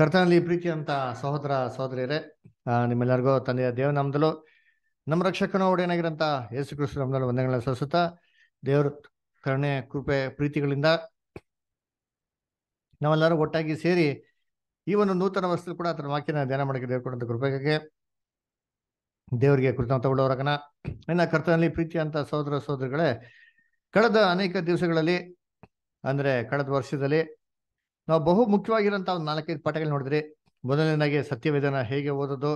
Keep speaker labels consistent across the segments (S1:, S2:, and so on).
S1: ಕರ್ತನಲ್ಲಿ ಪ್ರೀತಿ ಅಂತ ಸಹೋದರ ಸಹೋದರಿಯರೇ ನಿಮ್ಮೆಲ್ಲರಿಗೂ ತಂದೆಯ ನಮ್ದಲು ನಮ್ಮ ರಕ್ಷಕನ ಒಡೆಯನಾಗಿರಂತ ಯೇಸು ಕೃಷ್ಣ ನಮ್ದಲು ವಂದನೆಗಳನ್ನ ಸಲ್ಲಿಸುತ್ತಾ ದೇವರ ಕರುಣೆ ಕೃಪೆ ಪ್ರೀತಿಗಳಿಂದ ನಾವೆಲ್ಲರೂ ಒಟ್ಟಾಗಿ ಸೇರಿ ಈ ಒಂದು ನೂತನ ವಸ್ತು ಕೂಡ ಅದನ್ನು ವಾಕ್ಯನ ಧ್ಯಾನ ಮಾಡಕ್ಕೆ ದೇವ್ರು ಕೃಪೆಗೆ ದೇವರಿಗೆ ತಗೊಳ್ಳೋರಗನ ಇನ್ನು ಕರ್ತನಲ್ಲಿ ಪ್ರೀತಿ ಅಂತ ಸಹೋದರ ಸಹೋದರಿಗಳೇ ಕಳೆದ ಅನೇಕ ದಿವಸಗಳಲ್ಲಿ ಅಂದರೆ ಕಳೆದ ವರ್ಷದಲ್ಲಿ ನಾವು ಬಹು ಮುಖ್ಯವಾಗಿರುವಂತಹ ಒಂದು ನಾಲ್ಕೈದು ಪಾಠಗಳು ನೋಡಿದ್ರಿ ಮೊದಲನೇದಾಗಿ ಸತ್ಯವೇದನ ಹೇಗೆ ಓದೋದು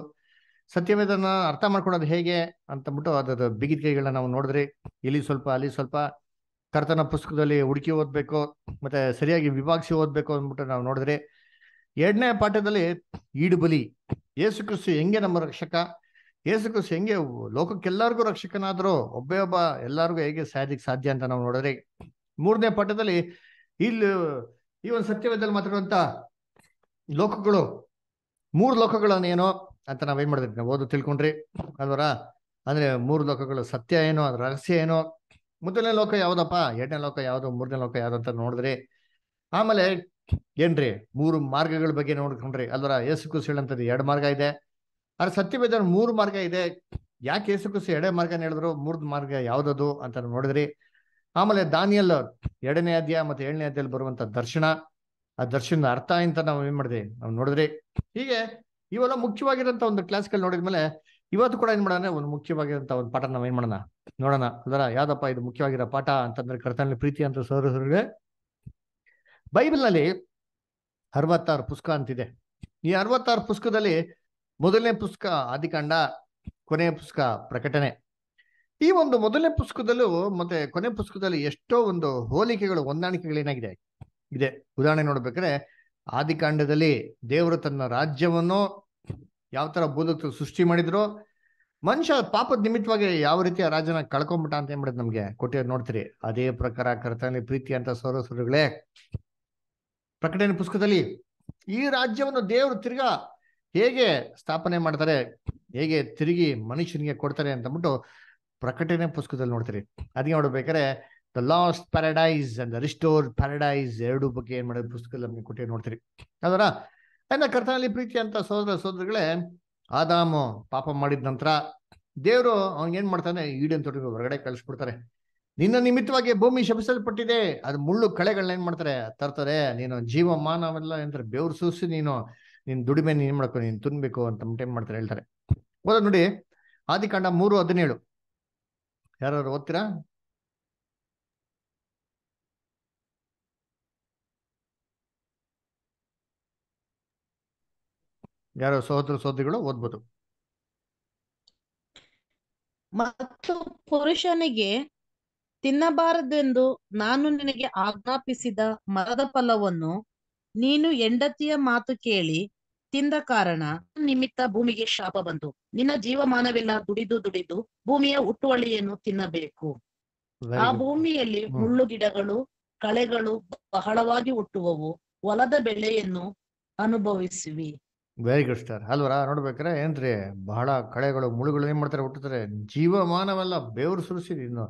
S1: ಸತ್ಯವೇದನ ಅರ್ಥ ಮಾಡ್ಕೊಳೋದು ಹೇಗೆ ಅಂತಂದ್ಬಿಟ್ಟು ಅದರ ಕೈಗಳನ್ನ ನಾವು ನೋಡಿದ್ರಿ ಇಲ್ಲಿ ಸ್ವಲ್ಪ ಅಲ್ಲಿ ಸ್ವಲ್ಪ ಕರ್ತನ ಪುಸ್ತಕದಲ್ಲಿ ಹುಡುಕಿ ಓದ್ಬೇಕು ಮತ್ತೆ ಸರಿಯಾಗಿ ವಿಭಾಗಿಸಿ ಓದ್ಬೇಕು ಅಂದ್ಬಿಟ್ಟು ನಾವು ನೋಡಿದ್ರಿ ಎರಡನೇ ಪಾಠದಲ್ಲಿ ಈಡುಬಲಿ ಯೇಸು ಕ್ರಿಸ್ತು ಹೆಂಗೆ ನಮ್ಮ ರಕ್ಷಕ ಯೇಸು ಕ್ರಿಸ್ತು ಹೆಂಗೆ ಲೋಕಕ್ಕೆಲ್ಲರಿಗೂ ರಕ್ಷಕನಾದರೂ ಒಬ್ಬೇ ಒಬ್ಬ ಎಲ್ಲರಿಗೂ ಹೇಗೆ ಸಾಧ್ಯ ಸಾಧ್ಯ ಅಂತ ನಾವು ನೋಡಿದ್ರಿ ಮೂರನೇ ಪಾಠದಲ್ಲಿ ಇಲ್ಲಿ ಈ ಒಂದು ಸತ್ಯವೇದಲ್ಲಿ ಮಾತಾಡುವಂತ ಲೋಕಗಳು ಮೂರು ಲೋಕಗಳನ್ನು ಏನೋ ಅಂತ ನಾವೇನ್ ಮಾಡಿದ್ರಿ ನಾವು ಓದು ತಿಳ್ಕೊಂಡ್ರಿ ಅದರ ಅಂದ್ರೆ ಮೂರು ಲೋಕಗಳು ಸತ್ಯ ಏನೋ ಅದ್ರ ರಹಸ್ಯ ಏನೋ ಮೊದಲನೇ ಲೋಕ ಯಾವ್ದಪ್ಪ ಎರಡನೇ ಲೋಕ ಯಾವ್ದು ಮೂರನೇ ಲೋಕ ಯಾವ್ದು ಅಂತ ನೋಡಿದ್ರಿ ಆಮೇಲೆ ಏನ್ರಿ ಮೂರು ಮಾರ್ಗಗಳ ಬಗ್ಗೆ ನೋಡ್ಕೊಂಡ್ರಿ ಅಲ್ವರ ಏಸುಕುಸು ಹೇಳಂತದ್ದು ಎರಡು ಮಾರ್ಗ ಇದೆ ಆದ್ರೆ ಸತ್ಯವೇದ ಮೂರು ಮಾರ್ಗ ಇದೆ ಯಾಕೆ ಏಸುಕುಸು ಎರಡೇ ಮಾರ್ಗ ಹೇಳಿದ್ರು ಮೂರ್ದು ಮಾರ್ಗ ಯಾವ್ದದು ಅಂತ ನೋಡಿದ್ರಿ ಆಮೇಲೆ ದಾನಿಯಲ್ ಎರಡನೇ ಅಧ್ಯಾಯ ಮತ್ತು ಏಳನೇ ಅಧ್ಯಾಯ ಬರುವಂತ ದರ್ಶನ ಆ ದರ್ಶನದ ಅರ್ಥ ಅಂತ ನಾವು ಏನ್ ಮಾಡಿದೆ ನಾವು ನೋಡಿದ್ರಿ ಹೀಗೆ ಇವೆಲ್ಲ ಮುಖ್ಯವಾಗಿರಂತ ಒಂದು ನೋಡಿದ ನೋಡಿದ್ಮೇಲೆ ಇವತ್ತು ಕೂಡ ಏನ್ ಮಾಡೋಣ ಒಂದು ಮುಖ್ಯವಾಗಿರಂತ ಒಂದು ಪಾಠ ನಾವು ಏನ್ ಮಾಡೋಣ ನೋಡೋಣ ಅದರ ಯಾವ್ದಪ್ಪ ಇದು ಮುಖ್ಯವಾಗಿರೋ ಪಾಠ ಅಂತಂದ್ರೆ ಕರ್ತನಲ್ಲಿ ಪ್ರೀತಿ ಅಂತ ಬೈಬಲ್ ಬೈಬಲ್ನಲ್ಲಿ ಅರವತ್ತಾರು ಪುಸ್ತಕ ಅಂತಿದೆ ಈ ಅರವತ್ತಾರು ಪುಸ್ತಕದಲ್ಲಿ ಮೊದಲನೇ ಪುಸ್ತಕ ಆದಿಕಾಂಡ ಕೊನೆಯ ಪುಸ್ತಕ ಪ್ರಕಟಣೆ ಈ ಒಂದು ಮೊದಲನೇ ಪುಸ್ತಕದಲ್ಲೂ ಮತ್ತೆ ಕೊನೆ ಪುಸ್ತಕದಲ್ಲಿ ಎಷ್ಟೋ ಒಂದು ಹೋಲಿಕೆಗಳು ಏನಾಗಿದೆ ಇದೆ ಉದಾಹರಣೆ ನೋಡ್ಬೇಕಾದ್ರೆ ಆದಿಕಾಂಡದಲ್ಲಿ ದೇವರು ತನ್ನ ರಾಜ್ಯವನ್ನು ಯಾವ ತರ ಬೋಧಕರು ಸೃಷ್ಟಿ ಮಾಡಿದ್ರು ಮನುಷ್ಯ ಪಾಪದ ನಿಮಿತ್ತವಾಗಿ ಯಾವ ರೀತಿ ರಾಜನ ರಾಜ್ಯನ ಕಳ್ಕೊಂಬಿಟ್ಟ ಅಂತ ಏನ್ಬಿಡುದು ನಮ್ಗೆ ಕೊಟ್ಟಿರೋದು ನೋಡ್ತೀರಿ ಅದೇ ಪ್ರಕಾರ ಕರ್ತನೆ ಪ್ರೀತಿ ಅಂತ ಸೌರಸುರಗಳೇ ಪ್ರಕಟಣೆ ಪುಸ್ತಕದಲ್ಲಿ ಈ ರಾಜ್ಯವನ್ನು ದೇವರು ತಿರ್ಗಾ ಹೇಗೆ ಸ್ಥಾಪನೆ ಮಾಡ್ತಾರೆ ಹೇಗೆ ತಿರುಗಿ ಮನುಷ್ಯನಿಗೆ ಕೊಡ್ತಾರೆ ಅಂತಂದ್ಬಿಟ್ಟು ಪ್ರಕಟಣೆ ಪುಸ್ತಕದಲ್ಲಿ ನೋಡ್ತೀರಿ ಅದಕ್ಕೆ ನೋಡ್ಬೇಕಾದ್ರೆ the lost paradise and the restore paradise ಎರಡು ಬಗ್ಗೆ ಏನ್ ಮಾಡೋದು ಪುಸ್ತಕದಲ್ಲಿ ನಮಗೆ ಕೊಟ್ಟಿ ನೋಡ್ತೀರಿ ಅದರ ನನ್ನ ಕರ್ತನಲ್ಲಿ ಪ್ರೀತಿ ಅಂತ ಸೋದರ ಸೋದರಗಳೇ ಆದಾಮು ಪಾಪ ಮಾಡಿದ ನಂತರ ದೇವರು ಅವ್ನಿಗೆ ಏನ್ ಮಾಡ್ತಾನೆ ಈಡನ್ ತೊಡಗಿ ಹೊರಗಡೆ ಕಳಿಸ್ಬಿಡ್ತಾರೆ ನಿನ್ನ ನಿಮಿತ್ತವಾಗಿ ಭೂಮಿ ಶಪಿಸಲ್ಪಟ್ಟಿದೆ ಅದು ಮುಳ್ಳು ಕಳೆಗಳನ್ನ ಏನ್ ಮಾಡ್ತಾರೆ ತರ್ತಾರೆ ನೀನು ಜೀವ ಜೀವಮಾನವೆಲ್ಲ ಏನಂತಾರೆ ಬೆವರು ಸೂಸಿ ನೀನು ನಿನ್ ದುಡಿಮೆ ನೀನ್ ಮಾಡ್ಕೋ ನೀನು ತುಂಬಬೇಕು ಅಂತ ಏನ್ ಮಾಡ್ತಾರೆ ಹೇಳ್ತಾರೆ ಹೋದ ನೋಡಿ ಆದಿಕಾಂಡ ಮೂರು ಹದಿನೇಳು ಯಾರು ಓದ್ತೀರಾ ಯಾರೋ ಸಹೋದರ ಸಹೋದರಿಗಳು ಓದ್ಬೋದು
S2: ಮತ್ತು ಪುರುಷನಿಗೆ ತಿನ್ನಬಾರದೆಂದು ನಾನು ನಿನಗೆ ಆಜ್ಞಾಪಿಸಿದ ಮರದ ಫಲವನ್ನು ನೀನು ಹೆಂಡತಿಯ ಮಾತು ಕೇಳಿ ತಿಂದ ಕಾರಣ ನಿಮಿತ್ತ ಭೂಮಿಗೆ ಶಾಪ ಬಂತು ನಿನ್ನ ಜೀವಮಾನವೆಲ್ಲ ದುಡಿದು ದುಡಿದು ಭೂಮಿಯ ಹುಟ್ಟುವಳಿಯನ್ನು ತಿನ್ನಬೇಕು ಆ ಭೂಮಿಯಲ್ಲಿ ಮುಳ್ಳು ಗಿಡಗಳು ಕಳೆಗಳು ಬಹಳವಾಗಿ ಹುಟ್ಟುವವು ಹೊಲದ ಬೆಳೆಯನ್ನು ಅನುಭವಿಸುವಿ
S1: ವೆರಿ ಗುಡ್ ಸ್ಟಾರ್ ಅಲ್ವರ ನೋಡ್ಬೇಕ್ರೆ ಏನ್ರಿ ಬಹಳ ಕಳೆಗಳು ಮುಳುಗಳು ಏನ್ ಮಾಡ್ತಾರೆ ಹುಟ್ಟುತ್ತಾರೆ ಜೀವಮಾನವೆಲ್ಲ ಬೇವ್ರು ಸುರಿಸಿ ಇನ್ನು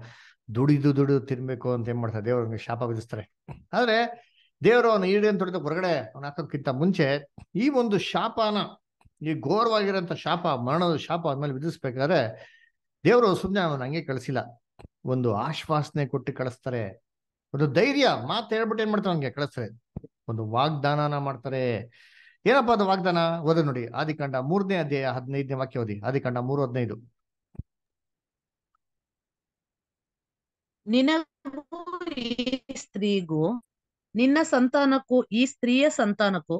S1: ದುಡಿದು ದುಡಿದು ತಿನ್ಬೇಕು ಅಂತ ಏನ್ ಮಾಡ್ತಾರೆ ದೇವ್ರಿಗೆ ಶಾಪ ವಿಧಿಸ್ತಾರೆ ಆದ್ರೆ ದೇವರು ಅವನು ಈಡೇನು ಹೊಡೆದ ಹೊರಗಡೆ ಅವನ ಹಾಕೋಕ್ಕಿಂತ ಮುಂಚೆ ಈ ಒಂದು ಶಾಪನ ಈ ಘೋರವಾಗಿರೋಂಥ ಶಾಪ ಮರಣದ ಶಾಪ ಆದ್ಮೇಲೆ ವಿಧಿಸ್ಬೇಕಾದ್ರೆ ದೇವರು ಸುಮ್ಮನೆ ಅವನು ಹಂಗೆ ಕಳಿಸಿಲ್ಲ ಒಂದು ಆಶ್ವಾಸನೆ ಕೊಟ್ಟು ಕಳಿಸ್ತಾರೆ ಒಂದು ಧೈರ್ಯ ಮಾತು ಹೇಳ್ಬಿಟ್ಟು ಏನ್ ಮಾಡ್ತಾರೆ ಹಂಗೆ ಕಳಿಸ್ತಾರೆ ಒಂದು ವಾಗ್ದಾನನ ಮಾಡ್ತಾರೆ ಏನಪ್ಪಾ ಅದು ವಾಗ್ದಾನ ಓದ ನೋಡಿ ಆದಿಕಾಂಡ ಮೂರನೇ ಅಧ್ಯಾಯ ಹದಿನೈದನೇ ವಾಕ್ಯ ಓದಿ ಆದಿಕಾಂಡ ಮೂರು ಹದಿನೈದು
S2: ಸ್ತ್ರೀಗೂ ನಿನ್ನ ಸಂತಾನಕ್ಕೂ ಈ ಸ್ತ್ರೀಯ ಸಂತಾನಕ್ಕೂ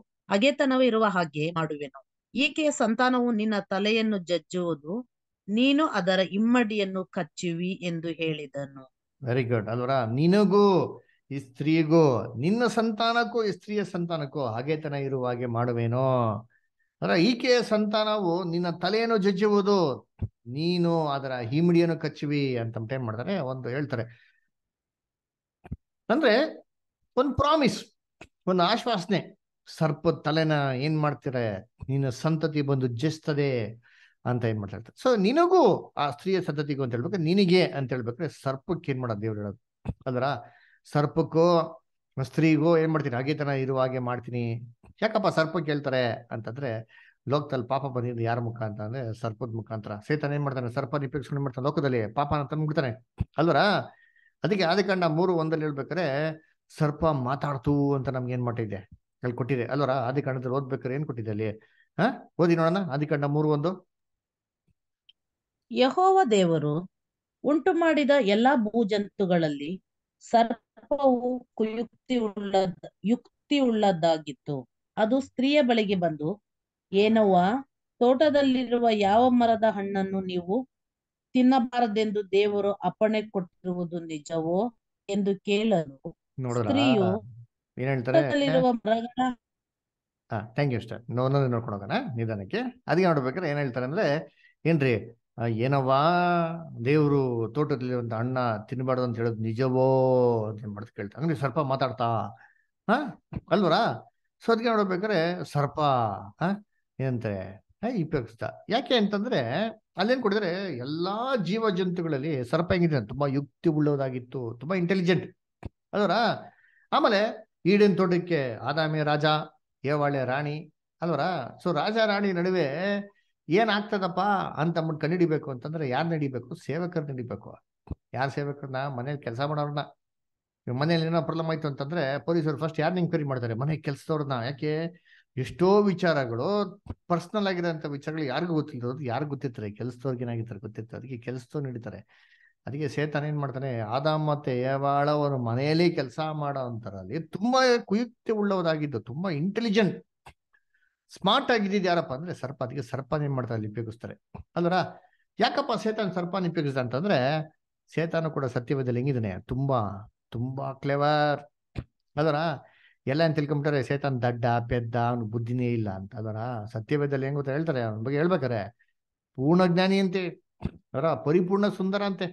S2: ಇರುವ ಹಾಗೆ ಮಾಡುವೆನು ಈಕೆಯ ಸಂತಾನವು ನಿನ್ನ ತಲೆಯನ್ನು ಜಜ್ಜುವುದು ನೀನು ಅದರ ಇಮ್ಮಡಿಯನ್ನು ಕಚ್ಚುವಿ ಎಂದು ಹೇಳಿದನು
S1: ವೆರಿ ಗುಡ್ ಅಲ್ವರ ನಿನಗೂ ಈ ಸ್ತ್ರೀಗೂ ನಿನ್ನ ಸಂತಾನಕ್ಕೂ ಈ ಸ್ತ್ರೀಯ ಸಂತಾನಕ್ಕೂ ಹಾಗೆತನ ಇರುವ ಹಾಗೆ ಮಾಡುವೇನೋ ಅದರ ಈಕೆಯ ಸಂತಾನವು ನಿನ್ನ ತಲೆಯನ್ನು ಜಜ್ಜುವುದು ನೀನು ಅದರ ಹಿಮಿಡಿಯನ್ನು ಕಚ್ಚುವಿ ಅಂತ ಏನ್ ಮಾಡ್ತಾರೆ ಒಂದು ಹೇಳ್ತಾರೆ ಅಂದ್ರೆ ಒಂದು ಪ್ರಾಮಿಸ್ ಒಂದು ಆಶ್ವಾಸನೆ ಸರ್ಪದ ತಲೆನ ಏನ್ ಮಾಡ್ತೀರ ನಿನ್ನ ಸಂತತಿ ಬಂದು ಜಸ್ತದೆ ಅಂತ ಏನ್ ಮಾಡ್ತಾ ಸೊ ನಿನಗೂ ಆ ಸ್ತ್ರೀಯ ಸಂತತಿಗೂ ಅಂತ ಹೇಳ್ಬೇಕು ನಿನಗೆ ಅಂತ ಹೇಳ್ಬೇಕ್ರೆ ಸರ್ಪಕ್ಕೆ ಏನ್ ಮಾಡೋದು ದೇವ್ರು ಹೇಳೋದು ಅಂದ್ರ ಸರ್ಪಕ್ಕೂ ಸ್ತ್ರೀಗೂ ಏನ್ ಮಾಡ್ತೀನಿ ತನ ಇರುವ ಹಾಗೆ ಮಾಡ್ತೀನಿ ಯಾಕಪ್ಪ ಸರ್ಪಕ್ಕೆ ಹೇಳ್ತಾರೆ ಅಂತಂದ್ರೆ ಲೋಕದಲ್ಲಿ ಪಾಪ ಬಂದಿದ್ದು ಯಾರ ಮುಖಾಂತ ಅಂದ್ರೆ ಸರ್ಪದ ಮುಖಾಂತರ ಸೇತನ ಏನ್ ಮಾಡ್ತಾನೆ ಸರ್ಪ ನಿಪೇಕ್ಷಣೆ ಮಾಡ್ತಾನೆ ಲೋಕದಲ್ಲಿ ಅಂತ ಮುಗ್ತಾನೆ ಅಲ್ವರ ಅದಕ್ಕೆ ಕಂಡ ಮೂರು ಒಂದಲ್ಲಿ ಹೇಳ್ಬೇಕಾರೆ ಸರ್ಪ ಮಾತಾಡ್ತು ಅಂತ ನಮ್ಗೆ ಏನ್ ಮಾಡಿದೆ ಅಲ್ಲಿ ಕೊಟ್ಟಿದೆ ಅಲ್ವರ ಆದಿಕಾಂಡದಲ್ಲಿ ಓದ್ಬೇಕಾದ್ರೆ ಓದ್ಬೇಕಾರೆ ಏನ್ ಕೊಟ್ಟಿದೆ ಅಲ್ಲಿ ಹ ಓದಿ ನೋಡೋಣ ಆದಿಕಾಂಡ ಮೂರು ಒಂದು
S2: ಯಹೋವ ದೇವರು ಉಂಟು ಮಾಡಿದ ಎಲ್ಲಾ ಭೂಜಂತುಗಳಲ್ಲಿ ಸರ್ಪವು ಕುಯುಕ್ತಿ ಉಳ್ಳ ಯುಕ್ತಿ ಉಳ್ಳದ್ದಾಗಿತ್ತು ಅದು ಸ್ತ್ರೀಯ ಬಳಿಗೆ ಬಂದು ಏನವ್ವ ತೋಟದಲ್ಲಿರುವ ಯಾವ ಮರದ ಹಣ್ಣನ್ನು ನೀವು ತಿನ್ನಬಾರದೆಂದು ದೇವರು ಅಪ್ಪಣೆ ಕೊಟ್ಟಿರುವುದು ನಿಜವೋ ಎಂದು ಕೇಳಲು
S1: ನೋಡೋಣ ಏನ್ ಹೇಳ್ತಾರೆ ಆ ಥ್ಯಾಂಕ್ ಯು ನಿಧಾನಕ್ಕೆ ಅದಕ್ಕೆ ನೋಡ್ಬೇಕಾದ್ರೆ ಏನ್ ಹೇಳ್ತಾರೆ ಅಂದ್ರೆ ಏನ್ರಿ ಏನವ್ವಾ ದೇವ್ರು ತೋಟದಲ್ಲಿ ಒಂದು ಅಣ್ಣ ತಿನ್ಬಾರ್ದು ಅಂತ ಹೇಳೋದು ನಿಜವೋ ಅಂತ ಮಾಡ್ತಾ ಕೇಳ್ತಾ ಅಂದ್ರೆ ಸರ್ಪ ಮಾತಾಡ್ತಾ ಹಾ ಅಲ್ವರಾ ಸೊ ಅದಕ್ಕೆ ನೋಡ್ಬೇಕಾರೆ ಸರ್ಪ ಹಾ ಏನಂತಾರೆ ಉಪಯೋಗಿಸ್ತಾ ಯಾಕೆ ಅಂತಂದ್ರೆ ಅಲ್ಲೇನ್ ಕೊಡಿದ್ರೆ ಎಲ್ಲಾ ಜೀವ ಜಂತುಗಳಲ್ಲಿ ಸರ್ಪ ಹೆಂಗಿದೆ ತುಂಬಾ ಯುಕ್ತಿ ಉಳ್ಳೋದಾಗಿತ್ತು ತುಂಬಾ ಇಂಟೆಲಿಜೆಂಟ್ ಅಲ್ವರ ಆಮೇಲೆ ಈಡಿನ ತೋಟಕ್ಕೆ ಆದಾಮಿ ರಾಜ ಏವಾಳೆ ರಾಣಿ ಅಲ್ವರ ಸೊ ರಾಜ ರಾಣಿ ನಡುವೆ ಏನಾಗ್ತದಪ್ಪ ಅಂತ ಅಂದ್ಬಿಟ್ಟು ಕಂಡಿಡಿಬೇಕು ಅಂತಂದ್ರೆ ಯಾರು ನಡಿಬೇಕು ಸೇವಕರು ನಡಿಬೇಕು ಯಾರು ಸೇವಕರನ್ನ ಮನೇಲಿ ಕೆಲಸ ಮಾಡೋರನ್ನ ಮನೇಲಿ ಏನೋ ಪ್ರಾಬ್ಲಮ್ ಆಯ್ತು ಅಂತಂದ್ರೆ ಪೊಲೀಸರು ಫಸ್ಟ್ ಯಾರ್ ಇನ್ಕ್ವೈರಿ ಮಾಡ್ತಾರೆ ಮನೆ ಕೆಲಸದವ್ರನ್ನ ಯಾಕೆ ಎಷ್ಟೋ ವಿಚಾರಗಳು ಪರ್ಸ್ನಲ್ ಆಗಿರೋಂಥ ವಿಚಾರಗಳು ಯಾರಿಗೂ ಗೊತ್ತಿಲ್ಲ ಯಾರು ಗೊತ್ತಿರ್ತಾರೆ ಕೆಲಸದವ್ರಿಗೆ ಏನಾಗಿರ್ತಾರೆ ಗೊತ್ತಿರ್ತಾರೆ ಅದಕ್ಕೆ ಕೆಲಸದವ್ರು ನಡೀತಾರೆ ಅದಕ್ಕೆ ಸೇತನ್ ಏನ್ ಮಾಡ್ತಾನೆ ಆದಾಮ್ ಮತ್ತೆ ಏವಾಳ ಅವರು ಮನೆಯಲ್ಲಿ ಕೆಲಸ ಮಾಡೋ ಅಂತರಲ್ಲಿ ತುಂಬಾ ಕುಯುಕ್ತಿ ಉಳ್ಳವದಾಗಿದ್ದು ತುಂಬಾ ಇಂಟೆಲಿಜೆಂಟ್ ಸ್ಮಾರ್ಟ್ ಆಗಿದ್ದು ಯಾರಪ್ಪ ಅಂದ್ರೆ ಸರ್ಪ ಅದಕ್ಕೆ ಸರ್ಪನ ಏನ್ ಮಾಡ್ತಾರೆ ಅಲ್ಲಿ ಉಪಯೋಗಿಸ್ತಾರೆ ಅಲ್ರ ಯಾಕಪ್ಪ ಸೇತಾನ್ ಸರ್ಪನ ಉಪಯೋಗಿಸ್ದ ಅಂತಂದ್ರೆ ಸೇತಾನು ಕೂಡ ಸತ್ಯವೇದಲ್ಲಿ ಹೆಂಗಿದಾನೆ ತುಂಬಾ ತುಂಬಾ ಕ್ಲೆವರ್ ಅದರ ಎಲ್ಲ ಏನ್ ತಿಳ್ಕೊಂಬಿಟ್ರೆ ಸೇತಾನ್ ದಡ್ಡ ಪೆದ್ದ ಅವ್ನು ಬುದ್ಧಿನೇ ಇಲ್ಲ ಅಂತ ಅದರ ಸತ್ಯವೇದಲ್ಲಿ ಹೆಂಗ್ ಹೇಳ್ತಾರೆ ಅವನ ಬಗ್ಗೆ ಹೇಳ್ಬೇಕಾರೆ ಪೂರ್ಣ ಜ್ಞಾನಿ ಅಂತೆ ಅದರ ಪರಿಪೂರ್ಣ ಸುಂದರ ಅಂತೆ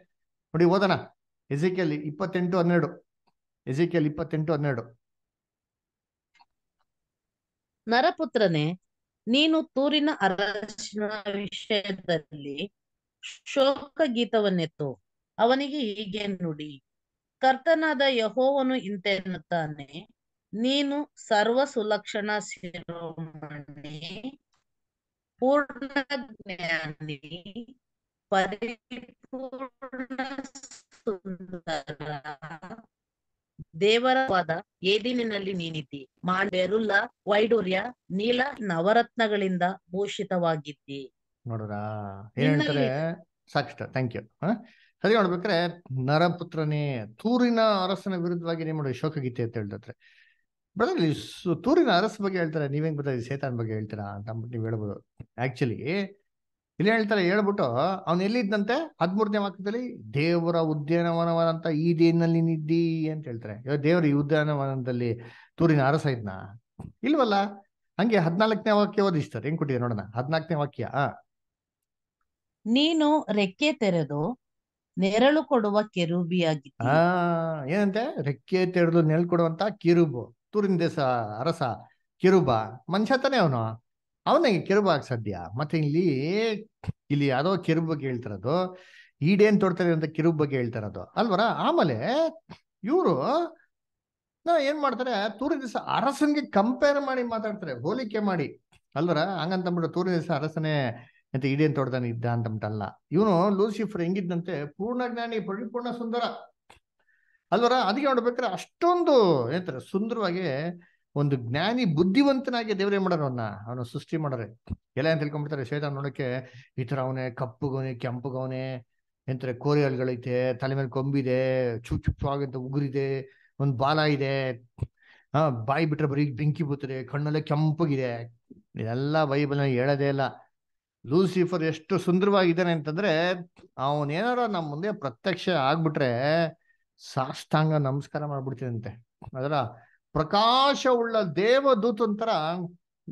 S1: ನೋಡಿ ಓದೋಣ ಎಜಿಕೆಲ್ ಇಪ್ಪತ್ತೆಂಟು ಹನ್ನೆರಡು ಎಜಿಕೆಲ್ ಇಪ್ಪತ್ತೆಂಟು ಹನ್ನೆರಡು
S2: ನರಪುತ್ರನೇ ನೀನು ತೂರಿನ ಅರಸಿನ ವಿಷಯದಲ್ಲಿ ಶೋಕ ಗೀತವನ್ನೆತ್ತು ಅವನಿಗೆ ಹೀಗೆ ನುಡಿ ಕರ್ತನಾದ ಯಹೋವನು ಇಂತೆನ್ನುತ್ತಾನೆ ನೀನು ಸರ್ವ ಸುಲಕ್ಷಣ ಶಿರೋಮಣಿ ಪೂರ್ಣ
S3: ಜ್ಞಾನಿ
S2: ಪರಿಪೂರ್ಣ ಸುಂದರ ದೇವರ ಪದ ಏದಿನಿನಲ್ಲಿ ನೀನಿದ್ದಿ ಬೆರುಲ್ಲ ವೈಡೂರ್ಯ ನೀಲ ನವರತ್ನಗಳಿಂದ ಭೂಷಿತವಾಗಿದ್ದಿ
S1: ಏನ್ ಹೇಳ್ತಾರೆ ಸಾಕಷ್ಟು ಥ್ಯಾಂಕ್ ಯು ಸರಿ ನೋಡ್ಬೇಕ್ರೆ ನರಪುತ್ರನೇ ತೂರಿನ ಅರಸನ ವಿರುದ್ಧವಾಗಿ ನಿಮ್ಮ ಶೋಕಗೀತೆ ಅಂತ ಹೇಳ್ತಾರೆ ಬ್ರದರ್ ತೂರಿನ ಅರಸ ಬಗ್ಗೆ ಹೇಳ್ತಾರೆ ನೀವೇನ್ ಬರ್ತಾ ಸೇತಾನ್ ಬಗ್ಗೆ ಹೇಳ್ತೀರಾ ಅಂತ ಅಂದ್ಬಿಟ್ಟು ನೀವು ಹೇಳ್ಬೋದು ಆಕ್ಚುಲಿ ಇಲ್ಲಿ ಹೇಳ್ತಾರೆ ಹೇಳ್ಬಿಟ್ಟು ಅವನು ಎಲ್ಲಿದ್ದಂತೆ ಹದಿಮೂರನೇ ವಾಕ್ಯದಲ್ಲಿ ದೇವರ ಉದ್ಯಾನವನವಾದಂತ ಈ ದೇನಲ್ಲಿ ನಿದ್ದಿ ಅಂತ ಹೇಳ್ತಾರೆ ದೇವರ ಈ ಉದ್ಯಾನವನದಲ್ಲಿ ತೂರಿನ ಅರಸ ಇದ್ನ ಇಲ್ವಲ್ಲ ಹಂಗೆ ಹದಿನಾಲ್ಕನೇ ವಾಕ್ಯ ಓದಿಸ್ತಾರೆ ಹೆಂಗ್ ಕೊಟ್ಟಿದೆ ನೋಡೋಣ ಹದ್ನಾಲ್ಕನೇ ವಾಕ್ಯ ನೀನು ರೆಕ್ಕೆ ತೆರೆದು ನೆರಳು ಕೊಡುವ ಕೆರೂಬಿಯಾಗಿ ಆ ಏನಂತೆ ರೆಕ್ಕೆ ತೆರೆದು ನೆರಳು ಕೊಡುವಂತ ಕಿರುಬು ತೂರಿನ ದೇಶ ಅರಸ ಕಿರುಬ ಮನುಷ್ಯ ತಾನೇ ಅವನು ಅವನಿಗೆ ಕಿರುಬಾಗ್ ಸದ್ಯ ಮತ್ತೆ ಇಲ್ಲಿ ಇಲ್ಲಿ ಯಾವ್ದೋ ಕಿರುಬ್ ಬಗ್ಗೆ ಹೇಳ್ತಿರೋದು ಈಡೇನ್ ತೊಡ್ತಾರೆ ಅಂತ ಕಿರುಬ್ ಬಗ್ಗೆ ಹೇಳ್ತಿರೋದು ಅಲ್ವರ ಆಮೇಲೆ ಇವರು ನಾ ಏನ್ ಮಾಡ್ತಾರೆ ತೂರಿ ದಿವಸ ಅರಸನ್ಗೆ ಕಂಪೇರ್ ಮಾಡಿ ಮಾತಾಡ್ತಾರೆ ಹೋಲಿಕೆ ಮಾಡಿ ಅಲ್ವರ ಅಂದ್ಬಿಟ್ಟು ತೂರಿ ದಿವಸ ಅರಸನೇ ಅಂತ ಈಡೇನ್ ತೊಡ್ದಾನೆ ಇದ್ದ ಅಂತಂಬಿಟ್ಟಲ್ಲ ಇವನು ಲೂಸಿಫರ್ ಹೆಂಗಿದ್ದಂತೆ ಜ್ಞಾನಿ ಪರಿಪೂರ್ಣ ಸುಂದರ ಅಲ್ವರ ಅದಕ್ಕೆ ನೋಡ್ಬೇಕಾದ್ರೆ ಅಷ್ಟೊಂದು ಏನಂತಾರೆ ಸುಂದರವಾಗಿ ಒಂದು ಜ್ಞಾನಿ ಬುದ್ಧಿವಂತನಾಗಿ ದೇವ್ರೇ ಮಾಡೋರು ಅವನ್ನ ಅವನು ಸೃಷ್ಟಿ ಮಾಡೋರೆ ಎಲ್ಲ ಅಂತ ತಿಳ್ಕೊಂಡ್ಬಿಡ್ತಾರೆ ಶ್ವೇತ ನೋಡಕ್ಕೆ ಈ ತರ ಅವನೇ ಕಪ್ಪುಗವನೆ ಕೆಂಪುಗವನೇ ಎಂತಾರೆ ಕೋರಿಯಲ್ಗಳೈತೆ ತಲೆ ಮೇಲೆ ಕೊಂಬಿದೆ ಚುಪ್ ಚುಪ್ ಆಗಿದ್ದ ಉಗುರಿದೆ ಒಂದು ಬಾಲ ಇದೆ ಹಾ ಬಾಯಿ ಬಿಟ್ರೆ ಬರೀ ಬೆಂಕಿ ಬೂತದೆ ಕಣ್ಣಲ್ಲೇ ಕೆಂಪಗಿದೆ ಇದೆಲ್ಲ ಬೈಬಲ್ ಹೇಳೋದೇ ಇಲ್ಲ ಲೂಸಿಫರ್ ಎಷ್ಟು ಸುಂದರವಾಗಿದ್ದಾನೆ ಅಂತಂದ್ರೆ ಅವನೇನಾರ ನಮ್ಮ ಮುಂದೆ ಪ್ರತ್ಯಕ್ಷ ಆಗ್ಬಿಟ್ರೆ ಸಾಷ್ಟಾಂಗ ನಮಸ್ಕಾರ ಮಾಡ್ಬಿಡ್ತೀನಂತೆ ಅದರ ಪ್ರಕಾಶವುಳ್ಳ ದೇವದೂತರ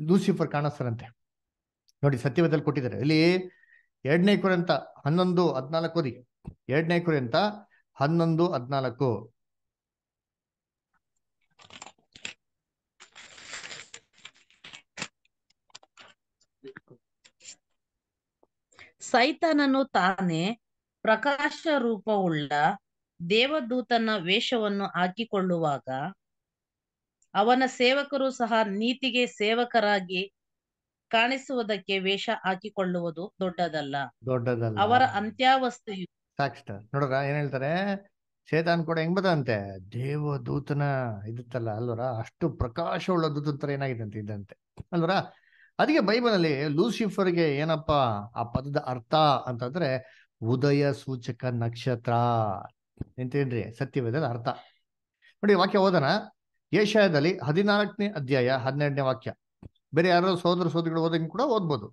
S1: ಲೂಸಿಫರ್ ಕಾಣಿಸ್ತಾರಂತೆ ನೋಡಿ ಸತ್ಯವೇದಲ್ಲಿ ಕೊಟ್ಟಿದ್ದಾರೆ ಇಲ್ಲಿ ಎರಡನೇ ಅಂತ ಹನ್ನೊಂದು ಹದಿನಾಲ್ಕು ಓದಿ ಎರಡನೇ ಅಂತ ಹನ್ನೊಂದು ಹದಿನಾಲ್ಕು
S2: ಸೈತನನು ತಾನೇ ಪ್ರಕಾಶ ರೂಪವುಳ್ಳ ದೇವದೂತನ ವೇಷವನ್ನು ಹಾಕಿಕೊಳ್ಳುವಾಗ ಅವನ ಸೇವಕರು ಸಹ ನೀತಿಗೆ ಸೇವಕರಾಗಿ ಕಾಣಿಸುವುದಕ್ಕೆ ವೇಷ ಹಾಕಿಕೊಳ್ಳುವುದು ದೊಡ್ಡದಲ್ಲ
S1: ದೊಡ್ಡದಲ್ಲ ಅವರ
S2: ಅಂತ್ಯಾವಸ್ಥೆಯು
S1: ಸಾಕ್ಷ ನೋಡ್ರ ಏನ್ ಹೇಳ್ತಾರೆ ಶೇತಾನ್ ಕೂಡ ಹೆಂಗ್ ಬದಂತೆ ದೇವ ದೂತನ ಇದ್ದಲ್ಲ ಅಲ್ವರ ಅಷ್ಟು ಉಳ್ಳ ದೂತನ ತರ ಅಂತ ಇದ್ದಂತೆ ಅಲ್ವರ ಅದಕ್ಕೆ ಬೈಬಲಲ್ಲಿ ಲೂಸಿಫರ್ಗೆ ಏನಪ್ಪಾ ಆ ಪದದ ಅರ್ಥ ಅಂತಂದ್ರೆ ಉದಯ ಸೂಚಕ ನಕ್ಷತ್ರ ಎಂತೇನ್ರಿ ಸತ್ಯವೇದ ಅರ್ಥ ನೋಡಿ ವಾಕ್ಯ ಹೋದನಾ ಏಷ್ಯಾದಲ್ಲಿ ಹದಿನಾಲ್ಕನೇ ಅಧ್ಯಾಯ ಹನ್ನೆರಡನೇ ವಾಕ್ಯ ಬೇರೆ ಯಾರೋ ಸೋದರ ಸೋದರಿಗಳು ಓದಂಗೆ ಕೂಡ ಓದ್ಬೋದು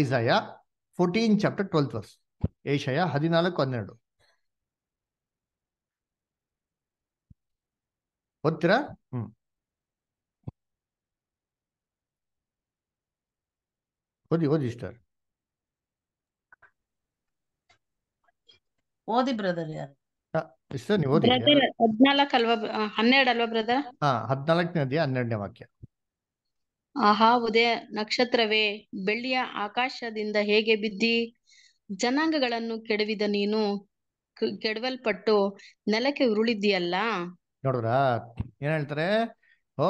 S1: Isaiah fourteen chapter twelfth verse ಏಷಯ ಹದಿನಾಲ್ಕು ಹನ್ನೆರಡು ಓದ್ತೀರಾ ಹ್ಮ್ ಓದಿ ಓದಿ ಸ್ಟಾರ್
S3: ಓದಿ ಬ್ರದರ್ ಯಾರು ಇಷ್ಟೇ ನೀವು ಓದಿ ಅಲ್ವಾ ಹನ್ನೆರಡು ಅಲ್ವಾ ಬ್ರದರ್
S1: ಹಾ ಹನ್ನೆರಡನೇ ವಾಕ್ಯ
S3: ಆಹಾ ಉದಯ ನಕ್ಷತ್ರವೇ ಬೆಳ್ಳಿಯ ಆಕಾಶದಿಂದ ಹೇಗೆ ಬಿದ್ದಿ ಜನಾಂಗಗಳನ್ನು ಕೆಡವಿದ ನೀನು ಕೆಡವಲ್ಪಟ್ಟು ನೆಲಕ್ಕೆ ಉರುಳಿದ್ಯಲ್ಲ
S1: ನೋಡ್ರ ಏನ್ ಹೇಳ್ತಾರೆ ಓ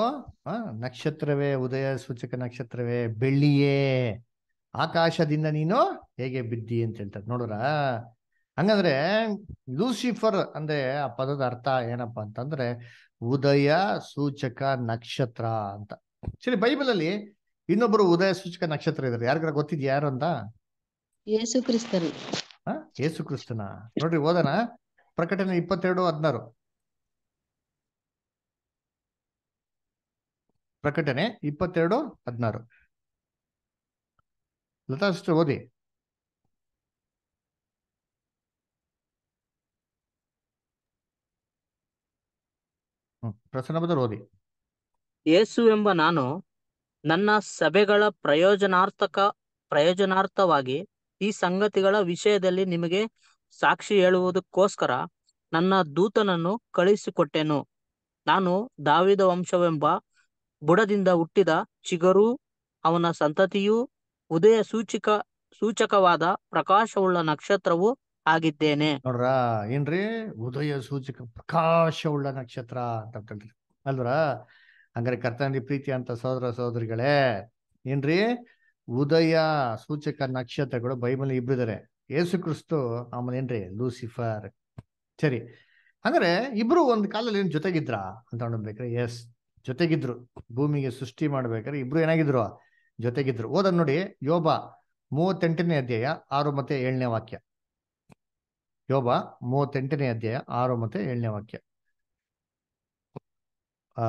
S1: ನಕ್ಷತ್ರವೇ ಉದಯ ಸೂಚಕ ನಕ್ಷತ್ರವೇ ಬೆಳ್ಳಿಯೇ ಆಕಾಶದಿಂದ ನೀನು ಹೇಗೆ ಬಿದ್ದಿ ಅಂತ ಹೇಳ್ತಾರೆ ನೋಡ್ರ ಹಂಗಂದ್ರೆ ಲೂಸಿಫರ್ ಅಂದ್ರೆ ಆ ಪದದ ಅರ್ಥ ಏನಪ್ಪಾ ಅಂತಂದ್ರೆ ಉದಯ ಸೂಚಕ ನಕ್ಷತ್ರ ಅಂತ ಸರಿ ಬೈಬಲ್ ಅಲ್ಲಿ ಇನ್ನೊಬ್ಬರು ಉದಯ ಸೂಚಕ ನಕ್ಷತ್ರ ಇದಾರೆ ಯಾರಿಗಾರ ಗೊತ್ತಿದ್ಯಾ ಯಾರು ಅಂತ ಯೇಸು ಕ್ರಿಸ್ತರು ಯೇಸು ಕ್ರಿಸ್ತನ ನೋಡ್ರಿ ಓದನ ಪ್ರಕಟಣೆ ಇಪ್ಪತ್ತೆರಡು ಹದಿನಾರು ಪ್ರಕಟಣೆ ಇಪ್ಪತ್ತೆರಡು ಹದಿನಾರು ಲತಾ ಸಿಸ್ಟರ್ ಓದಿ ರಸನಬದ ಓದಿ ಯೇಸು
S4: ಎಂಬ ನಾನು ನನ್ನ ಸಭೆಗಳ ಪ್ರಯೋಜನಾರ್ಥಕ ಪ್ರಯೋಜನಾರ್ಥವಾಗಿ ಈ ಸಂಗತಿಗಳ ವಿಷಯದಲ್ಲಿ ನಿಮಗೆ ಸಾಕ್ಷಿ ಹೇಳುವುದಕ್ಕೋಸ್ಕರ ನನ್ನ ದೂತನನ್ನು ಕಳಿಸಿಕೊಟ್ಟೆನು ನಾನು ದಾವಿದ ವಂಶವೆಂಬ ಬುಡದಿಂದ ಹುಟ್ಟಿದ ಚಿಗರೂ ಅವನ ಸಂತತಿಯೂ ಉದಯ ಸೂಚಿಕ ಸೂಚಕವಾದ ಪ್ರಕಾಶವುಳ್ಳ ನಕ್ಷತ್ರವು ಆಗಿದ್ದೇನೆ
S1: ನೋಡ್ರ ಏನ್ರಿ ಉದಯ ಸೂಚಕ ಪ್ರಕಾಶವುಳ್ಳ ನಕ್ಷತ್ರ ಅಂತ ಅಂತೇಳ್ರಿ ಅಲ್ರ ಹಂಗಾರೆ ಕರ್ತನ ಪ್ರೀತಿ ಅಂತ ಸಹೋದರ ಸಹೋದರಿಗಳೇ ಏನ್ರಿ ಉದಯ ಸೂಚಕ ನಕ್ಷತ್ರಗಳು ಬೈಬಲ್ ಇಬ್ರಿದಾರೆ ಯೇಸು ಕ್ರಿಸ್ತು ಆಮೇಲೆ ಏನ್ರಿ ಲೂಸಿಫರ್ ಸರಿ ಹಂಗಾರೆ ಇಬ್ರು ಒಂದ್ ಕಾಲದಲ್ಲಿ ಏನ್ ಜೊತೆಗಿದ್ರ ಅಂತ ನೋಡ್ಬೇಕ್ರೆ ಎಸ್ ಜೊತೆಗಿದ್ರು ಭೂಮಿಗೆ ಸೃಷ್ಟಿ ಮಾಡ್ಬೇಕಾದ್ರೆ ಇಬ್ರು ಏನಾಗಿದ್ರು ಜೊತೆಗಿದ್ರು ಓದನ್ ನೋಡಿ ಯೋಬ ಮೂವತ್ತೆಂಟನೇ ಅಧ್ಯಾಯ ಆರು ಮತ್ತೆ ಏಳನೇ ವಾಕ್ಯ ಯೋಬ ಮೂವತ್ತೆಂಟನೇ ಅಧ್ಯಾಯ ಆರು ಮತ್ತೆ ಏಳನೇ ವಾಕ್ಯ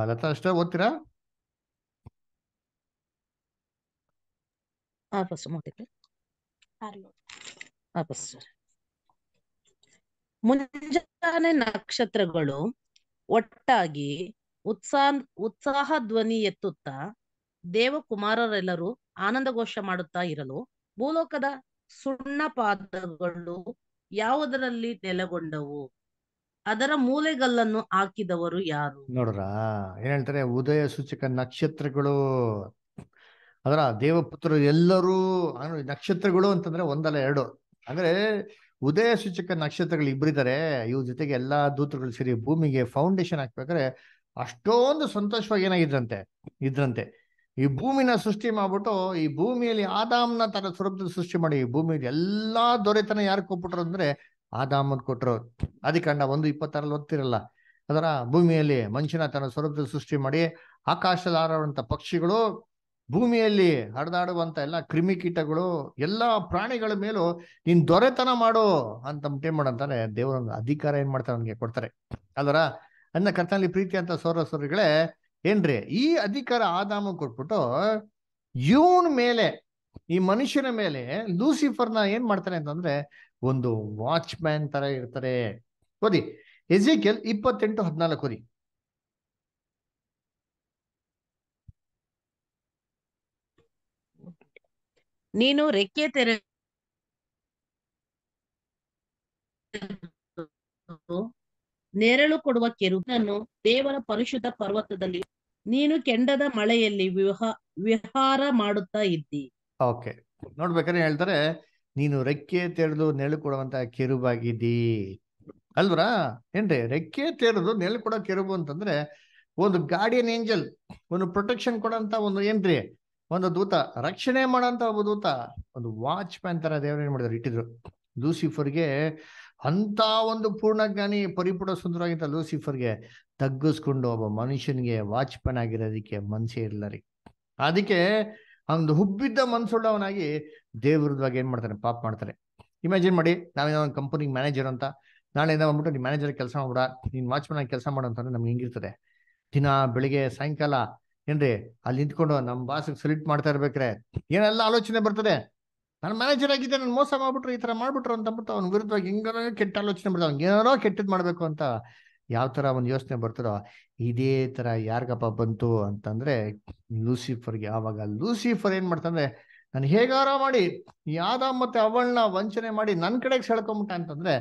S1: ಲತಾ ಓದ್ತೀರಾ
S2: ಮುಂಜಾನೆ ನಕ್ಷತ್ರಗಳು ಒಟ್ಟಾಗಿ ಉತ್ಸಾನ್ ಉತ್ಸಾಹ ಧ್ವನಿ ಎತ್ತುತ್ತಾ ದೇವಕುಮಾರರೆಲ್ಲರೂ ಆನಂದಘೋಷ ಮಾಡುತ್ತಾ ಇರಲು ಭೂಲೋಕದ ಸುಣ್ಣ ಪಾದಗಳು ಯಾವುದರಲ್ಲಿ ನೆಲೆಗೊಂಡವು ಅದರ ಮೂಲೆಗಲ್ಲನ್ನು ಹಾಕಿದವರು ಯಾರು
S1: ನೋಡ್ರ ಏನ್ ಹೇಳ್ತಾರೆ ಉದಯ ಸೂಚಕ ನಕ್ಷತ್ರಗಳು ಅದರ ದೇವಪುತ್ರರು ಎಲ್ಲರೂ ನಕ್ಷತ್ರಗಳು ಅಂತಂದ್ರೆ ಒಂದಲ್ಲ ಎರಡು ಅಂದ್ರೆ ಉದಯ ಸೂಚಕ ನಕ್ಷತ್ರಗಳು ಇಬ್ಬರಿದ್ದಾರೆ ಇವ್ರ ಜೊತೆಗೆ ಎಲ್ಲಾ ದೂತರುಗಳು ಸೇರಿ ಭೂಮಿಗೆ ಫೌಂಡೇಶನ್ ಹಾಕ್ಬೇಕಾದ್ರೆ ಅಷ್ಟೊಂದು ಸಂತೋಷವಾಗಿ ಏನಾಗಿದ್ರಂತೆ ಇದ್ರಂತೆ ಈ ಭೂಮಿನ ಸೃಷ್ಟಿ ಮಾಡ್ಬಿಟ್ಟು ಈ ಭೂಮಿಯಲ್ಲಿ ಆದಾಮ್ನ ತನ್ನ ಸ್ವರೂಪದ ಸೃಷ್ಟಿ ಮಾಡಿ ಈ ಭೂಮಿಯಲ್ಲಿ ಎಲ್ಲಾ ದೊರೆತನ ಯಾರು ಕೊಟ್ಬಿಟ್ರು ಅಂದ್ರೆ ಆದಾಮನ್ ಕೊಟ್ಟರು ಅದಿಕಂಡ ಒಂದು ಇಪ್ಪತ್ತಾರಲ್ಲಿ ಓದ್ತಿರಲ್ಲ ಅದರ ಭೂಮಿಯಲ್ಲಿ ಮನುಷ್ಯನ ತನ್ನ ಸ್ವರೂಪದ ಸೃಷ್ಟಿ ಮಾಡಿ ಆಕಾಶದಾರುವಂತ ಪಕ್ಷಿಗಳು ಭೂಮಿಯಲ್ಲಿ ಹರಿದಾಡುವಂತ ಎಲ್ಲ ಕ್ರಿಮಿಕೀಟಗಳು ಎಲ್ಲ ಪ್ರಾಣಿಗಳ ಮೇಲೂ ನೀನ್ ದೊರೆತನ ಮಾಡು ಅಂತ ಟೇಮ್ ಮಾಡಂತಾರೆ ದೇವರ ಅಧಿಕಾರ ಏನ್ ಮಾಡ್ತಾರೆ ಅವನಿಗೆ ಕೊಡ್ತಾರೆ ಅದರ ಅನ್ನ ಕರ್ತನಲ್ಲಿ ಪ್ರೀತಿ ಅಂತ ಸೌರ ಸೌರಿಗಳೇ ಏನ್ರಿ ಈ ಅಧಿಕಾರ ಆದಾಮ ಕೊಟ್ಬಿಟ್ಟು ಇವನ್ ಮೇಲೆ ಈ ಮನುಷ್ಯನ ಮೇಲೆ ಲೂಸಿಫರ್ನ ಏನ್ ಮಾಡ್ತಾರೆ ಅಂತಂದ್ರೆ ಒಂದು ವಾಚ್ಮ್ಯಾನ್ ತರ ಇರ್ತಾರೆ ಓದಿ ಎಜಿಕೆಲ್ ಇಪ್ಪತ್ತೆಂಟು ಹದಿನಾಲ್ಕು ಓದಿ
S2: ನೀನು ರೆಕ್ಕೆ ತೆರೆ ನೆರಳು ಕೊಡುವ ಕೆರುಗನ್ನು ದೇವರ ಪರಿಶುದ್ಧ ಪರ್ವತದಲ್ಲಿ ನೀನು ಕೆಂಡದ ಮಳೆಯಲ್ಲಿ ವಿಹಾರ ಮಾಡುತ್ತಾ ಇದ್ದಿ
S1: ಓಕೆ ನೋಡ್ಬೇಕಾದ್ರೆ ಹೇಳ್ತಾರೆ ನೀನು ರೆಕ್ಕೆ ತೆರೆದು ನೆಳು ಕೊಡುವಂತ ಕೆರುಬಾಗಿದ್ದೀ ಅಲ್ವರಾ ಏನ್ರಿ ರೆಕ್ಕೆ ತೆರೆದು ನೆಲು ಕೊಡೋ ಕೆರುಬು ಅಂತಂದ್ರೆ ಒಂದು ಗಾರ್ಡಿಯನ್ ಏಂಜಲ್ ಒಂದು ಪ್ರೊಟೆಕ್ಷನ್ ಕೊಡಂತ ಒಂದು ಏನ್ರಿ ಒಂದು ದೂತ ರಕ್ಷಣೆ ಮಾಡೋಂತ ಒಬ್ಬ ದೂತ ಒಂದು ವಾಚ್ ಮ್ಯಾನ್ ತರ ದೇವ್ರ ಏನ್ ಮಾಡಿದ್ರು ಇಟ್ಟಿದ್ರು ಲೂಸಿಫರ್ಗೆ ಅಂತ ಒಂದು ಪೂರ್ಣಜ್ಞಾನಿ ಪರಿಪೂರ್ಣ ಸುಂದರವಾಗಿದ್ದ ಲೂಸಿಫರ್ಗೆ ತಗ್ಗಿಸ್ಕೊಂಡು ಒಬ್ಬ ಮನುಷ್ಯನಿಗೆ ವಾಚ್ಮನ್ ಆಗಿರೋದಕ್ಕೆ ಮನಸ್ಸೇ ಇರಲ್ಲ ರೀ ಅದಕ್ಕೆ ಒಂದು ಹುಬ್ಬಿದ್ದ ಮನಸ್ಸುಳ್ಳವನಾಗಿ ದೇವ್ರದ್ವಾಗಿ ಏನ್ ಮಾಡ್ತಾನೆ ಪಾಪ್ ಮಾಡ್ತಾರೆ ಇಮ್ಯಾಜಿನ್ ಮಾಡಿ ನಾವೇನೋ ಒಂದು ಕಂಪನಿಗೆ ಮ್ಯಾನೇಜರ್ ಅಂತ ನಾಳೆ ಏನೋ ಬಂದ್ಬಿಟ್ಟು ನೀನು ಮ್ಯಾನೇಜರ್ ಕೆಲಸ ಮಾಡ್ಬಿಡ ನೀನು ವಾಚ್ಮನ್ ಆಗಿ ಕೆಲಸ ಮಾಡು ಅಂತಂದ್ರೆ ನಮ್ಗೆ ಹಿಂಗಿರ್ತದೆ ದಿನ ಬೆಳಿಗ್ಗೆ ಸಾಯಂಕಾಲ ಏನ್ರಿ ಅಲ್ಲಿ ನಿಂತ್ಕೊಂಡು ನಮ್ಮ ಬಾಸಿಗೆ ಸಲ್ಯೂಟ್ ಮಾಡ್ತಾ ಇರ್ಬೇಕ್ರೆ ಏನೆಲ್ಲ ಆಲೋಚನೆ ಬರ್ತದೆ ನನ್ನ ಮ್ಯಾನೇಜರ್ ಆಗಿದ್ದೆ ನಾನು ಮೋಸ ಮಾಡ್ಬಿಟ್ರು ಈ ತರ ಮಾಡ್ಬಿಟ್ರು ಅಂತ ಅಂದ್ಬಿಟ್ಟು ಅವ್ನ ವಿರುದ್ಧವಾಗಿ ಹೆಂಗಾರ ಕೆಟ್ಟ ಆಲೋಚನೆ ಬರ್ತದೆ ಏನೋ ಏನಾರೋ ಕೆಟ್ಟದ್ ಮಾಡ್ಬೇಕು ಅಂತ ಯಾವ ತರ ಒಂದು ಯೋಚನೆ ಬರ್ತದೋ ಇದೇ ತರ ಯಾರಿಗಪ್ಪ ಬಂತು ಅಂತಂದ್ರೆ ಲೂಸಿಫರ್ಗೆ ಆವಾಗ ಲೂಸಿಫರ್ ಏನ್ ಮಾಡ್ತಂದ್ರೆ ನಾನು ಹೇಗಾರ ಮಾಡಿ ಯಾದ ಮತ್ತೆ ಅವಳನ್ನ ವಂಚನೆ ಮಾಡಿ ನನ್ನ ಕಡೆಗೆ ಸೆಳ್ಕೊಂಬಿಟ್ಟ ಅಂತಂದ್ರೆ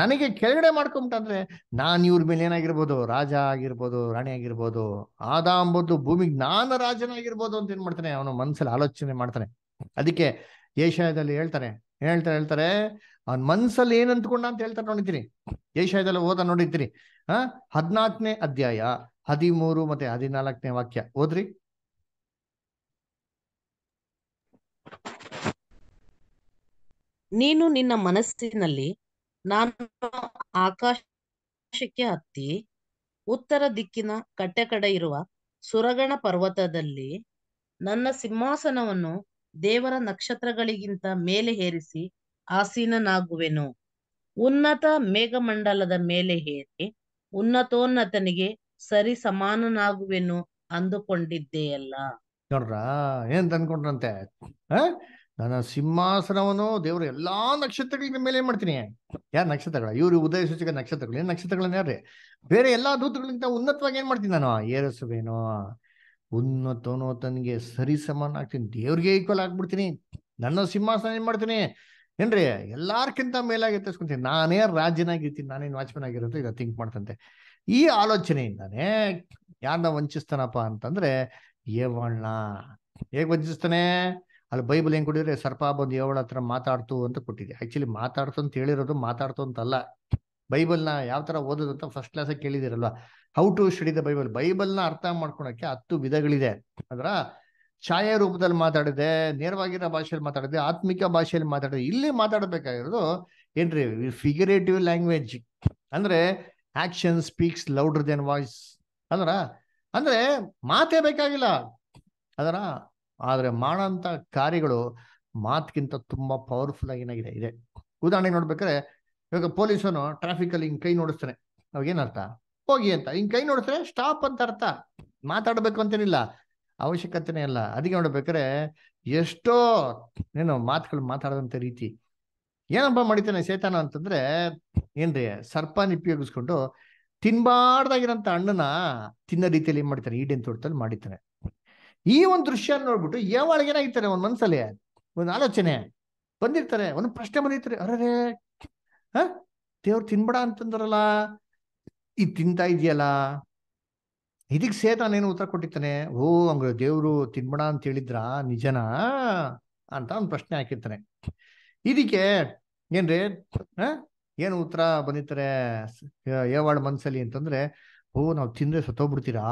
S1: ನನಗೆ ಕೆಳಗಡೆ ಮಾಡ್ಕೊಂಬಿಟ್ಟ ಅಂದ್ರೆ ನಾನ್ ಇವ್ರ ಮೇಲೆ ಏನಾಗಿರ್ಬೋದು ರಾಜ ಆಗಿರ್ಬೋದು ರಾಣಿ ಆಗಿರ್ಬೋದು ಆದ ಅಂಬೋದು ಭೂಮಿಗೆ ನಾನು ರಾಜನಾಗಿರ್ಬೋದು ಅಂತ ಏನ್ ಮಾಡ್ತಾನೆ ಅವನ ಮನ್ಸಲ್ಲಿ ಆಲೋಚನೆ ಮಾಡ್ತಾನೆ ಅದಕ್ಕೆ ಏಷಾಯದಲ್ಲಿ ಹೇಳ್ತಾರೆ ಹೇಳ್ತಾರೆ ಹೇಳ್ತಾರೆ ಅವ್ನ ಮನ್ಸಲ್ಲಿ ಏನ್ ಅಂತಕೊಂಡ ಅಂತ ಹೇಳ್ತಾರೆ ನೋಡಿದ್ರಿ ಏಷಾಯದಲ್ಲಿ ಓದ ನೋಡಿದ್ರಿ ಹ ಹದಿನಾಲ್ಕನೇ ಅಧ್ಯಾಯ ಹದಿಮೂರು ಮತ್ತೆ ಹದಿನಾಲ್ಕನೇ ವಾಕ್ಯ ಓದ್ರಿ
S2: ನೀನು ನಿನ್ನ ಮನಸ್ಸಿನಲ್ಲಿ ನಾನು ಆಕಾಶಕ್ಕೆ ಹತ್ತಿ ಉತ್ತರ ದಿಕ್ಕಿನ ಕಟ್ಟೆ ಕಡೆ ಇರುವ ಸುರಗಣ ಪರ್ವತದಲ್ಲಿ ನನ್ನ ಸಿಂಹಾಸನವನ್ನು ದೇವರ ನಕ್ಷತ್ರಗಳಿಗಿಂತ ಮೇಲೆ ಹೇರಿಸಿ ಆಸೀನನಾಗುವೆನು ಉನ್ನತ ಮೇಘಮಂಡಲದ ಮೇಲೆ ಹೇರಿ ಉನ್ನತೋನ್ನತನಿಗೆ ಸರಿ ಸಮಾನನಾಗುವೆನು ಅಂದುಕೊಂಡಿದ್ದೆಯಲ್ಲ
S1: ನೋಡ್ರಾ ಏನ್ ತಂದ್ಕೊಂಡ್ರಂತೆ ನನ್ನ ಸಿಂಹಾಸನವನ್ನು ದೇವರ ಎಲ್ಲಾ ನಕ್ಷತ್ರಗಳ ಮೇಲೆ ಏನ್ ಮಾಡ್ತೀನಿ ಯಾರ ನಕ್ಷತ್ರಗಳ ಇವರು ಉದಯ ಸೂಚಕ ನಕ್ಷತ್ರಗಳು ಏನ್ ನಕ್ಷತ್ರಗಳನ್ನ ಬೇರೆ ಎಲ್ಲಾ ದೂತಗಳಿಗಿಂತ ಉನ್ನತವಾಗಿ ಏನ್ ಮಾಡ್ತೀನಿ ನಾನು ಏರಸುವೇನೋ ಉನ್ನತನೋತನಿಗೆ ಸರಿ ಸಮಾನ ಆಗ್ತೀನಿ ದೇವ್ರಿಗೆ ಈಕ್ವಲ್ ಆಗ್ಬಿಡ್ತೀನಿ ನನ್ನ ಸಿಂಹಾಸನ ಏನ್ ಮಾಡ್ತೀನಿ ಏನ್ರಿ ಎಲ್ಲಾರ್ಕಿಂತ ಮೇಲಾಗಿ ತರ್ಸ್ಕೊಂತೀನಿ ನಾನೇ ರಾಜ್ಯನಾಗಿರ್ತೀನಿ ನಾನೇನ್ ವಾಚ್ಮನ್ ಆಗಿರೋದು ಈಗ ಥಿಂಕ್ ಮಾಡ್ತಂತೆ ಈ ಆಲೋಚನೆಯಿಂದಾನೇ ಯಾರನ್ನ ವಂಚಿಸ್ತಾನಪ್ಪ ಅಂತಂದ್ರೆ ಏವಣ್ಣ ಹೇಗ್ ವಂಚಿಸ್ತಾನೆ ಅಲ್ಲಿ ಬೈಬಲ್ ಹೆಂಗ್ ಕೊಟ್ಟಿದ್ರೆ ಸರ್ಪ ಬಂದು ಏವಳ ಹತ್ರ ಮಾತಾಡ್ತು ಅಂತ ಕೊಟ್ಟಿದೆ ಆಕ್ಚುಲಿ ಮಾತಾಡ್ತು ಅಂತ ಹೇಳಿರೋದು ಮಾತಾಡ್ತು ಅಂತಲ್ಲ ಬೈಬಲ್ನ ಯಾವ ತರ ಓದೋದು ಅಂತ ಫಸ್ಟ್ ಕ್ಲಾಸ್ ಕೇಳಿದಿರಲ್ವಾ how to study the Bible ನ ಅರ್ಥ ಮಾಡ್ಕೊಳಕ್ಕೆ ಹತ್ತು ವಿಧಗಳಿದೆ ಅದರ ಛಾಯಾ ರೂಪದಲ್ಲಿ ಮಾತಾಡಿದೆ ನೇರವಾಗಿರೋ ಭಾಷೆಯಲ್ಲಿ ಮಾತಾಡಿದೆ ಆತ್ಮಿಕ ಭಾಷೆಯಲ್ಲಿ ಮಾತಾಡಿದೆ ಇಲ್ಲಿ ಮಾತಾಡಬೇಕಾಗಿರೋದು ಏನ್ರಿ ಫಿಗರೇಟಿವ್ ಲ್ಯಾಂಗ್ವೇಜ್ ಅಂದ್ರೆ action speaks louder than voice ಅದರ ಅಂದ್ರೆ ಮಾತೇ ಬೇಕಾಗಿಲ್ಲ ಅದರ ಆದರೆ ಮಾಡೋಂಥ ಕಾರ್ಯಗಳು ಮಾತ್ಗಿಂತ ತುಂಬಾ ಪವರ್ಫುಲ್ ಆಗಿ ಏನಾಗಿದೆ ಇದೆ ಉದಾಹರಣೆಗೆ ನೋಡ್ಬೇಕಾದ್ರೆ ಇವಾಗ ಪೊಲೀಸನು ಟ್ರಾಫಿಕಲ್ಲಿ ಹಿಂಗೆ ಕೈ ನೋಡಿಸ್ತಾನೆ ಏನರ್ಥ ಹೋಗಿ ಅಂತ ಹಿಂಗ್ ಕೈ ನೋಡಿದ್ರೆ ಸ್ಟಾಪ್ ಅಂತ ಅರ್ಥ ಮಾತಾಡ್ಬೇಕು ಅಂತೇನಿಲ್ಲ ಅವಶ್ಯಕತೆನೇ ಇಲ್ಲ ಅದಕ್ಕೆ ನೋಡ್ಬೇಕಾರೆ ಎಷ್ಟೋ ಏನು ಮಾತುಗಳು ಮಾತಾಡದಂತ ರೀತಿ ಏನಪ್ಪ ಮಾಡಿತಾನೆ ಸೇತಾನ ಅಂತಂದ್ರೆ ಏನ್ರಿ ಸರ್ಪ ಉಪಯೋಗಿಸ್ಕೊಂಡು ತಿನ್ಬಾರ್ದಾಗಿರೋಂಥ ಹಣ್ಣನ್ನ ತಿನ್ನೋ ರೀತಿಯಲ್ಲಿ ಏನ್ ಮಾಡ್ತಾನೆ ಈಡೇನ್ ತೋಟದಲ್ಲಿ ಮಾಡಿತಾನೆ ಈ ಒಂದು ದೃಶ್ಯ ನೋಡ್ಬಿಟ್ಟು ಯಾವಾಗ ಏನಾಗಿರ್ತಾರೆ ಒಂದ್ ಮನ್ಸಲ್ಲಿ ಒಂದು ಆಲೋಚನೆ ಬಂದಿರ್ತಾರೆ ಒಂದು ಪ್ರಶ್ನೆ ಬಂದಿರ್ತಾರೆ ಅರೇ ದೇವ್ರು ತಿನ್ಬೇಡ ಅಂತಂದ್ರಲ್ಲ ಇದು ತಿಂತಾ ಇದೆಯಲ್ಲ ಇದಕ್ಕೆ ಸೇತಾನೇನು ಉತ್ತರ ಕೊಟ್ಟಿರ್ತಾನೆ ಓ ಹಂಗ ದೇವರು ತಿನ್ಬೋಣ ಅಂತ ಹೇಳಿದ್ರ ನಿಜನಾ ಅಂತ ಒಂದು ಪ್ರಶ್ನೆ ಹಾಕಿರ್ತಾನೆ ಇದಕ್ಕೆ ಏನ್ರಿ ಏನು ಉತ್ತರ ಬಂದಿರ್ತಾರೆ ಯಾವಾಳ ಮನ್ಸಲ್ಲಿ ಅಂತಂದ್ರೆ ಓ ನಾವು ತಿಂದ್ರೆ ಸತ್ತೋಗ್ಬಿಡ್ತೀರಾ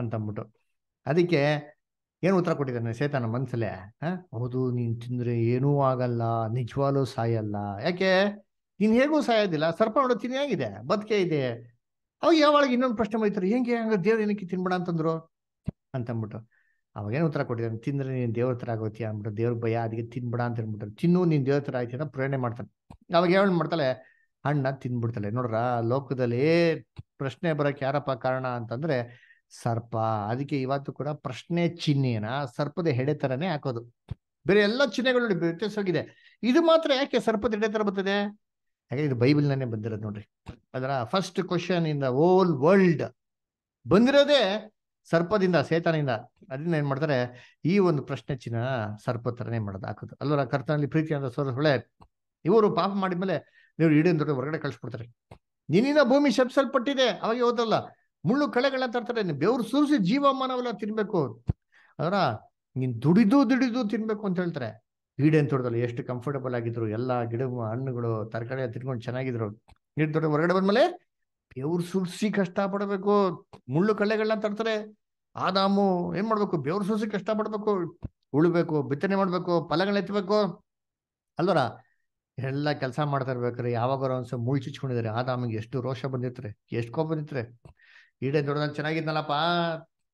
S1: ಅಂತಂದ್ಬಿಟ್ಟು ಅದಕ್ಕೆ ಏನು ಉತ್ತರ ಕೊಟ್ಟಿದ್ದಾನೆ ಸೇತಾನ ಮನ್ಸಲ್ಲೇ ಹೌದು ನೀನ್ ತಿಂದ್ರೆ ಏನೂ ಆಗಲ್ಲ ನಿಜವಾಗ್ಲೂ ಸಾಯಲ್ಲ ಯಾಕೆ ನೀನ್ ಹೇಗೂ ಸಾಯೋದಿಲ್ಲ ಸರ್ಪ ನೋಡೋ ಹೇಗಿದೆ ಬದುಕೆ ಇದೆ ಅವ್ ಯಾವಾಗ ಇನ್ನೊಂದು ಪ್ರಶ್ನೆ ಮಾಡ್ತಾರೆ ಹೆಂಗೆ ಹಂಗ ದೇವ್ರು ಏನಕ್ಕೆ ತಿನ್ಬೇಡ ಅಂತಂದ್ರು ಅಂತಂದ್ಬಿಟ್ಟು ಅವಾಗೇನು ಉತ್ತರ ಕೊಟ್ಟಿದ್ದಾನೆ ತಿಂದ್ರೆ ನೀನು ದೇವ್ರ ಥರ ಆಗೋತಿ ಅಂದ್ಬಿಟ್ಟು ದೇವ್ರ ಭಯ ಅದಕ್ಕೆ ತಿನ್ಬಿಡ ಅಂತ ಅಂದ್ಬಿಟ್ಟು ತಿನ್ನು ನೀನು ದೇವ್ರ ಥರ ಅಂತ ಪ್ರೇರಣೆ ಮಾಡ್ತಾನೆ ಅವಾಗ ಏನು ಮಾಡ್ತಾಳೆ ಹಣ್ಣ ತಿನ್ಬಿಡ್ತಾಳೆ ನೋಡ್ರ ಲೋಕದಲ್ಲಿ ಪ್ರಶ್ನೆ ಬರೋಕೆ ಯಾರಪ್ಪ ಕಾರಣ ಅಂತಂದ್ರೆ ಸರ್ಪ ಅದಕ್ಕೆ ಇವತ್ತು ಕೂಡ ಪ್ರಶ್ನೆ ಚಿಹ್ನೆಯನ್ನ ಸರ್ಪದ ಹೆಡೆ ಥರನೇ ಹಾಕೋದು ಬೇರೆ ಎಲ್ಲ ಚಿಹ್ನೆಗಳು ವ್ಯತ್ಯಾಸವಾಗಿದೆ ಇದು ಮಾತ್ರ ಯಾಕೆ ಸರ್ಪದ ಹೆಡೆ ಥರ ಬರ್ತದೆ ಯಾಕಂದ್ರೆ ಇದು ಬೈಬಲ್ನೇ ಬಂದಿರೋದು ನೋಡ್ರಿ ಅದರ first question in the old world ಬಂದಿರೋದೇ ಸರ್ಪದಿಂದ ಸೇತನಿಂದ ಅದರಿಂದ ಏನ್ ಮಾಡ್ತಾರೆ ಈ ಒಂದು ಪ್ರಶ್ನೆ ಚಿನ್ನ ಸರ್ಪ ಥರನೇ ಮಾಡೋದು ಹಾಕೋದು ಕರ್ತನಲ್ಲಿ ಪ್ರೀತಿ ಅಂತ ಸೋದ ಹೊಳೆ ಇವರು ಪಾಪ ಮಾಡಿದ್ಮೇಲೆ ನೀವು ಇಡೀ ದೊಡ್ಡ ಹೊರಗಡೆ ಕೊಡ್ತಾರೆ ನೀನಿನ ಭೂಮಿ ಶಪ್ಸಲ್ಪಟ್ಟಿದೆ ಅವಾಗ ಹೋದಲ್ಲ ಮುಳ್ಳು ಕಳೆಗಳ ತರ್ತಾರೆ ಬೆವರು ಸುರಿಸಿ ಜೀವಮಾನವೆಲ್ಲ ತಿನ್ಬೇಕು ಅದರ ನೀನ್ ದುಡಿದು ದುಡಿದು ತಿನ್ಬೇಕು ಅಂತ ಹೇಳ್ತಾರೆ ಈಡೇನ್ ತೋಟದಲ್ಲಿ ಎಷ್ಟು ಕಂಫರ್ಟಬಲ್ ಆಗಿದ್ರು ಎಲ್ಲ ಗಿಡ ಹಣ್ಣುಗಳು ತರಕಾರಿ ತಿನ್ಕೊಂಡು ಚೆನ್ನಾಗಿದ್ರು ನೀರು ತೋಟ ಹೊರಗಡೆ ಬಂದ್ಮೇಲೆ ಬೆವ್ರು ಸುರ್ಸಿ ಕಷ್ಟ ಮುಳ್ಳು ಕಳ್ಳೆಗಳನ್ನ ತರ್ತಾರೆ ಆದಾಮು ಏನ್ ಮಾಡ್ಬೇಕು ಬೆವ್ರು ಸುರ್ಸಿ ಕಷ್ಟ ಪಡ್ಬೇಕು ಉಳ್ಬೇಕು ಬಿತ್ತನೆ ಮಾಡ್ಬೇಕು ಫಲಗಳನ್ನ ಎತ್ತಬೇಕು ಅಲ್ವರ ಎಲ್ಲ ಕೆಲಸ ಮಾಡ್ತಾ ಇರ್ಬೇಕ್ರಿ ಯಾವಾಗ ಒಂದ್ಸ ಮುಳ್ ಚಿಚ್ಕೊಂಡಿದ್ದಾರೆ ಆದಾಮಿಗೆ ಎಷ್ಟು ರೋಷ ಬಂದಿರ್ತಾರೆ ಎಷ್ಟು ಕೋಪ ಬಂದಿರ್ತಾರೆ ಈಡೇನ್ ದೊಡ್ಡದಾಗ ಚೆನ್ನಾಗಿದ್ನಲ್ಲಪ್ಪ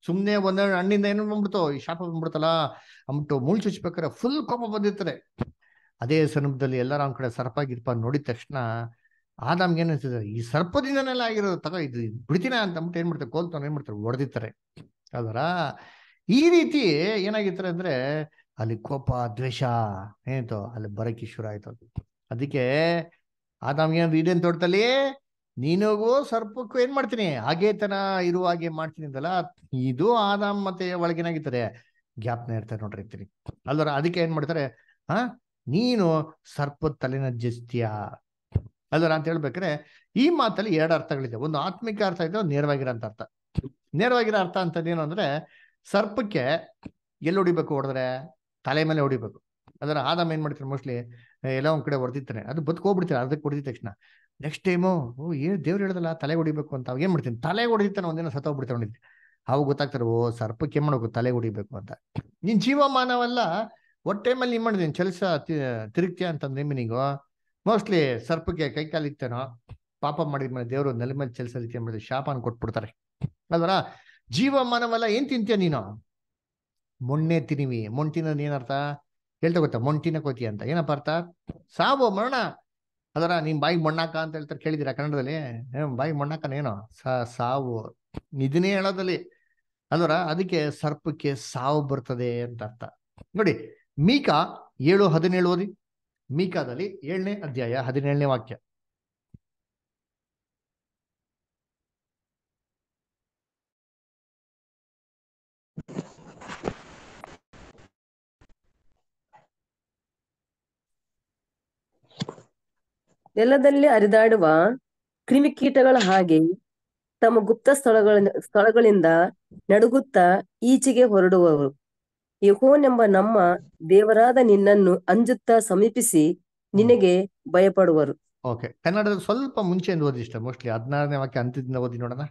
S1: ಸುಮ್ಮನೆ ಒಂದೆರಡು ಹಣ್ಣಿಂದ ಏನು ಬಂದ್ಬಿಡ್ತು ಈ ಶಾಪ ಬಂದ್ಬಿಡ್ತಲ್ಲ ಅಂದ್ಬಿಟ್ಟು ಮುಳ್ ಚುಚ್ಬೇಕಾರೆ ಫುಲ್ ಕೋಪ ಬಂದಿರ್ತಾರೆ ಅದೇ ಸಂದರ್ಭದಲ್ಲಿ ಎಲ್ಲರ ಅವ್ನ ಕಡೆ ಸರ್ಪ ಗಿರ್ಪ ನೋಡಿದ ತಕ್ಷಣ ಆದಾಮ್ಗೆ ಏನ್ ಅನ್ಸುತ್ತೆ ಈ ಸರ್ಪದಿಂದನೆಲ್ಲ ಆಗಿರೋದು ತಗೋ ಇದು ಬಿಡ್ತೀನ ಅಂತ ಅಂದ್ಬಿಟ್ಟು ಏನ್ ಮಾಡ್ತಾರೆ ಕೋಲ್ತಾನೆ ಏನ್ ಮಾಡ್ತಾರೆ ಹೊಡೆದಿರ್ತಾರೆ ಅದರ ಈ ರೀತಿ ಏನಾಗಿರ್ತಾರೆ ಅಂದ್ರೆ ಅಲ್ಲಿ ಕೋಪ ದ್ವೇಷ ಏನಾಯ್ತು ಅಲ್ಲಿ ಶುರು ಆಯ್ತು ಅದಕ್ಕೆ ಆದಾಮ್ಗೆ ಏನಾದ್ರು ಇದೇನ್ ತೋಟದಲ್ಲಿ ನೀನಿಗೂ ಸರ್ಪಕ್ಕೂ ಏನ್ ಮಾಡ್ತೀನಿ ಹಾಗೇತನ ಇರುವ ಹಾಗೆ ಮಾಡ್ತೀನಿ ಅಂತಲ್ಲ ಇದು ಆದಾಮ್ ಮತ್ತೆ ಒಳಗೇನಾಗಿತ್ತದೆ ಗ್ಯಾಪ್ನ ಇರ್ತಾರೆ ನೋಡ್ರಿ ಇರ್ತೀರಿ ಅಲ್ವರ ಅದಕ್ಕೆ ಏನ್ ಮಾಡ್ತಾರೆ ಹಾ ನೀನು ಸರ್ಪ ತಲೆನ ಜಸ್ತಿಯಾ ಅಲ್ವರ ಅಂತ ಹೇಳ್ಬೇಕ್ರೆ ಈ ಮಾತಲ್ಲಿ ಎರಡು ಅರ್ಥಗಳಿದೆ ಒಂದು ಆತ್ಮಿಕ ಅರ್ಥ ಇದೆ ಒಂದು ನೇರವಾಗಿರೋ ಅಂತ ಅರ್ಥ ನೇರವಾಗಿರೋ ಅರ್ಥ ಅಂತದೇನು ಅಂದ್ರೆ ಸರ್ಪಕ್ಕೆ ಎಲ್ಲಿ ಹೊಡಿಬೇಕು ಹೊಡೆದ್ರೆ ತಲೆ ಮೇಲೆ ಹೊಡಿಬೇಕು ಅದರ ಆದಾಮ್ ಏನ್ ಮಾಡ್ತಾರೆ ಮೋಸ್ಟ್ಲಿ ಎಲ್ಲ ಒಂದ್ ಕಡೆ ಹೊಡೆದಿರ್ತಾರೆ ಅದು ಬದುಕೋಗ್ಬಿಡ್ತಾರೆ ಅದಕ್ಕೆ ಹೊಡೆದಿದ ತಕ್ಷಣ ನೆಕ್ಸ್ಟ್ ಟೈಮು ಓ ಏನು ದೇವ್ರು ಹೇಳ್ದಲ್ಲ ತಲೆ ಹೊಡಿಬೇಕು ಅಂತ ಏನು ಮಾಡ್ತೀನಿ ತಲೆ ಹೊಡಿತಾನೆ ಒಂದಿನ ಸತ್ತೋಗ್ಬಿಡ್ತಾನೆ ಹೊಡಿತೀನಿ ಅವಾಗ ಗೊತ್ತಾಗ್ತಾರೆ ಓ ಸರ್ಪಕ್ಕೆ ಏನು ಮಾಡಬೇಕು ತಲೆ ಹೊಡಿಬೇಕು ಅಂತ ನಿನ್ನ ಜೀವಮಾನವಲ್ಲ ಒಟ್ಟು ಟೈಮಲ್ಲಿ ಏನು ಮಾಡಿದೀನಿ ಕೆಲಸ ತಿರುಗ್ತೀಯ ಅಂತಂದ್ರೆ ಮೀನಿಂಗು ಮೋಸ್ಟ್ಲಿ ಸರ್ಪಕ್ಕೆ ಕೈ ಇತ್ತೇನೋ ಪಾಪ ಮಾಡಿದ್ಮೇಲೆ ದೇವರು ನೆಲ ಮೇಲೆ ಚಲಿಸಲಿಕ್ಕೆ ಏನು ಮಾಡಿದ್ರೆ ಶಾಪನ ಕೊಟ್ಬಿಡ್ತಾರೆ ಅಲ್ವರ ಜೀವಮಾನವಲ್ಲ ಏನು ತಿಂತೀಯ ನೀನು ಮೊಣ್ಣೆ ತಿನ್ನಿವಿ ಮೊಣ್ ತಿನ್ನೋದು ಏನರ್ಥ ಹೇಳ್ತಾ ಗೊತ್ತಾ ಮೊಣ್ ತಿನ್ನಕೋತಿ ಅಂತ ಏನಪ್ಪ ಅರ್ಥ ಸಾವು ಮರಣ ಅದರ ನಿಮ್ ಬಾಯಿ ಮಣ್ಣಾಕ ಅಂತ ಹೇಳ್ತಾರೆ ಕೇಳಿದಿರ ಕನ್ನಡದಲ್ಲಿ ಬಾಯಿ ಮಣ್ಣಾಕನೇನೋ ಸಾವು ಇದನ್ನೇ ಹೇಳೋದಲ್ಲಿ ಅದರ ಅದಕ್ಕೆ ಸರ್ಪಕ್ಕೆ ಸಾವು ಬರ್ತದೆ ಅಂತ ಅರ್ಥ ನೋಡಿ ಮೀಕಾ ಏಳು ಹದಿನೇಳು ಓದಿ ಮೀಕಾದಲ್ಲಿ ಏಳನೇ ಅಧ್ಯಾಯ ಹದಿನೇಳನೇ ವಾಕ್ಯ
S5: ನೆಲದಲ್ಲಿ ಹರಿದಾಡುವ ಕ್ರಿಮಿಕೀಟಗಳ ಹಾಗೆ ತಮ್ಮ ಗುಪ್ತ ಸ್ಥಳಗಳ ಸ್ಥಳಗಳಿಂದ ನಡುಗುತ್ತಾ ಈಚೆಗೆ ಹೊರಡುವವರು ಯಹೋನೆಂಬ ನಮ್ಮ ದೇವರಾದ ನಿನ್ನನ್ನು ಅಂಜುತ್ತಾ
S1: ಸಮೀಪಿಸಿ ನಿನಗೆ ಭಯಪಡುವರು ಓಕೆ ಸ್ವಲ್ಪ ಮುಂಚೆ ಮೋಸ್ಟ್ಲಿ ವಾಕ್ಯ ಅಂತ್ಯದಿಂದ ಓದಿ ನೋಡೋಣ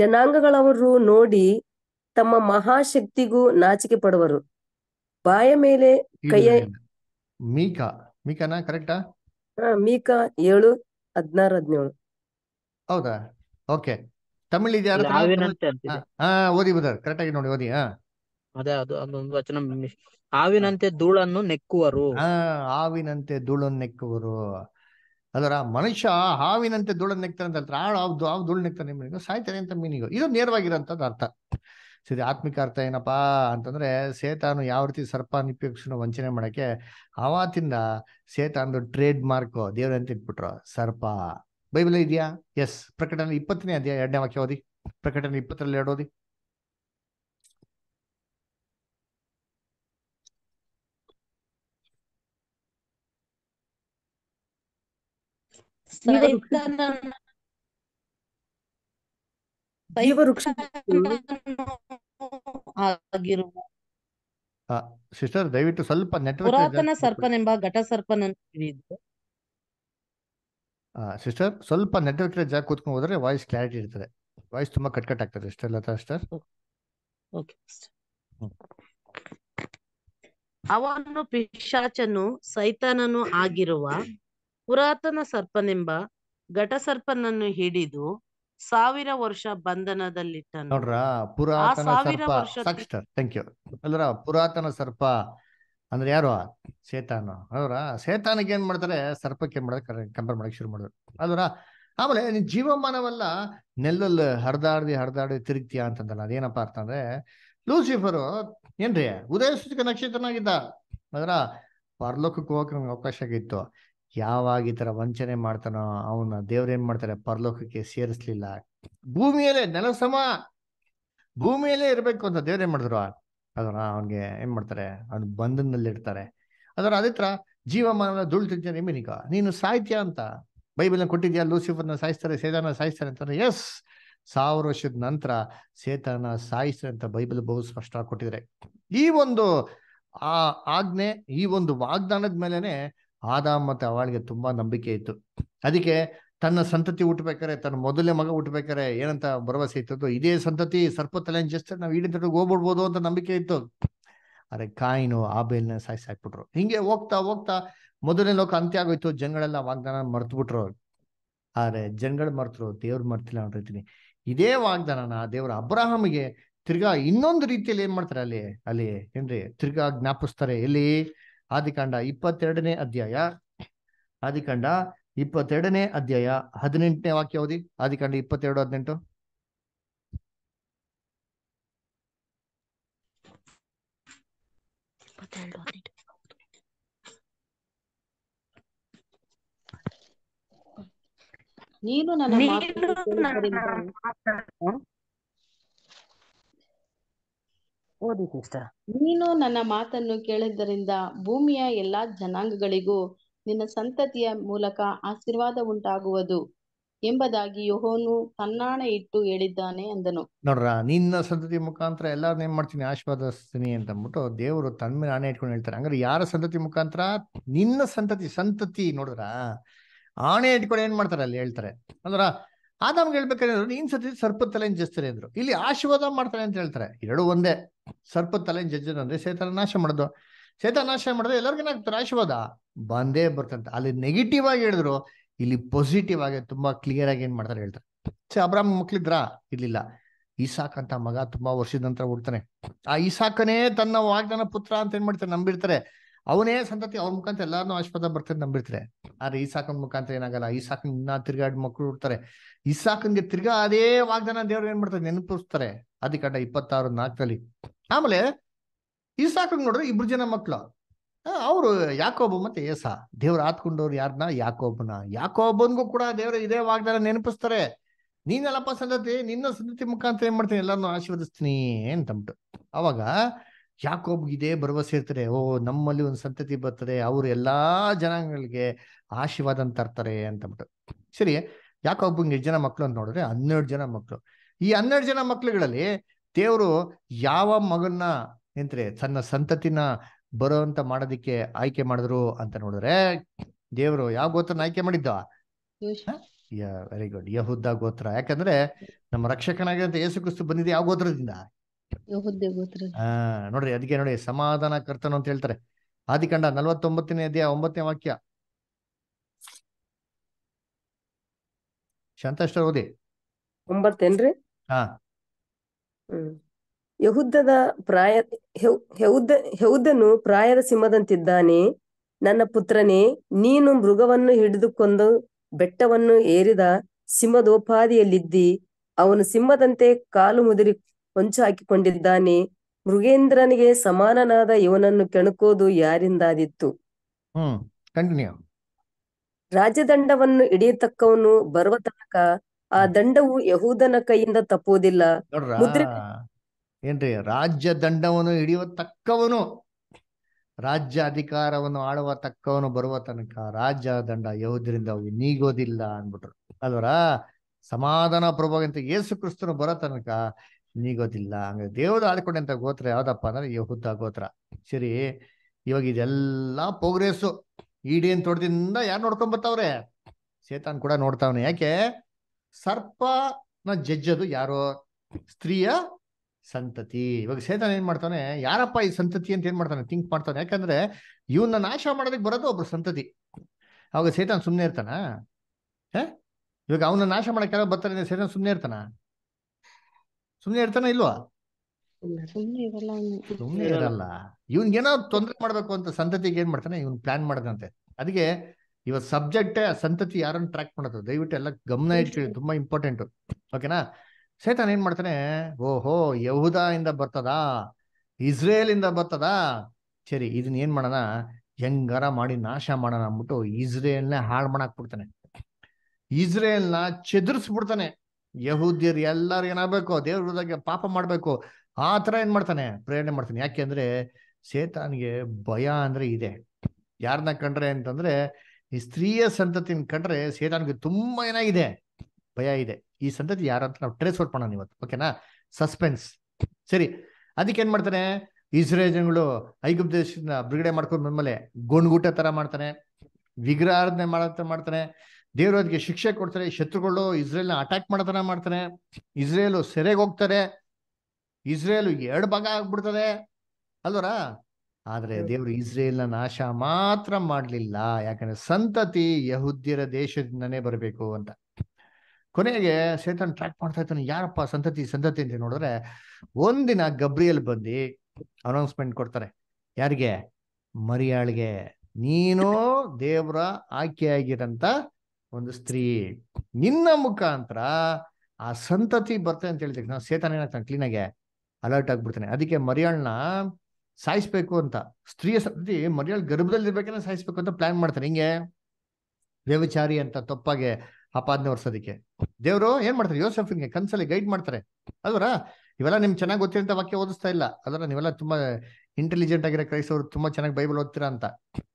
S1: ಜನಾಂಗಗಳವರು
S5: ನೋಡಿ ತಮ್ಮ ಮಹಾಶಕ್ತಿಗೂ ನಾಚಿಕೆ ಪಡುವರು ಬಾಯ ಮೇಲೆ ಕೈಯ
S1: ಮೀಕಾ ಮೀಕಾನಾ ಕರೆಕ್ಟಾ
S5: ಹಾ ಮೀಕ ಏಳು ಹದಿನಾರು ಹದಿನೇಳು ಹೌದಾ
S1: ಓಕೆ ತಮಿಳ್ ಇದೆಯಾ ಹಾವಿನಂತೆ ಹಾ ಓದಿ ಬ್ರದರ್ ಕರೆಕ್ಟ್ ಆಗಿ ನೋಡಿ ಓದಿ ಹಾ ಅದೇ ಅದು ಅದೊಂದು ವಚನ ಹಾವಿನಂತೆ ಧೂಳನ್ನು ನೆಕ್ಕುವರು ಆ, ಹಾವಿನಂತೆ ಧೂಳನ್ನು ನೆಕ್ಕುವರು ಅದರ ಮನುಷ್ಯ ಹಾವಿನಂತೆ ಧೂಳನ್ನು ನೆಕ್ತಾನೆ ಅಂತ ಹೇಳ್ತಾರೆ ಆಳು ಹಾವು ಧೂ- ಹಾವು ಧೂಳು ಅಂತ ಮೀನಿಂಗು ಇದು ನೇರವಾಗಿರೋಂಥದ್ದು ಅರ್ಥ ಸೊ ಆತ್ಮಿಕ ಅರ್ಥ ಏನಪ್ಪಾ ಅಂತಂದ್ರೆ ಸೇತಾನು ಯಾವ ರೀತಿ ಸರ್ಪ ನಿಪೇಕ್ಷನ ವಂಚನೆ ಮಾಡಕ್ಕೆ ಅವತ್ತಿಂದ ಸೇತಾನದು ಟ್ರೇಡ್ ಮಾರ್ಕ್ ದೇವ್ರ ಅಂತ ಇಟ್ಬಿಟ್ರು ಸರ್ಪ ಬೈಬಲ್ ಇದೆಯಾ ಎಸ್ ಪ್ರಕಟನೆ ಇಪ್ಪತ್ತನೇ ಅಧ್ಯಾಯ ಎರಡನೇ ವಾಕ್ಯ ಓದಿ ಪ್ರಕಟಣೆ ಇಪ್ಪತ್ತರಲ್ಲಿ ಎರಡು ಓದಿ
S2: ಜೀವವೃಕ್ಷ ಆಗಿರುವ
S1: ಸಿಸ್ಟರ್ ದಯವಿಟ್ಟು ಸ್ವಲ್ಪ ನೆಟ್ವರ್ಕ್ ಪುರಾತನ ಸರ್ಪನೆಂಬ
S2: ಘಟ ಸರ್ಪನನ್ನು ಹಿಡಿದು
S1: ಸಿಸ್ಟರ್ ಸ್ವಲ್ಪ ನೆಟ್ವರ್ಕ್ ಜಾಗ ಕೂತ್ಕೊಂಡು ಹೋದ್ರೆ ವಾಯ್ಸ್ ಕ್ಲಾರಿಟಿ ಇರ್ತದೆ ವಾಯ್ಸ್ ತುಂಬಾ ಕಟ್ ಕಟ್ ಆಗ್ತದೆ ಸಿಸ್ಟರ್ ಲತಾ ಸಿಸ್ಟರ್ ಓಕೆ
S2: ಅವನು ಪಿಶಾಚನು ಸೈತಾನನು ಆಗಿರುವ ಪುರಾತನ ಸರ್ಪನೆಂಬ ಘಟ ಸರ್ಪನನ್ನು ಹಿಡಿದು ಸಾವಿರ ವರ್ಷ ಬಂಧನದಲ್ಲಿ ನೋಡ್ರ
S1: ಪುರಾತನ ಸರ್ಪ ಥ್ಯಾಂಕ್ ಯು ಪುರಾತನ ಸರ್ಪ ಅಂದ್ರೆ ಯಾರು ಸೇತಾನ ಅಲ್ವರ ಸೇತಾನಕ್ಕೆ ಏನ್ ಮಾಡ್ತಾರೆ ಸರ್ಪಕ್ಕೆ ಏನ್ ಮಾಡ್ತಾರೆ ಕಂಪೇರ್ ಮಾಡಕ್ ಶುರು ಮಾಡಿದ್ರು ಅಲ್ವರ ಆಮೇಲೆ ನಿನ್ ಜೀವಮಾನವಲ್ಲ ನೆಲ್ಲಲ್ಲಿ ಹರಿದಾಡ್ದಿ ಹರಿದಾಡಿ ತಿರುಗ್ತೀಯ ಅಂತಂದಲ್ಲ ಅದೇನಪ್ಪ ಅರ್ಥ ಅಂದ್ರೆ ಲೂಸಿಫರು ಏನ್ರಿ ಉದಯ ಸೂಚಕ ನಕ್ಷತ್ರನಾಗಿದ್ದ ಅದರ ಪರ್ಲೋಕಕ್ಕೆ ಹೋಗಕ್ಕೆ ನಮ್ಗೆ ಅವಕಾಶ ಆಗಿತ್ತು ಯಾವಾಗ ಈ ತರ ವಂಚನೆ ಮಾಡ್ತಾನೋ ಅವನ ದೇವ್ರೇನ್ ಮಾಡ್ತಾರೆ ಪರಲೋಕಕ್ಕೆ ಸೇರಿಸ್ಲಿಲ್ಲ ಭೂಮಿಯಲ್ಲೇ ನೆಲ ಸಮ ಭೂಮಿಯಲ್ಲೇ ಇರಬೇಕು ಅಂತ ದೇವ್ರೇನ್ ಮಾಡಿದ್ರು ಅದನ್ನ ಅವನ್ಗೆ ಏನ್ ಮಾಡ್ತಾರೆ ಅವ್ನ ಬಂಧನದಲ್ಲಿ ಇಡ್ತಾರೆ ಅದರ ಅದೇ ತರ ಜೀವಮಾನನ ಧೂಳು ನೀನು ಸಾಹಿತ್ಯ ಅಂತ ಬೈಬಲ್ನ ಕೊಟ್ಟಿದ್ಯಾ ಲೂಸಿಫರ್ನ ಸಾಯಿಸ್ತಾರೆ ಸೇತಾನ ಸಾಯಿಸ್ತಾರೆ ಅಂತಾರೆ ಎಸ್ ಸಾವಿರ ವರ್ಷದ ನಂತರ ಸೇತನ ಸಾಯಿಸ್ತಾರೆ ಅಂತ ಬೈಬಲ್ ಬಹು ಸ್ಪಷ್ಟ ಕೊಟ್ಟಿದ್ರೆ ಈ ಒಂದು ಆ ಆಜ್ಞೆ ಈ ಒಂದು ವಾಗ್ದಾನದ ಮೇಲೆನೆ ಆದ ಮತ್ತು ಅವಳಿಗೆ ತುಂಬ ನಂಬಿಕೆ ಇತ್ತು ಅದಕ್ಕೆ ತನ್ನ ಸಂತತಿ ಹುಟ್ಟಬೇಕಾರೆ ತನ್ನ ಮೊದಲೇ ಮಗ ಹುಟ್ಟಬೇಕಾರೆ ಏನಂತ ಭರವಸೆ ಇತ್ತು ಇದೇ ಸಂತತಿ ಸರ್ಪ ಜಸ್ಟ್ ನಾವು ಈಡಿನ ತಡೆಗೆ ಹೋಗ್ಬಿಡ್ಬೋದು ಅಂತ ನಂಬಿಕೆ ಇತ್ತು ಅರೆ ಕಾಯಿನು ಆಬೇಲ್ನ ಸಾಯಿಸಿ ಹಾಕ್ಬಿಟ್ರು ಹಿಂಗೆ ಹೋಗ್ತಾ ಹೋಗ್ತಾ ಮೊದಲನೇ ಲೋಕ ಅಂತ್ಯ ಆಗೋಯ್ತು ಜನಗಳೆಲ್ಲ ವಾಗ್ದಾನ ಬಿಟ್ರು ಆದ್ರೆ ಜನಗಳು ಮರ್ತರು ದೇವ್ರು ಮರ್ತಿಲ್ಲ ಅನ್ನೋ ಇದೇ ವಾಗ್ದಾನನ ದೇವ್ರ ಅಬ್ರಾಹಮ್ಗೆ ತಿರ್ಗಾ ಇನ್ನೊಂದು ರೀತಿಯಲ್ಲಿ ಏನ್ ಮಾಡ್ತಾರೆ ಅಲ್ಲಿ ಅಲ್ಲಿ ಏನ್ರಿ ತಿರ್ಗಾ ಜ್ಞಾಪಿಸ್ತಾರೆ ಎಲ್ಲಿ ಆದಿಕಾಂಡ ಇಪ್ಪತ್ತೆರಡನೇ ಅಧ್ಯಾಯ ಆದಿಕಾಂಡ ಇಪ್ಪತ್ತೆರಡನೇ ಅಧ್ಯಾಯ ಹದಿನೆಂಟನೇ ವಾಕ್ಯ ಓದಿ ಆದಿಕಾಂಡ ಇಪ್ಪತ್ತೆರಡು ಹದಿನೆಂಟು
S3: ನೀನು ನನ್ನ ಓದಿ ಸಿಸ್ಟರ್ ನೀನು ನನ್ನ ಮಾತನ್ನು ಕೇಳಿದ್ದರಿಂದ ಭೂಮಿಯ ಎಲ್ಲಾ ಜನಾಂಗಗಳಿಗೂ ನಿನ್ನ ಸಂತತಿಯ ಮೂಲಕ ಆಶೀರ್ವಾದ ಉಂಟಾಗುವುದು ಎಂಬುದಾಗಿ ಯೋಹೋನು ತನ್ನಾಣೆ ಇಟ್ಟು ಹೇಳಿದ್ದಾನೆ ಅಂದನು
S1: ನೋಡ್ರ ನಿನ್ನ ಸಂತತಿ ಮುಖಾಂತರ ಎಲ್ಲಾರು ಏನ್ ಮಾಡ್ತೀನಿ ಆಶೀರ್ವಾದಿಸ್ತೀನಿ ಅಂತ ಅಂದ್ಬಿಟ್ಟು ದೇವರು ತನ್ನ ಆಣೆ ಇಟ್ಕೊಂಡು ಹೇಳ್ತಾರೆ ಅಂದ್ರೆ ಯಾರ ಸಂತತಿ ಮುಖಾಂತರ ನಿನ್ನ ಸಂತತಿ ಸಂತತಿ ನೋಡಿದ್ರ ಆಣೆ ಇಟ್ಕೊಂಡು ಏನ್ ಮಾಡ್ತಾರೆ ಅಲ್ಲಿ ಹೇಳ್ತಾರೆ ಅಂದ್ರ ಆದಾಮ್ಗೆ ಹೇಳ್ಬೇಕಾದ್ರೆ ನೀನ್ ಸತಿ ಸರ್ಪ ತಲೆಯನ್ನು ಜಜ್ತಾರೆ ಅಂದ್ರು ಇಲ್ಲಿ ಆಶೀರ್ವಾದ ಮಾಡ್ತಾನೆ ಅಂತ ಹೇಳ್ತಾರೆ ಎರಡು ಒಂದೇ ಸರ್ಪ ತಲೆಯನ್ನು ಜಜ್ಜನ ಅಂದ್ರೆ ಸೇತನ ನಾಶ ಮಾಡೋದು ಸೇತ ನಾಶ ಮಾಡಿದ್ರೆ ಎಲ್ಲರಿಗೂ ಏನಾಗ್ತಾರೆ ಆಶೀರ್ವಾದ ಬಂದೇ ಬರ್ತಂತೆ ಅಲ್ಲಿ ನೆಗೆಟಿವ್ ಆಗಿ ಹೇಳಿದ್ರು ಇಲ್ಲಿ ಪಾಸಿಟಿವ್ ಆಗಿ ತುಂಬಾ ಕ್ಲಿಯರ್ ಆಗಿ ಏನ್ ಮಾಡ್ತಾರೆ ಹೇಳ್ತಾರೆ ಸೊ ಅಬ್ರಾಮ್ ಮಕ್ಳಿದ್ರಾ ಇರ್ಲಿಲ್ಲ ಈಸಾಕ್ ಅಂತ ಮಗ ತುಂಬಾ ವರ್ಷದ ನಂತರ ಹುಡ್ತಾನೆ ಆ ಈಸಾಕನೇ ತನ್ನ ವಾಗ್ದಾನ ಪುತ್ರ ಅಂತ ಏನ್ ಮಾಡ್ತಾರೆ ನಂಬಿರ್ತಾರೆ ಅವನೇ ಸಂತತಿ ಅವ್ರ ಮುಖಾಂತರ ಎಲ್ಲಾರು ಆಶೀರ್ವಾದ ಬರ್ತದೆ ನಂಬಿರ್ತಾರೆ ಆದ್ರೆ ಈ ಸಾಕನ್ ಮುಖಾಂತರ ಏನಾಗಲ್ಲ ಈ ಸಾಕನ್ ಇನ್ನ ತಿರ್ಗಾಡ್ ಮಕ್ಕಳು ಇರ್ತಾರೆ ಈ ಸಾಕನ್ಗೆ ತಿರ್ಗಾ ಅದೇ ವಾಗ್ದಾನ ದೇವ್ರು ಏನ್ ಮಾಡ್ತಾರೆ ನೆನಪಿಸ್ತಾರೆ ಕಂಡ ಇಪ್ಪತ್ತಾರು ನಾಲ್ಕಲ್ಲಿ ಆಮೇಲೆ ಈ ಸಾಕನ್ ನೋಡ್ರಿ ಇಬ್ರು ಜನ ಮಕ್ಕಳು ಅವರು ಯಾಕೋಬ್ ಮತ್ತೆ ಏಸ ದೇವ್ರ ಆತ್ಕೊಂಡವ್ರು ಯಾರನ್ನ ಯಾಕೋಬನ ಯಾಕೋಬನ್ಗೂ ಕೂಡ ದೇವ್ರ ಇದೇ ವಾಗ್ದಾನ ನೆನಪಿಸ್ತಾರೆ ನೀನಲ್ಲಪ್ಪ ಸಂತತಿ ನಿನ್ನ ಸಂತತಿ ಮುಖಾಂತರ ಏನ್ ಮಾಡ್ತೀನಿ ಎಲ್ಲಾರನ್ನೂ ಆಶೀರ್ವದಿಸ್ತೀನಿ ಅಂತಂಬಿಟ್ಟು ಅವಾಗ ಯಾಕೋಬ್ ಇದೇ ಭರವಸೆ ಇರ್ತಾರೆ ಓ ನಮ್ಮಲ್ಲಿ ಒಂದು ಸಂತತಿ ಬರ್ತದೆ ಅವರು ಎಲ್ಲಾ ಜನಗಳಿಗೆ ಆಶೀರ್ವಾದ ತರ್ತಾರೆ ಅಂತ ಅಂದ್ಬಿಟ್ಟು ಸರಿ ಯಾಕೋಬ್ ಎಷ್ಟು ಜನ ಮಕ್ಕಳು ಅಂತ ನೋಡಿದ್ರೆ ಹನ್ನೆರಡು ಜನ ಮಕ್ಕಳು ಈ ಹನ್ನೆರಡು ಜನ ಮಕ್ಕಳುಗಳಲ್ಲಿ ದೇವರು ಯಾವ ಮಗನ್ನ ಎಂತ್ರೆ ತನ್ನ ಸಂತತಿನ ಬರೋಂತ ಮಾಡೋದಿಕ್ಕೆ ಆಯ್ಕೆ ಮಾಡಿದ್ರು ಅಂತ ನೋಡಿದ್ರೆ ದೇವರು ಯಾವ ಗೋತ್ರನ ಆಯ್ಕೆ ಮಾಡಿದ್ದ ವೆರಿ ಗುಡ್ ಯಹುದ್ದ ಗೋತ್ರ ಯಾಕಂದ್ರೆ ನಮ್ಮ ರಕ್ಷಕನಾಗಿರೋ ಯೇಸು ಕ್ರಿಸ್ತು ಬಂದಿದೆ ಯಾವ ಗೋತ್ರದಿಂದ ಆ ನೋಡ್ರಿ ಅದಕ್ಕೆ ನೋಡಿ ಸಮಾಧಾನ ಕರ್ತನು ಅಂತ ಹೇಳ್ತಾರೆ ಆದಿಕಂಡ ನಲವತ್ತೊಂಬತ್ತನೇ ಅಧ್ಯಾಯ ಒಂಬತ್ತನೇ ವಾಕ್ಯ ಶಾಂತಷ್ಟ ಓದಿ ಒಂಬತ್ತೇನ್ರಿ ಹಾ ಯಹುದ್ದದ
S5: ಪ್ರಾಯ ಹೆವುದ್ದ ಹೆವುದ್ದನು ಪ್ರಾಯದ ಸಿಂಹದಂತಿದ್ದಾನೆ ನನ್ನ ಪುತ್ರನೇ ನೀನು ಮೃಗವನ್ನು ಹಿಡಿದುಕೊಂಡು ಬೆಟ್ಟವನ್ನು ಏರಿದ ಸಿಂಹದೋಪಾದಿಯಲ್ಲಿದ್ದಿ ಅವನು ಸಿಂಹದಂತೆ ಕಾಲು ಮುದುರಿ ಹೊಂಚು ಹಾಕಿಕೊಂಡಿದ್ದಾನೆ ಮೃಗೇಂದ್ರನಿಗೆ ಸಮಾನನಾದ ಇವನನ್ನು ಕೆಣಕೋದು ಯಾರಿಂದಾದಿತ್ತು ರಾಜದಂಡವನ್ನು ಹಿಡಿಯತಕ್ಕವನು ಬರುವ ತನಕ ಆ ದಂಡವು ಯಹೂದನ ಕೈಯಿಂದ ತಪ್ಪುವುದಿಲ್ಲ
S1: ಏನ್ರಿ ರಾಜ್ಯ ದಂಡವನ್ನು ಹಿಡಿಯುವ ತಕ್ಕವನು ರಾಜ್ಯ ಅಧಿಕಾರವನ್ನು ಆಳುವ ತಕ್ಕವನು ಬರುವ ತನಕ ರಾಜ್ಯ ದಂಡ ಯಹೂದರಿಂದ ಅವು ನೀಗೋದಿಲ್ಲ ಅನ್ಬಿಟ್ರು ಅಲ್ವರ ಸಮಾಧಾನ ಪ್ರಭಾವಂತ ಯೇಸು ಕ್ರಿಸ್ತನು ಬರೋ ತನಕ ನೀಗೋದಿಲ್ಲ ಹಂಗ ದೇವ್ರು ಆಡ್ಕೊಂಡಂತ ಗೋತ್ರ ಯಾವ್ದಪ್ಪ ಅಂದ್ರೆ ಹುದ್ದ ಗೋತ್ರ ಸರಿ ಇವಾಗ ಇದೆಲ್ಲ ಪ್ರೋಗ್ರೆಸ್ಸು ಈಡೇನ್ ತೋಟದಿಂದ ಯಾರು ನೋಡ್ಕೊಂಡ್ ಬರ್ತಾವ್ರೆ ಸೇತಾನ್ ಕೂಡ ನೋಡ್ತಾವನೆ ಯಾಕೆ ಸರ್ಪನ ಜಜ್ಜದು ಯಾರೋ ಸ್ತ್ರೀಯ ಸಂತತಿ ಇವಾಗ ಸೇತಾನ್ ಏನ್ ಮಾಡ್ತಾನೆ ಯಾರಪ್ಪ ಈ ಸಂತತಿ ಅಂತ ಏನ್ ಮಾಡ್ತಾನೆ ಥಿಂಕ್ ಮಾಡ್ತಾನೆ ಯಾಕಂದ್ರೆ ಇವನ್ನ ನಾಶ ಮಾಡೋದಕ್ಕೆ ಬರೋದು ಒಬ್ರು ಸಂತತಿ ಅವಾಗ ಸೇತಾನ್ ಸುಮ್ಮನೆ ಇರ್ತಾನ ಇವಾಗ ಅವನ ನಾಶ ಮಾಡಕ್ಕೆ ಯಾರೋ ಬರ್ತಾರೆ ಸೇತಾನ್ ಸುಮ್ಮನೆ ಇರ್ತಾನ ಸುಮ್ನೆ ಇರ್ತಾನ ಇಲ್ವಾ ಸುಮ್ನೆ ಇರಲ್ಲ ಏನೋ ತೊಂದರೆ ಮಾಡ್ಬೇಕು ಅಂತ ಸಂತತಿಗೆ ಏನ್ ಮಾಡ್ತಾನೆ ಇವನ್ ಪ್ಲಾನ್ ಮಾಡದಂತೆ ಅದಕ್ಕೆ ಇವ ಸಬ್ಜೆಕ್ಟ್ ಸಂತತಿ ಯಾರನ್ನ ಟ್ರ್ಯಾಕ್ ಮಾಡೋದು ದಯವಿಟ್ಟು ಎಲ್ಲ ಗಮನ ಇಟ್ಕೊಳ್ಳಿ ತುಂಬಾ ಇಂಪಾರ್ಟೆಂಟ್ ಓಕೆನಾ ಸೇತಾನ ಏನ್ ಮಾಡ್ತಾನೆ ಓಹೋ ಯಹುದ ಇಂದ ಬರ್ತದಾ ಇಸ್ರೇಲ್ ಇಂದ ಬರ್ತದಾ ಸರಿ ಇದನ್ನ ಏನ್ ಮಾಡೋಣ ಹೆಂಗಾರ ಮಾಡಿ ನಾಶ ಮಾಡೋಣ ಅಂದ್ಬಿಟ್ಟು ಇಸ್ರೇಲ್ನ ಹಾಳು ಮಾಡಾಕ್ ಬಿಡ್ತಾನೆ ಇಸ್ರೇಲ್ನ ಬಿಡ್ತಾನೆ ಯಹೂದ್ಯರು ಎಲ್ಲರೂ ಏನಾಗಬೇಕು ದೇವ್ರ ಪಾಪ ಮಾಡಬೇಕು ಆ ಥರ ಏನು ಮಾಡ್ತಾನೆ ಪ್ರೇರಣೆ ಮಾಡ್ತಾನೆ ಯಾಕೆಂದ್ರೆ ಸೇತಾನ್ಗೆ ಭಯ ಅಂದರೆ ಇದೆ ಯಾರನ್ನ ಕಂಡ್ರೆ ಅಂತಂದ್ರೆ ಈ ಸ್ತ್ರೀಯ ಸಂತತಿನ ಕಂಡ್ರೆ ಸೇತಾನ್ಗೆ ತುಂಬಾ ಏನಾಗಿದೆ ಭಯ ಇದೆ ಈ ಸಂತತಿ ಯಾರಂತ ನಾವು ಟ್ರೇಸ್ ಔಟ್ ಮಾಡೋಣ ಇವತ್ತು ಓಕೆನಾ ಸಸ್ಪೆನ್ಸ್ ಸರಿ ಅದಕ್ಕೆ ಏನು ಮಾಡ್ತಾನೆ ಇಸ್ರೇಲ್ ಜನಗಳು ಐಗುಪ್ತ ದೇಶದ ಬಿಡುಗಡೆ ಮಾಡ್ಕೊಂಡು ಬಂದ್ಮೇಲೆ ಗೋಣ್ಗೂಟ ತರ ಮಾಡ್ತಾನೆ ವಿಗ್ರಹಾರಾಧನೆ ಮಾಡೋ ಮಾಡ್ತಾನೆ ದೇವರು ಅದಕ್ಕೆ ಶಿಕ್ಷೆ ಕೊಡ್ತಾರೆ ಶತ್ರುಗಳು ಇಸ್ರೇಲ್ನ ಅಟ್ಯಾಕ್ ಮಾಡ್ತಾನ ಮಾಡ್ತಾರೆ ಇಸ್ರೇಲು ಸೆರೆಗೆ ಹೋಗ್ತಾರೆ ಇಸ್ರೇಲು ಎರಡು ಭಾಗ ಆಗ್ಬಿಡ್ತದೆ ಅಲ್ವರ ಆದ್ರೆ ದೇವರು ಇಸ್ರೇಲ್ನ ನಾಶ ಮಾತ್ರ ಮಾಡ್ಲಿಲ್ಲ ಯಾಕಂದ್ರೆ ಸಂತತಿ ಯಹುದ್ಯರ ದೇಶದಿಂದನೇ ಬರಬೇಕು ಅಂತ ಕೊನೆಗೆ ಸೇತನ್ ಟ್ರ್ಯಾಕ್ ಮಾಡ್ತಾ ಇರ್ತಾನೆ ಯಾರಪ್ಪ ಸಂತತಿ ಸಂತತಿ ಅಂತ ನೋಡಿದ್ರೆ ಒಂದಿನ ಗಬ್ರಿಯಲ್ ಬಂದು ಅನೌನ್ಸ್ಮೆಂಟ್ ಕೊಡ್ತಾರೆ ಯಾರಿಗೆ ಮರಿಯಾಳಿಗೆ ನೀನು ದೇವರ ಆಗಿರಂತ ಒಂದು ಸ್ತ್ರೀ ನಿನ್ನ ಮುಖಾಂತರ ಆ ಸಂತತಿ ಬರ್ತದೆ ಅಂತ ಹೇಳಿದ ನಾನು ಸೇತಾನ ಏನಾಗ್ತಾನೆ ಕ್ಲೀನಾಗೆ ಅಲರ್ಟ್ ಆಗ್ಬಿಡ್ತಾನೆ ಅದಕ್ಕೆ ಮರಿಯಾಳನ್ನ ಸಾಯಿಸ್ಬೇಕು ಅಂತ ಸ್ತ್ರೀಯ ಸಂತತಿ ಮರಿಯಾಳ್ ಗರ್ಭದಲ್ಲಿ ಇರ್ಬೇಕಂದ್ರೆ ಸಾಯಿಸ್ಬೇಕು ಅಂತ ಪ್ಲಾನ್ ಮಾಡ್ತಾನೆ ಹಿಂಗೆ ವ್ಯವಿಚಾರಿ ಅಂತ ತಪ್ಪಾಗೆ ಆಪಾದನೆ ಹೊರ್ಸೋದಕ್ಕೆ ದೇವರು ಏನ್ ಮಾಡ್ತಾರೆ ಹಿಂಗೆ ಕನ್ಸಲ್ಲಿ ಗೈಡ್ ಮಾಡ್ತಾರೆ ಅದರ ಇವೆಲ್ಲ ನಿಮ್ಗೆ ಚೆನ್ನಾಗಿ ಗೊತ್ತಿರಂತ ವಾಕ್ಯ ಓದಿಸ್ತಾ ಇಲ್ಲ ಅದರ ನೀವೆಲ್ಲ ತುಂಬಾ ಇಂಟೆಲಿಜೆಂಟ್ ಆಗಿರೋ ಕ್ರೈಸ್ತವರು ತುಂಬಾ ಚೆನ್ನಾಗಿ ಬೈಬಲ್ ಓದ್ತೀರಾ ಅಂತ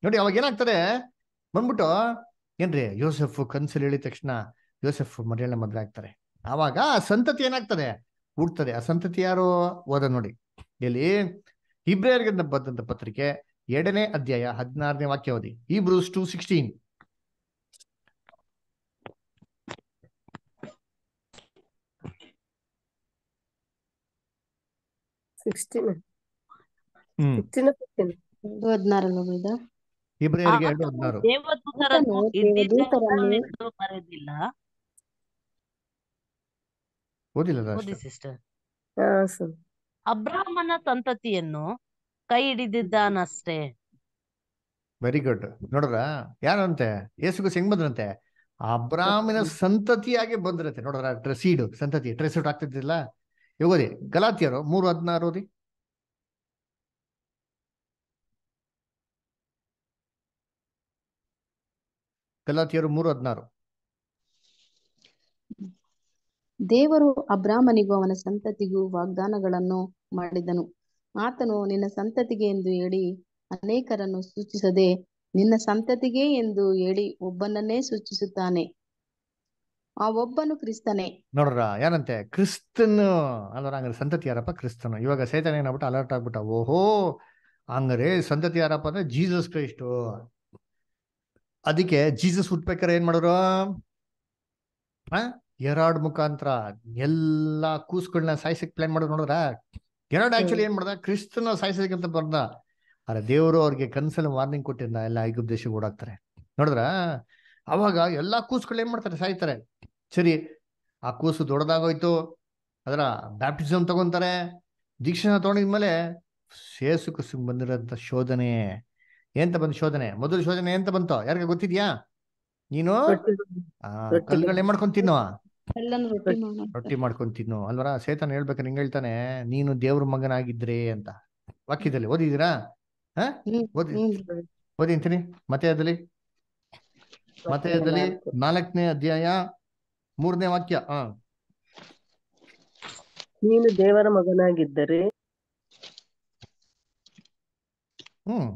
S1: ನೋಡಿ ಅವಾಗ ಏನಾಗ್ತಾರೆ ಬಂದ್ಬಿಟ್ಟು ಏನ್ರಿ ಯೋಸೆಫ್ ಕನ್ಸಲ್ ಹೇಳಿದ ತಕ್ಷಣ ಯೋಸೆಫ್ ಮರಿಯಲ್ಲ ಮದ್ವೆ ಆಗ್ತಾರೆ ಆವಾಗ ಆ ಸಂತತಿ ಏನಾಗ್ತದೆ ಹುಡ್ತದೆ ಆ ಸಂತತಿ ಯಾರು ಓದ ನೋಡಿ ಎಲ್ಲಿ ಇಬ್ರಿಯರ್ಗೆ ಬಂದಂತ ಪತ್ರಿಕೆ ಎರಡನೇ ಅಧ್ಯಾಯ ಹದಿನಾರನೇ ವಾಕ್ಯಾವಧಿ ಓದಿ ಇಬ್ರೂಸ್ ಟು ಸಿಕ್ಸ್ಟೀನ್
S3: ಹ್ಮ್
S1: ಇಬ್ರಿಯರಿಗೆ ಎರಡು ಓದಿಲ್ಲ
S2: ಅಬ್ರಾಹ್ಮನ ಸಂತತಿಯನ್ನು ಕೈ ಹಿಡಿದಿದ್ದಾನಷ್ಟೇ
S1: ವೆರಿ ಗುಡ್ ನೋಡ್ರ ಯಾರಂತೆ ಯೇಸುಗು ಹೆಂಗ್ ಬಂದ್ರಂತೆ ಅಬ್ರಾಹ್ಮನ ಸಂತತಿಯಾಗಿ ಬಂದ್ರಂತೆ ನೋಡ್ರ ಟ್ರೆಸೀಡು ಸಂತತಿ ಟ್ರೆಸೂಟ್ ಆಗ್ತಿದ್ದಿಲ್ಲ ಯೋಗದಿ ಗಲಾತಿಯರು ಮೂರು ಹದಿನಾರು ಓದಿ ಗಲಾತಿಯರು ಮೂರು ಹದಿನಾರು
S3: ದೇವರು ಅಬ್ರಾಹ್ಮನಿಗೂ ಅವನ ಸಂತತಿಗೂ ವಾಗ್ದಾನಗಳನ್ನು ಮಾಡಿದನು ಆತನು ನಿನ್ನ ಸಂತತಿಗೆ ಎಂದು ಹೇಳಿ ಅನೇಕರನ್ನು ಸೂಚಿಸದೆ ನಿನ್ನ ಸಂತತಿಗೆ ಎಂದು ಹೇಳಿ ಒಬ್ಬನನ್ನೇ ಸೂಚಿಸುತ್ತಾನೆ ಆ ಒಬ್ಬನು ಕ್ರಿಸ್ತನೇ
S1: ನೋಡ್ರ ಏನಂತೆ ಕ್ರಿಸ್ತನು ಅಂದ್ರೆ ಹಂಗಾರೆ ಸಂತತಿ ಯಾರಪ್ಪ ಕ್ರಿಸ್ತನು ಇವಾಗ ಸೈತಾನ ಏನಾಗ್ಬಿಟ್ಟು ಅಲರ್ಟ್ ಆಗ್ಬಿಟ್ಟ ಓಹೋ ಹಂಗಾರೆ ಸಂತತಿ ಯಾರಪ್ಪ ಅಂದ್ರೆ ಜೀಸಸ್ ಕ್ರೈಸ್ಟು ಅದಕ್ಕೆ ಜೀಸಸ್ ಹುಟ್ಬೇಕಾರೆ ಏನ್ ಮಾಡೋರು ಎರಡ್ ಮುಖಾಂತರ ಎಲ್ಲ ಕೂಸ್ಗಳನ್ನ ಸಾಯಿಸಕ್ ಪ್ಲಾನ್ ಮಾಡೋದು ನೋಡಿದ್ರ ಎರಡ್ ಆಕ್ಚುಲಿ ಏನ್ ಮಾಡ್ದ ಕ್ರಿಸ್ತನ ಸಾಯಿಸಬೇಕಂತ ಬರ್ದ ಅರೆ ದೇವರು ಅವ್ರಿಗೆ ಕನ್ಸಲ್ಲಿ ವಾರ್ನಿಂಗ್ ಕೊಟ್ಟಿದ್ದ ಎಲ್ಲ ಐಗುಪ್ ದೇಶಕ್ಕೆ ಓಡಾಕ್ತಾರೆ ನೋಡಿದ್ರ ಅವಾಗ ಎಲ್ಲಾ ಕೂಸ್ಗಳು ಏನ್ ಮಾಡ್ತಾರೆ ಸಾಯ್ತಾರೆ ಸರಿ ಆ ಕೂಸು ದೊಡ್ಡದಾಗೋಯ್ತು ಅದರ ಬ್ಯಾಪ್ಟಿಸಮ್ ತಗೊಂತಾರೆ ದೀಕ್ಷಣ ತಗೊಂಡಿದ್ಮೇಲೆ ಶೇಸು ಬಂದಿರೋಂಥ ಶೋಧನೆ ಎಂತ ಬಂತು ಶೋಧನೆ ಮೊದಲು ಶೋಧನೆ ಎಂತ ಬಂತು ಯಾರಿಗ ಗೊತ್ತಿದ್ಯಾ ನೀನು ಕಲ್ಲುಗಳನ್ನ ಮಾಡ್ಕೊಂಡ್ ತಿನ್ನುವ ರೊಟ್ಟಿ ಮಾಡ್ಕೊಂಡ್ ತಿನ್ನು ಅಲ್ವರ ಸೇತನ್ ಹೇಳ್ಬೇಕು ನಿಂಗೆ ಹೇಳ್ತಾನೆ ನೀನು ದೇವ್ರ ಮಗನಾಗಿದ್ರೆ ಅಂತ ವಾಕ್ಯದಲ್ಲಿ ಓದಿದಿರಾ ಹಾ ಓದಿ ಮತ್ತೆ ಅದಲ್ಲಿ ಮತ್ತೆ ಅದಲ್ಲಿ ನಾಲ್ಕನೇ ಅಧ್ಯಾಯ ಮೂರನೇ ವಾಕ್ಯ ಹ ನೀನು ದೇವರ ಮಗನಾಗಿದ್ದರೆ ಹ್ಮ್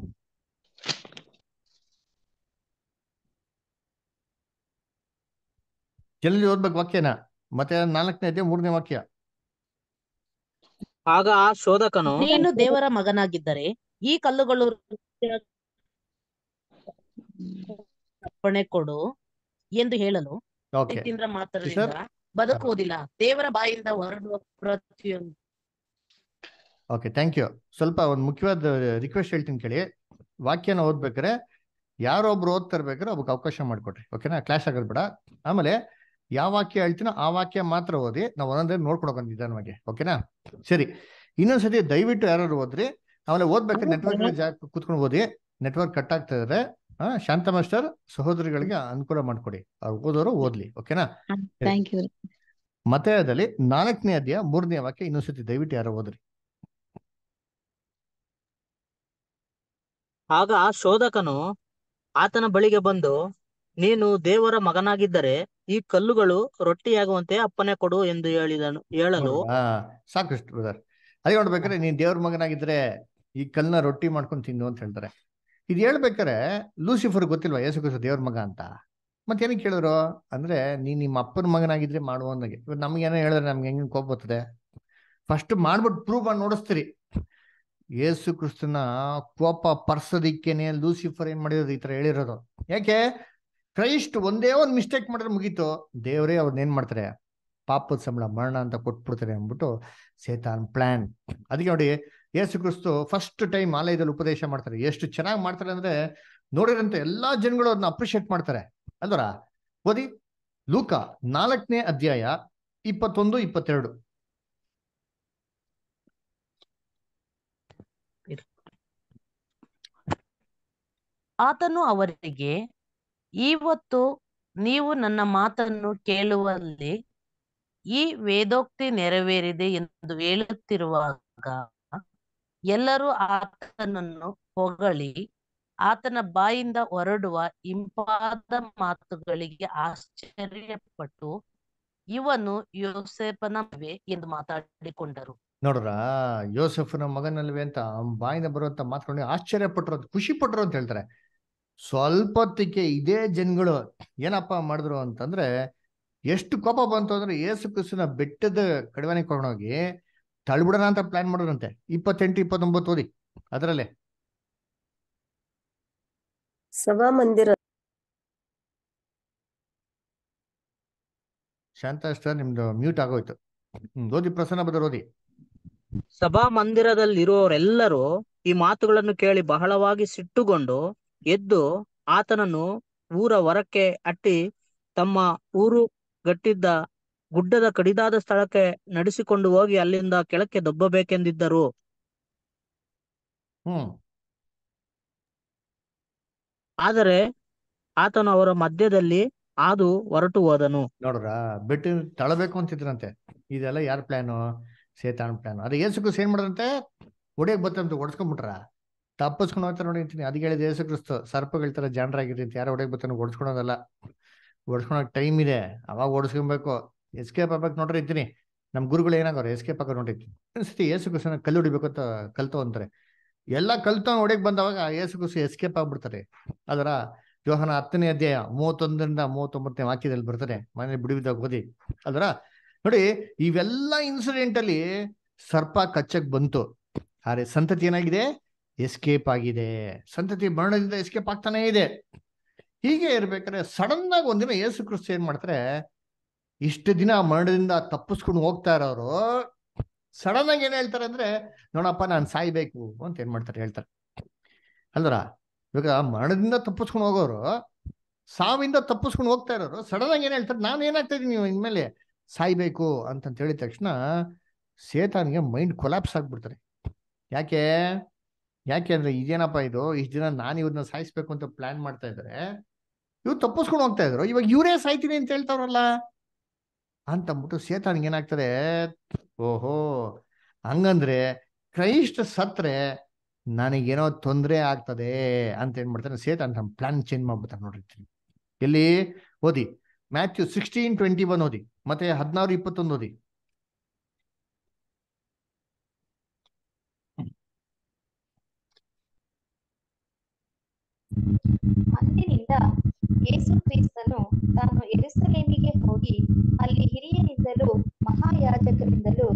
S1: ಎಲ್ಲಿ ಓದ್ಬೇಕು ವಾಕ್ಯನ ಮತ್ತೆ ನಾಲ್ಕನೇ ಅಧ್ಯಾಯ ಮೂರನೇ ವಾಕ್ಯ
S4: ಆಗ ಆ ಶೋಧಕನು
S1: ನೀನು ದೇವರ
S2: ಮಗನಾಗಿದ್ದರೆ ಈ ಕಲ್ಲುಗಳು ಅರ್ಪಣೆ ಕೊಡು ಎಂದು ಹೇಳಲು
S1: ಓಕೆ ತಿಂದ್ರ
S2: ಬದುಕುವುದಿಲ್ಲ ದೇವರ ಬಾಯಿಂದ ಹೊರಡುವ ಪ್ರತಿಯೊಂದು
S1: ಓಕೆ ಥ್ಯಾಂಕ್ ಯು ಸ್ವಲ್ಪ ಒಂದು ಮುಖ್ಯವಾದ ರಿಕ್ವೆಸ್ಟ್ ಹೇಳ್ತೀನಿ ಕೇಳಿ ವಾಕ್ಯನ ಓದ್ಬೇಕಾರೆ ಯಾರೊಬ್ರು ಓದ್ತಾ ಇರ್ಬೇಕಾದ್ರೆ ಒಬ್ಬಕ್ಕೆ ಅವಕಾಶ ಮಾಡಿಕೊಡ್ರಿ ಓಕೆನಾ ಕ್ಲಾಶ್ ಆಗೋದು ಬೇಡ ಆಮೇಲೆ ಯಾವ ವಾಕ್ಯ ಹೇಳ್ತೀನೋ ಆ ವಾಕ್ಯ ಮಾತ್ರ ಓದಿ ನಾವು ಒಂದೊಂದೇ ನೋಡ್ಕೊಡೋಕೆ ನಿಧಾನವಾಗಿ ಓಕೆನಾ ಸರಿ ಇನ್ನೊಂದ್ಸತಿ ದಯವಿಟ್ಟು ಯಾರಾದ್ರು ಓದ್ರಿ ಆಮೇಲೆ ಓದ್ಬೇಕು ನೆಟ್ವರ್ಕ್ ಕುತ್ಕೊಂಡು ಓದಿ ನೆಟ್ವರ್ಕ್ ಕಟ್ ಆಗ್ತಾ ಇದ್ರೆ ಶಾಂತ ಮಾಸ್ಟರ್ ಸಹೋದರಿಗಳಿಗೆ ಅನುಕೂಲ ಮಾಡ್ಕೊಡಿ ಅವ್ರು ಓದೋರು ಓದ್ಲಿ ಓಕೆನಾ ಮತದಲ್ಲಿ ನಾಲ್ಕನೇ ಅಧ್ಯಾಯ ಮೂರನೇ ವಾಕ್ಯ ಇನ್ನೊಂದ್ಸತಿ ದಯವಿಟ್ಟು ಯಾರು ಓದ್ರಿ
S4: ಆಗ ಶೋಧಕನು ಆತನ ಬಳಿಗೆ ಬಂದು ನೀನು ದೇವರ ಮಗನಾಗಿದ್ದರೆ ಈ ಕಲ್ಲುಗಳು ರೊಟ್ಟಿಯಾಗುವಂತೆ
S1: ಅಪ್ಪನೆ ಕೊಡು ಎಂದು ಹೇಳಿದನು ಹೇಳಲು ಸಾಕಷ್ಟು ಬ್ರದರ್ ಅದೇ ನೋಡ್ಬೇಕಾರೆ ನೀನ್ ದೇವ್ರ ಮಗನಾಗಿದ್ರೆ ಈ ಕಲ್ಲನ್ನ ರೊಟ್ಟಿ ಮಾಡ್ಕೊಂಡು ತಿನ್ನು ಅಂತ ಹೇಳ್ತಾರೆ ಇದು ಹೇಳ್ಬೇಕಾರೆ ಲೂಸಿಫರ್ ಗೊತ್ತಿಲ್ವಾ ಯೇಸು ಕ್ರಿಸ್ತ ದೇವ್ರ ಮಗ ಅಂತ ಮತ್ತೇನಕ್ಕೆ ಕೇಳಿದ್ರು ಅಂದ್ರೆ ನೀನ್ ನಿಮ್ಮ ಅಪ್ಪನ ಮಗನಾಗಿದ್ರೆ ಮಾಡುವ ಅಂದಾಗೆ ನಮ್ಗೆ ಏನೋ ಹೇಳಿದ್ರೆ ನಮ್ಗೆ ಹೆಂಗ್ ಕೋಪ ಬರ್ತದೆ ಫಸ್ಟ್ ಮಾಡ್ಬಿಟ್ಟು ಪ್ರೂವ್ ಮಾಡಿ ನೋಡಿಸ್ತೀರಿ ಯೇಸು ಕ್ರಿಸ್ತನ ಕೋಪ ಪರ್ಸೋದಿಕ್ಕೇನೆ ಲೂಸಿಫರ್ ಏನ್ ಮಾಡಿರೋದು ಈ ತರ ಹೇಳಿರೋದು ಯಾಕೆ ಕ್ರೈಸ್ಟ್ ಒಂದೇ ಒಂದು ಮಿಸ್ಟೇಕ್ ಮಾಡಿದ್ರೆ ಮುಗೀತು ದೇವರೇ ಅವ್ರನ್ನ ಏನ್ ಮಾಡ್ತಾರೆ ಪಾಪದ ಸಂಬಳ ಮರಣ ಅಂತ ಕೊಟ್ಬಿಡ್ತಾರೆ ಅಂದ್ಬಿಟ್ಟು ಸೇತಾನ್ ಪ್ಲಾನ್ ಅದಕ್ಕೆ ನೋಡಿ ಯೇಸು ಕ್ರಿಸ್ತು ಫಸ್ಟ್ ಟೈಮ್ ಆಲಯದಲ್ಲಿ ಉಪದೇಶ ಮಾಡ್ತಾರೆ ಎಷ್ಟು ಚೆನ್ನಾಗಿ ಮಾಡ್ತಾರೆ ಅಂದ್ರೆ ನೋಡಿರಂತ ಎಲ್ಲಾ ಜನಗಳು ಅದನ್ನ ಅಪ್ರಿಷಿಯೇಟ್ ಮಾಡ್ತಾರೆ ಅಲ್ವರ ಓದಿ ಲೂಕ ನಾಲ್ಕನೇ ಅಧ್ಯಾಯ ಇಪ್ಪತ್ತೊಂದು ಇಪ್ಪತ್ತೆರಡು ಆತನು
S2: ಅವರಿಗೆ ಇವತ್ತು ನೀವು ನನ್ನ ಮಾತನ್ನು ಕೇಳುವಲ್ಲಿ ಈ ವೇದೋಕ್ತಿ ನೆರವೇರಿದೆ ಎಂದು ಹೇಳುತ್ತಿರುವಾಗ ಎಲ್ಲರೂ ಆತನನ್ನು ಹೊಗಳಿ ಆತನ ಬಾಯಿಂದ ಹೊರಡುವ ಇಂಪಾದ ಮಾತುಗಳಿಗೆ ಆಶ್ಚರ್ಯಪಟ್ಟು ಇವನು ಯೋಸೆಫನ ಎಂದು ಮಾತಾಡಿಕೊಂಡರು
S1: ನೋಡ್ರ ಯೋಸೆಫನ ಮಗನಲ್ವೇ ಅಂತ ಬಾಯಿಂದ ಬರುವಂತ ಮಾತುಗಳಿಗೆ ಆಶ್ಚರ್ಯ ಪಟ್ರು ಖುಷಿ ಪಟ್ರು ಅಂತ ಹೇಳ್ತಾರೆ ಸ್ವಲ್ಪತ್ತಿಗೆ ಇದೇ ಜನಗಳು ಏನಪ್ಪ ಮಾಡಿದ್ರು ಅಂತಂದ್ರೆ ಎಷ್ಟು ಕೋಪ ಬಂತು ಅಂದ್ರೆ ಏಸು ಕಿಸಿನ ಬೆಟ್ಟದ ಕಡಿಮೆ ಕೊಂಡೋಗಿ ತಳ್ಬಿಡೋಣ ಅಂತ ಪ್ಲಾನ್ ಮಾಡಿದ್ರಂತೆ ಇಪ್ಪತ್ತೆಂಟು ಇಪ್ಪತ್ತೊಂಬತ್ತು ಓದಿ ಅದರಲ್ಲೇ ಸಭಾ ಮಂದಿರ ಅಷ್ಟ ನಿಮ್ದು ಮ್ಯೂಟ್ ಆಗೋಯ್ತು ಓದಿ ಪ್ರಸನ್ನ ಬದ ಓದಿ ಸಭಾ
S4: ಮಂದಿರದಲ್ಲಿರುವವರೆಲ್ಲರೂ ಈ ಮಾತುಗಳನ್ನು ಕೇಳಿ ಬಹಳವಾಗಿ ಸಿಟ್ಟುಗೊಂಡು ಎದ್ದು ಆತನನ್ನು ಊರ ಹೊರಕ್ಕೆ ಅಟ್ಟಿ ತಮ್ಮ ಊರು ಗಟ್ಟಿದ್ದ ಗುಡ್ಡದ ಕಡಿದಾದ ಸ್ಥಳಕ್ಕೆ ನಡೆಸಿಕೊಂಡು ಹೋಗಿ ಅಲ್ಲಿಂದ ಕೆಳಕ್ಕೆ ದಬ್ಬಬೇಕೆಂದಿದ್ದರು ಆದರೆ
S1: ಆತನು ಅವರ ಮಧ್ಯದಲ್ಲಿ ಆದು ಹೊರಟು ಹೋದನು ನೋಡ್ರ ಬಿಟ್ಟು ತಳಬೇಕು ಅಂತಿದ್ರಂತೆ ಇದೆಲ್ಲ ಯಾರ ಪ್ಲಾನು ಸೇತಾನ್ ಪ್ಲಾನ್ ಅದೇ ಏನ್ ಏನ್ ಮಾಡಿದ್ರಂತೆ ಹೊಡಿಯಕ್ ಬತ್ತಂತ ಹೊಡ್ಸ್ಕೊಂಡ್ಬಿಟ್ರ ತಪ್ಪಿಸ್ಕೊಂಡು ಹೋಗ್ತಾರೆ ನೋಡಿ ಅಂತೀನಿ ಅದಕ್ಕೆ ಹೇಳಿದ ಯೇಸು ಸರ್ಪಗಳ ಥರ ಜನರಾಗಿರ್ತೀನಿ ಯಾರು ಹೊಡೆಯಕ್ ಬರ್ತಾನೆ ಓಡಿಸ್ಕೊಳೋದಲ್ಲ ಓಡಿಸ್ಕೊಳಕ್ ಟೈಮ್ ಇದೆ ಅವಾಗ ಓಡಿಸ್ಕೊಬೇಕು ಎಸ್ಕೇಪ್ ಆಗ್ಬೇಕು ನೋಡ್ರಿ ಇರ್ತೀನಿ ನಮ್ಮ ಗುರುಗಳು ಏನಾಗೋರು ಎಸ್ಕೇಪ್ ಆಗ ನೋಡಿ ಒಂದ್ಸತಿ ಯೇಸು ಕ್ರಿಸ್ತನ ಕಲ್ಲು ಹೊಡಿಬೇಕು ಅಂತ ಕಲ್ತು ಅಂತಾರೆ ಎಲ್ಲ ಕಲ್ತು ಹೊಡೆಯಕ್ ಬಂದವಾಗ ಯೇಸು ಕ್ರಿಸ್ತು ಎಸ್ಕೇಪ್ ಆಗ್ಬಿಡ್ತಾರೆ ಅದರ ಜೋಹನ ಹತ್ತನೇ ಅಧ್ಯಾಯ ಮೂವತ್ತೊಂದರಿಂದ ಮೂವತ್ತೊಂಬತ್ತನೇ ವಾಕ್ಯದಲ್ಲಿ ಬರ್ತಾರೆ ಮನೆ ಬಿಡುವುದಾಗ ಓದಿ ಅದರ ನೋಡಿ ಇವೆಲ್ಲ ಇನ್ಸಿಡೆಂಟ್ ಅಲ್ಲಿ ಸರ್ಪ ಕಚ್ಚಕ್ ಬಂತು ಅರೆ ಸಂತತಿ ಏನಾಗಿದೆ ಎಸ್ಕೇಪ್ ಆಗಿದೆ ಸಂತತಿ ಮರಣದಿಂದ ಎಸ್ಕೇಪ್ ಆಗ್ತಾನೇ ಇದೆ ಹೀಗೆ ಇರ್ಬೇಕಾದ್ರೆ ಸಡನ್ ಆಗಿ ಒಂದಿನ ಯೇಸು ಕ್ರಿಸ್ತ ಏನ್ ಮಾಡ್ತಾರೆ ಇಷ್ಟು ದಿನ ಮರಣದಿಂದ ತಪ್ಪಿಸ್ಕೊಂಡು ಹೋಗ್ತಾ ಇರೋರು ಸಡನ್ ಆಗಿ ಏನ್ ಹೇಳ್ತಾರೆ ಅಂದ್ರೆ ನೋಡಪ್ಪ ನಾನು ಸಾಯ್ಬೇಕು ಅಂತ ಏನ್ ಮಾಡ್ತಾರೆ ಹೇಳ್ತಾರೆ ಅಲ್ದ್ರ ಇವಾಗ ಮರಣದಿಂದ ತಪ್ಪಿಸ್ಕೊಂಡು ಹೋಗೋರು ಸಾವಿಂದ ತಪ್ಪಿಸ್ಕೊಂಡು ಹೋಗ್ತಾ ಇರೋರು ಸಡನ್ ಆಗಿ ಏನ್ ಹೇಳ್ತಾರೆ ನಾನು ಏನಾಗ್ತಾ ಇದೀನಿ ನೀವು ಇನ್ಮೇಲೆ ಸಾಯ್ಬೇಕು ಅಂತಂತ ಹೇಳಿದ ತಕ್ಷಣ ಸೇತಾನ್ಗೆ ಮೈಂಡ್ ಕೊಲಾಪ್ಸ್ ಆಗ್ಬಿಡ್ತಾರೆ ಯಾಕೆ ಯಾಕೆ ಅಂದ್ರೆ ಇದೇನಪ್ಪ ಇದು ಇಷ್ಟು ದಿನ ನಾನು ಇವ್ರನ್ನ ಸಾಯಿಸ್ಬೇಕು ಅಂತ ಪ್ಲಾನ್ ಮಾಡ್ತಾ ಇದ್ರೆ ಇವ್ರು ತಪ್ಪಿಸ್ಕೊಂಡು ಹೋಗ್ತಾ ಇದ್ರು ಇವಾಗ ಇವರೇ ಸಾಯ್ತೀನಿ ಅಂತ ಹೇಳ್ತಾವ್ರಲ್ಲ ಅಂತ ಅಂದ್ಬಿಟ್ಟು ಸೇತಾನ್ಗೆ ಏನಾಗ್ತದೆ ಓಹೋ ಹಂಗಂದ್ರೆ ಕ್ರೈಸ್ಟ್ ಸತ್ರೆ ನನಗೇನೋ ತೊಂದರೆ ಆಗ್ತದೆ ಅಂತ ಏನ್ ಮಾಡ್ತಾನೆ ಸೇತನ್ ತಮ್ಮ ಪ್ಲಾನ್ ಚೇಂಜ್ ಮಾಡ್ಬಿಡ್ತಾನೆ ನೋಡಿರ್ತೀನಿ ಎಲ್ಲಿ ಓದಿ ಮ್ಯಾಥ್ಯೂ ಸಿಕ್ಸ್ಟೀನ್ ಟ್ವೆಂಟಿ ಒನ್ ಓದಿ ಮತ್ತೆ ಹದಿನಾರು ಇಪ್ಪತ್ತೊಂದು ಓದಿ
S5: ಅಂದಿನಿಂದ
S3: ಯೇಸು ತಾನು ಎರುಸಲೇಮಿಗೆ ಹೋಗಿ ಅಲ್ಲಿ ಹಿರಿಯರಿಂದಲೂ ಮಹಾಯಾಜಕರಿಂದಲೂ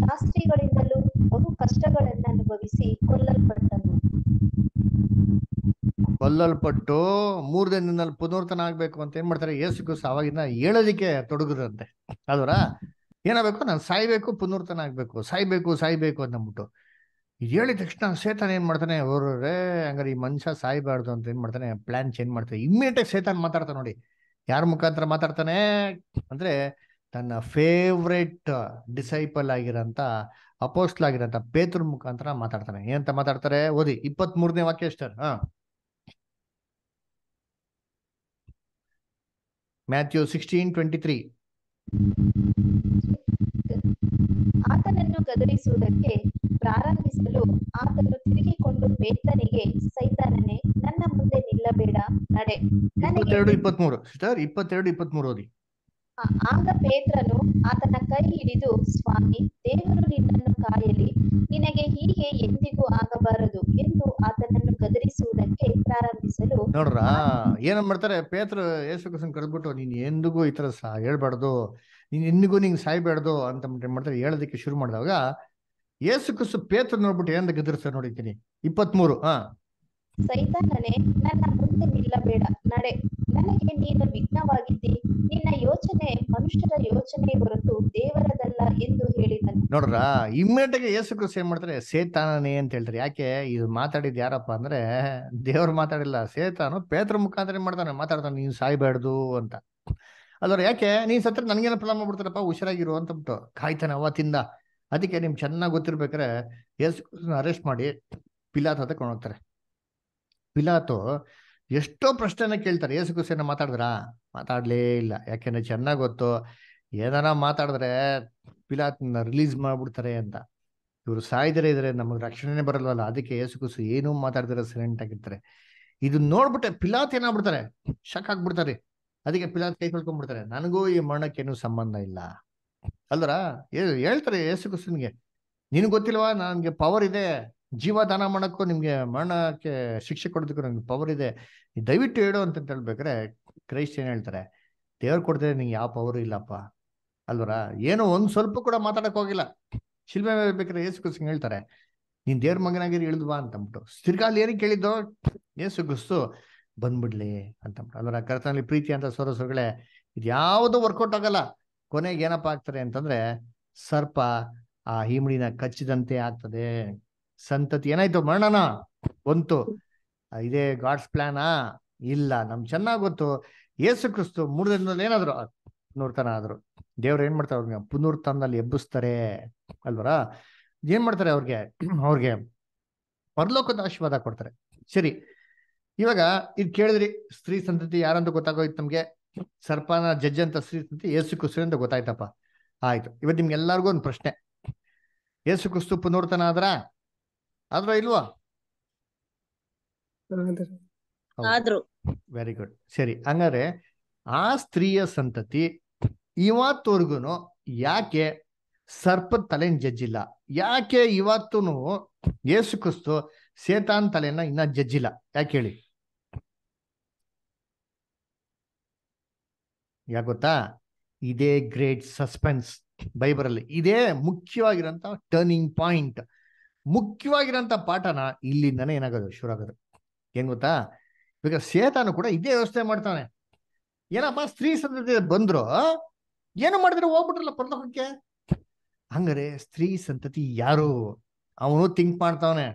S3: ಶಾಸ್ತ್ರಿಗಳಿಂದಲೂ ಬಹು ಕಷ್ಟಗಳನ್ನು ಅನುಭವಿಸಿ ಕೊಲ್ಲಲ್ಪಟ್ಟನು
S1: ಕೊಲ್ಲಲ್ಪಟ್ಟು ಮೂರು ದಿನದಲ್ಲಿ ಪುನರ್ತನ ಆಗ್ಬೇಕು ಅಂತ ಏನ್ ಮಾಡ್ತಾರೆ ಯೇಸು ಕ್ರಿಸ್ತ ಅವಾಗಿನ ಹೇಳೋದಿಕ್ಕೆ ತೊಡಗುದಂತೆ ಅದರ ಏನಾಗಬೇಕು ನಾನು ಸಾಯ್ಬೇಕು ಪುನರ್ತನ ಆಗ್ಬೇಕು ಸಾಯ್ಬೇಕು ಸಾಯ್ಬೇಕು ಅಂದ್ಬಿಟ್ಟು ಇದು ಹೇಳಿದ ತಕ್ಷಣ ಸೇತಾನ್ ಏನ್ ಮಾಡ್ತಾನೆ ರೇ ಹಂಗಾರೆ ಈ ಮನುಷ್ಯ ಸಾಯ್ಬಾರ್ದು ಅಂತ ಏನ್ ಮಾಡ್ತಾನೆ ಪ್ಲಾನ್ ಚೇಂಜ್ ಮಾಡ್ತಾನೆ ಆಗಿ ಸೇತಾನ್ ಮಾತಾಡ್ತಾನೆ ನೋಡಿ ಯಾರ ಮುಖಾಂತರ ಮಾತಾಡ್ತಾನೆ ಅಂದ್ರೆ ತನ್ನ ಫೇವ್ರೇಟ್ ಡಿಸೈಪಲ್ ಆಗಿರಂತ ಅಪೋಸ್ಟ್ ಆಗಿರಂತ ಪೇತೃ ಮುಖಾಂತರ ಮಾತಾಡ್ತಾನೆ ಏನಂತ ಮಾತಾಡ್ತಾರೆ ಓದಿ ಇಪ್ಪತ್ತ್ ಮೂರನೇ ವಾಕ್ಯ ಹಾ ಮ್ಯಾಥ್ಯೂ ಸಿಕ್ಸ್ಟೀನ್ ಟ್ವೆಂಟಿ ತ್ರೀ
S3: ಆತನನ್ನು ಗದರಿಸುವುದಕ್ಕೆ ಪ್ರಾರಂಭಿಸಲು ಆತನು ತಿರುಗಿಕೊಂಡು ಪೇತ್ರನಿಗೆ ಸೈತಾನನೆ ನನ್ನ ಮುಂದೆ ನಿಲ್ಲಬೇಡ ನಡೆ
S1: ಇಪ್ಪತ್ತೆರಡು ಓದಿ
S3: ಆಗ ಪೇತ್ರನು ಆತನ ಕೈ ಹಿಡಿದು ಸ್ವಾಮಿ ದೇವರು ನಿನ್ನನ್ನು ಕಾಯಲಿ ನಿನಗೆ ಹೀಗೆ ಎಂದಿಗೂ ಆಗಬಾರದು ಎಂದು ಆತನನ್ನು ಗದರಿಸುವುದಕ್ಕೆ ಪ್ರಾರಂಭಿಸಲು ನೋಡ್ರ
S1: ಏನ್ ಮಾಡ್ತಾರೆ ಪೇತ್ರ ಯೇಸು ಕರೆದ್ಬಿಟ್ಟು ನೀನ್ ಎಂದಿಗೂ ಈ ತರ ಹೇಳ್ಬಾರ್ದು ನೀನು ಇಂದಿಗೂ ನಿಂಗೆ ಸಾಯ್ಬೇಡ್ದು ಅಂತ ಮಾಡ್ತಾರೆ ಹೇಳೋದಕ್ಕೆ ಶುರು ಮಾಡಿದಾಗ ಏಸು ಕಸು ಪೇತ್ರ ನೋಡ್ಬಿಟ್ಟು ಏನಂತ ಗದರ್ಸ ನೋಡಿದ್ದೀನಿ ಇಪ್ಪತ್ಮೂರು ಹಾ
S3: ಸೈತಾನನೇ ನನ್ನ ಮುಂದೆ ನಿಲ್ಲಬೇಡ ನಡೆ ನಿನ್ನ ಯೋಚನೆ ಮನುಷ್ಯರ ಯೋಚನೆ ಹೊರತು ದೇವರದಲ್ಲ ಎಂದು ಹೇಳಿದನು
S1: ನೋಡ್ರ ಇಮ್ಮಿಡಿಯೇಟ್ ಆಗಿ ಯೇಸು ಏನ್ ಮಾಡ್ತಾರೆ ಸೇತಾನನೇ ಅಂತ ಹೇಳ್ತಾರೆ ಯಾಕೆ ಇದು ಮಾತಾಡಿದ್ ಯಾರಪ್ಪ ಅಂದ್ರೆ ದೇವ್ರು ಮಾತಾಡಿಲ್ಲ ಸೇತಾನು ಪೇತ್ರ ಮುಖಾಂತರ ಮಾಡ್ತಾನೆ ಮಾತಾಡ್ತಾನೆ ನೀನ್ ಸಾಯ್ಬಾರ್ದು ಅಂತ ಅದರ ಯಾಕೆ ನೀನ್ ಸತ್ರ ನನ್ಗೇನ ಪ್ರಾಬ್ಲಮ್ ಮಾಡ್ಬಿಡ್ತಾರಪ್ಪ ಹುಷಾರಾಗಿರು ಅಂತ ಬಿಟ್ಟು ಕಾಯ್ತಾನೆ ತಿಂದ ಅದಕ್ಕೆ ನಿಮ್ ಚೆನ್ನಾಗಿ ಗೊತ್ತಿರ್ಬೇಕಾರೆ ಎಸ್ ಅರೆಸ್ಟ್ ಮಾಡಿ ಪಿಲಾತ್ ಹತ್ರ ಕೊಂಡೋಗ್ತಾರೆ ಪಿಲಾತು ಎಷ್ಟೋ ಪ್ರಶ್ನೆನ ಕೇಳ್ತಾರೆ ಏಸು ಕುಸೇನ ಮಾತಾಡ್ಲೇ ಇಲ್ಲ ಯಾಕೆಂದ್ರೆ ಚೆನ್ನಾಗ್ ಗೊತ್ತು ಏನಾರ ಮಾತಾಡಿದ್ರೆ ಪಿಲಾತ್ನ ರಿಲೀಸ್ ಮಾಡ್ಬಿಡ್ತಾರೆ ಅಂತ ಇವರು ಸಾಯ್ದರೆ ಇದ್ರೆ ನಮಗೆ ರಕ್ಷಣೆನೇ ಬರಲ್ವಲ್ಲ ಅದಕ್ಕೆ ಏಸು ಕುಸು ಏನೂ ಮಾತಾಡಿದ್ರೆ ಸೈಲೆಂಟ್ ಆಗಿರ್ತಾರೆ ಇದನ್ನ ನೋಡ್ಬಿಟ್ಟೆ ಪಿಲಾತ್ ಏನಾಗ್ಬಿಡ್ತಾರೆ ಶಕ್ ಆಗ್ಬಿಡ್ತಾರೆ ಅದಕ್ಕೆ ಪಿಲಾತ್ ಕೈ ಕಳ್ಕೊಂಡ್ಬಿಡ್ತಾರೆ ನನಗೂ ಈ ಮರಣಕ್ಕೇನು ಸಂಬಂಧ ಇಲ್ಲ ಅಲ್ದರ ಹೇಳ್ತಾರೆ ಯೇಸು ಕ್ರಿಸ್ತನ್ಗೆ ನಿನಗೆ ಗೊತ್ತಿಲ್ವಾ ನನಗೆ ಪವರ್ ಇದೆ ಜೀವ ದಾನ ಮಾಡೋಕ್ಕೂ ನಿಮಗೆ ಮರಣಕ್ಕೆ ಶಿಕ್ಷೆ ಕೊಡೋದಕ್ಕೂ ನನಗೆ ಪವರ್ ಇದೆ ದಯವಿಟ್ಟು ಹೇಳು ಅಂತ ಹೇಳ್ಬೇಕ್ರೆ ಕ್ರೈಸ್ಟ್ ಏನು ಹೇಳ್ತಾರೆ ದೇವ್ರು ಕೊಡ್ತಾರೆ ನಿಂಗೆ ಯಾವ ಪವರ್ ಇಲ್ಲಪ್ಪ ಅಲ್ವರ ಏನು ಒಂದು ಸ್ವಲ್ಪ ಕೂಡ ಮಾತಾಡಕ್ ಹೋಗಿಲ್ಲ ಶಿಲ್ಮೆ ಬೇಕಾದ್ರೆ ಯೇಸು ಕ್ರಿಸ್ತನ್ ಹೇಳ್ತಾರೆ ನೀನ್ ದೇವ್ರ ಮಗನಾಗಿರಿ ಹೇಳಿದ್ವಾ ಅಂತ ಅಂದ್ಬಿಟ್ಟು ತಿರ್ಗಾಲ್ ಏನಕ್ಕೆ ಹೇಳಿದ್ದು ಯೇಸು ಕ್ರಿಸ್ತು ಬಂದ್ಬಿಡ್ಲಿ ಅಂತ ಅಂದ್ರೆ ಕರ್ತನಲ್ಲಿ ಪ್ರೀತಿ ಅಂತ ಸ್ವರ ಇದು ಯಾವುದು ವರ್ಕೌಟ್ ಆಗಲ್ಲ ಕೊನೆಗೆ ಏನಪ್ಪ ಆಗ್ತಾರೆ ಅಂತಂದ್ರೆ ಸರ್ಪ ಆ ಹಿಮಡಿನ ಕಚ್ಚಿದಂತೆ ಆಗ್ತದೆ ಸಂತತಿ ಏನಾಯ್ತು ಮರಣನ ಬಂತು ಇದೇ ಗಾಡ್ಸ್ ಪ್ಲಾನಾ ಇಲ್ಲ ನಮ್ ಚೆನ್ನಾಗ್ ಗೊತ್ತು ಏಸು ಕ್ರಿಸ್ತು ಮೂರು ದಿನದಲ್ಲಿ ಏನಾದ್ರು ಪುನರ್ತನ ಆದ್ರು ದೇವ್ರು ಏನ್ ಮಾಡ್ತಾರೆ ಅವ್ರಿಗೆ ಪುನರ್ತನದಲ್ಲಿ ಎಬ್ಬಿಸ್ತಾರೆ ಅಲ್ವರ ಏನ್ ಮಾಡ್ತಾರೆ ಅವ್ರಿಗೆ ಅವ್ರಿಗೆ ಪರಲೋಕದ ಆಶೀರ್ವಾದ ಕೊಡ್ತಾರೆ ಸರಿ ಇವಾಗ ಇದು ಕೇಳಿದ್ರಿ ಸ್ತ್ರೀ ಸಂತತಿ ಯಾರಂತ ಗೊತ್ತಾಗೋಯ್ತು ನಮಗೆ ಸರ್ಪನ ಜಡ್ಜ್ ಅಂತ ಸ್ತ್ರೀ ಸಂತತಿ ಏಸು ಕುಸ್ತು ಅಂತ ಗೊತ್ತಾಯ್ತಪ್ಪ ಆಯ್ತು ಇವತ್ತು ನಿಮ್ಗೆ ಒಂದ್ ಒಂದು ಪ್ರಶ್ನೆ ಯೇಸು ಕುಸ್ತು ಪುನರ್ತನ ಆದ್ರ ಆದ್ರ ಇಲ್ವಾ ವೆರಿ ಗುಡ್ ಸರಿ ಹಂಗಾದ್ರೆ ಆ ಸ್ತ್ರೀಯ ಸಂತತಿ ಇವತ್ತವರೆಗೂ ಯಾಕೆ ಸರ್ಪದ ತಲೆನ ಜಜ್ಜಿಲ್ಲ ಯಾಕೆ ಇವತ್ತು ಯೇಸು ಕ್ರಿಸ್ತು ಸೇತಾನ್ ತಲೆಯನ್ನ ಇನ್ನ ಜಜ್ಜಿಲ್ಲ ಯಾಕೆ ಹೇಳಿ ಯಾಕೆ ಗೊತ್ತಾ ಇದೇ ಗ್ರೇಟ್ ಸಸ್ಪೆನ್ಸ್ ಬೈಬರಲ್ಲಿ ಇದೇ ಮುಖ್ಯವಾಗಿರೋಂಥ ಟರ್ನಿಂಗ್ ಪಾಯಿಂಟ್ ಮುಖ್ಯವಾಗಿರೋಂಥ ಪಾಠನ ಇಲ್ಲಿಂದನೇ ಏನಾಗೋದು ಶುರು ಆಗೋದು ಏನ್ ಗೊತ್ತಾ ಈಗ ಸೇತಾನು ಕೂಡ ಇದೇ ವ್ಯವಸ್ಥೆ ಮಾಡ್ತಾನೆ ಏನಪ್ಪ ಸ್ತ್ರೀ ಸಂತತಿ ಬಂದ್ರು ಏನು ಮಾಡಿದ್ರೆ ಹೋಗ್ಬಿಟ್ರಲ್ಲ ಪರಲೋಕಕ್ಕೆ ಹಂಗಾರೆ ಸ್ತ್ರೀ ಸಂತತಿ ಯಾರು ಅವನು ಥಿಂಕ್ ಮಾಡ್ತಾವನೆ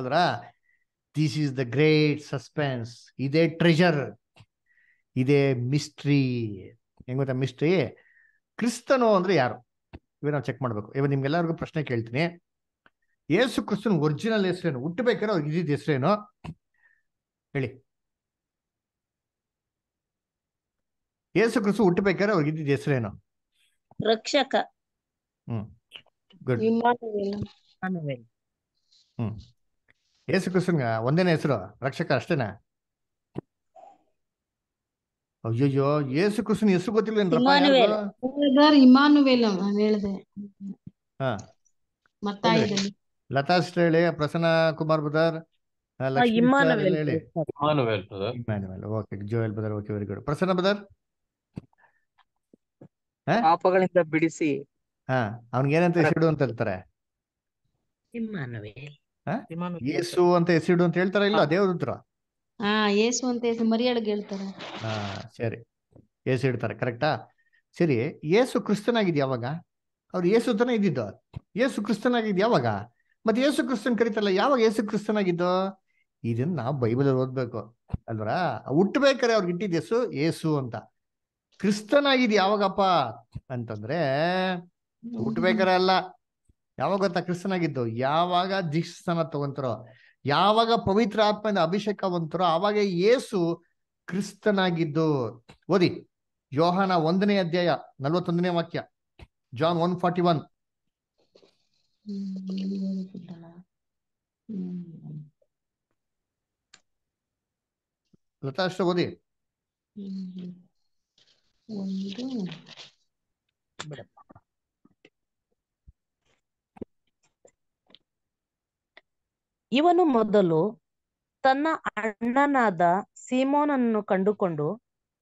S1: ಅಲ್ರ this is the great suspense ಇದೇ ಟ್ರೆಜರ್ ಇದೇ ಮಿಸ್ಟ್ರಿ ಹೆಂಗ್ ಗೊತ್ತಾ ಮಿಸ್ಟ್ರಿ ಕ್ರಿಸ್ತನೋ ಅಂದ್ರೆ ಯಾರು ಇವ ನಾವು ಚೆಕ್ ಮಾಡ್ಬೇಕು ಇವಾಗ ನಿಮ್ಗೆಲ್ಲರಿಗೂ ಪ್ರಶ್ನೆ ಕೇಳ್ತೀನಿ ಏಸು ಕ್ರಿಸ್ತನ್ ಒರಿಜಿನಲ್ ಹೆಸರೇನು ಹುಟ್ಟಬೇಕಾದ್ರೆ ಅವ್ರಿಗೆ ಇದ್ದಿದ್ದ ಹೆಸರೇನು ಹೇಳಿ ಯೇಸು ಕ್ರಿಸ್ತು ಹುಟ್ಟಬೇಕಾದ್ರೆ ಅವ್ರಿಗೆ ಇದ್ದಿದ್ದ ಹೆಸರೇನು ರಕ್ಷಕ ಹ್ಮ್ ಗುಡ್
S3: ಹ್ಮ್
S1: ಏಸು ಕ್ರಿಸ್ತನ್ಗ ಒಂದೇನೇ ಹೆಸರು ರಕ್ಷಕ ಅಷ್ಟೇನಾ ಅಯ್ಯಯ್ಯೋ ಯೇಸು ಕೃಷ್ಣ ಹೆಸರು ಗೊತ್ತಿಲ್ಲ ಹಾ ಲತಾ ಸಿಸ್ಟರ್ ಹೇಳಿ Prasanna Kumar brother Joel okay very good Prasanna ಅಂತ ಹೇಳ್ತಾರೆ ಯೇಸು ಅಂತ ಅಂತ ಹೇಳ್ತಾರ ಇಲ್ಲ ದೇವ್ರ
S3: ಹಾ ಏಸು ಅಂತ ಏಸು
S5: ಹೇಳ್ತಾರೆ
S1: ಹಾ ಸರಿ ಯೇಸು ಇಡ್ತಾರೆ ಕರೆಕ್ಟಾ ಸರಿ ಏಸು ಕ್ರಿಸ್ತನಾಗಿದ್ ಯಾವಾಗ ಅವ್ರು ಏಸು ತನ ಇದ್ದಿದ್ದು ಏಸು ಕ್ರಿಸ್ತನಾಗಿದ್ ಯಾವಾಗ ಮತ್ತೆ ಏಸು ಕ್ರಿಸ್ತನ್ ಕರೀತಾರಲ್ಲ ಯಾವಾಗ ಏಸು ಕ್ರಿಸ್ತನಾಗಿದ್ದು ಇದನ್ನ ನಾವು ಬೈಬಲ್ ಓದ್ಬೇಕು ಅಲ್ವರ ಹುಟ್ಟಬೇಕಾರೆ ಅವ್ರಿಗೆ ಇಟ್ಟಿದ್ದ ಯೇಸು ಏಸು ಅಂತ ಕ್ರಿಸ್ತನಾಗಿದ್ ಯಾವಾಗಪ್ಪ ಅಂತಂದ್ರೆ ಹುಟ್ಟಬೇಕಾರೆ ಅಲ್ಲ ಯಾವಾಗ ಗೊತ್ತಾ ಕ್ರಿಸ್ತನಾಗಿದ್ದು ಯಾವಾಗ ದೀಕ್ಷಸ್ಥಾನ ತಗೊಂತಾರೋ ಯಾವಾಗ ಪವಿತ್ರ ಅಭಿಷೇಕ ಅಭಿಷೇಕವಂತರೋ ಆವಾಗ ಯೇಸು ಕ್ರಿಸ್ತನಾಗಿದ್ದು ಓದಿ ಯೋಹಾನ ಒಂದನೇ ಅಧ್ಯಾಯ ನಲ್ವತ್ತೊಂದನೇ ವಾಕ್ಯ John one forty one Latha ಅಷ್ಟ ಓದಿ
S2: ಇವನು ಮೊದಲು ತನ್ನ ಅಣ್ಣನಾದ ಸೀಮೋನನ್ನು ಕಂಡುಕೊಂಡು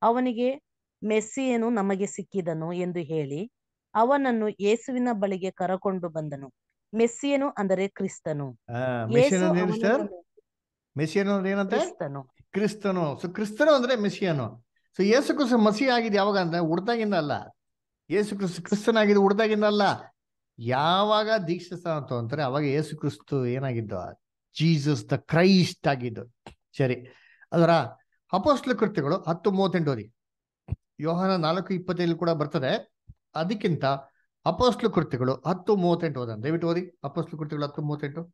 S2: ಅವನಿಗೆ ಮೆಸ್ಸಿಯನು ನಮಗೆ ಸಿಕ್ಕಿದನು ಎಂದು ಹೇಳಿ ಅವನನ್ನು ಯೇಸುವಿನ ಬಳಿಗೆ ಕರಕೊಂಡು ಬಂದನು ಮೆಸ್ಸಿಯನು ಅಂದರೆ ಕ್ರಿಸ್ತನು
S1: ಮೆಸ್ಸಿಯನು ಅಂದ್ರೆ ಕ್ರಿಸ್ತನು ಸೊ ಕ್ರಿಸ್ತನು ಅಂದ್ರೆ ಮೆಸ್ಸಿಯನು ಸೊ ಯೇಸು ಕ್ರಿಸ್ತ ಮಸಿ ಆಗಿದೆ ಯಾವಾಗ ಅಂದ್ರೆ ಉಡ್ದಾಗಿಂದ ಅಲ್ಲ ಯೇಸು ಕ್ರಿಸ್ತ ಕ್ರಿಸ್ತನಾಗಿದೆ ಉಡ್ದಾಗಿಂದ ಯಾವಾಗ ದೀಕ್ಷೆ ಸ್ನಾನ ಅಂತಾರೆ ಅವಾಗ ಯೇಸು ಕ್ರಿಸ್ತು ಏನಾಗಿದ್ದು ಜೀಸಸ್ ದ ಕ್ರೈಸ್ಟ್ ಆಗಿದ್ದು ಸರಿ ಅದರ ಅಪೋಸ್ಲ ಕೃತ್ಯಗಳು ಹತ್ತು ಮೂವತ್ತೆಂಟು ಮೂವತ್ತೆಂಟುವರೆಗೆ ಯೋಹನ ನಾಲ್ಕು ಇಪ್ಪತ್ತೈದು ಕೂಡ ಬರ್ತದೆ ಅದಕ್ಕಿಂತ ಅಪೋಸ್ಲು ಕೃತ್ಯಗಳು ಹತ್ತು ಮೂವತ್ತೆಂಟು ಓದ ದಯವಿಟ್ಟು ಓದಿ ಅಪೋಸ್ಲು ಕೃತ್ಯಗಳು ಹತ್ತು ಮೂವತ್ತೆಂಟು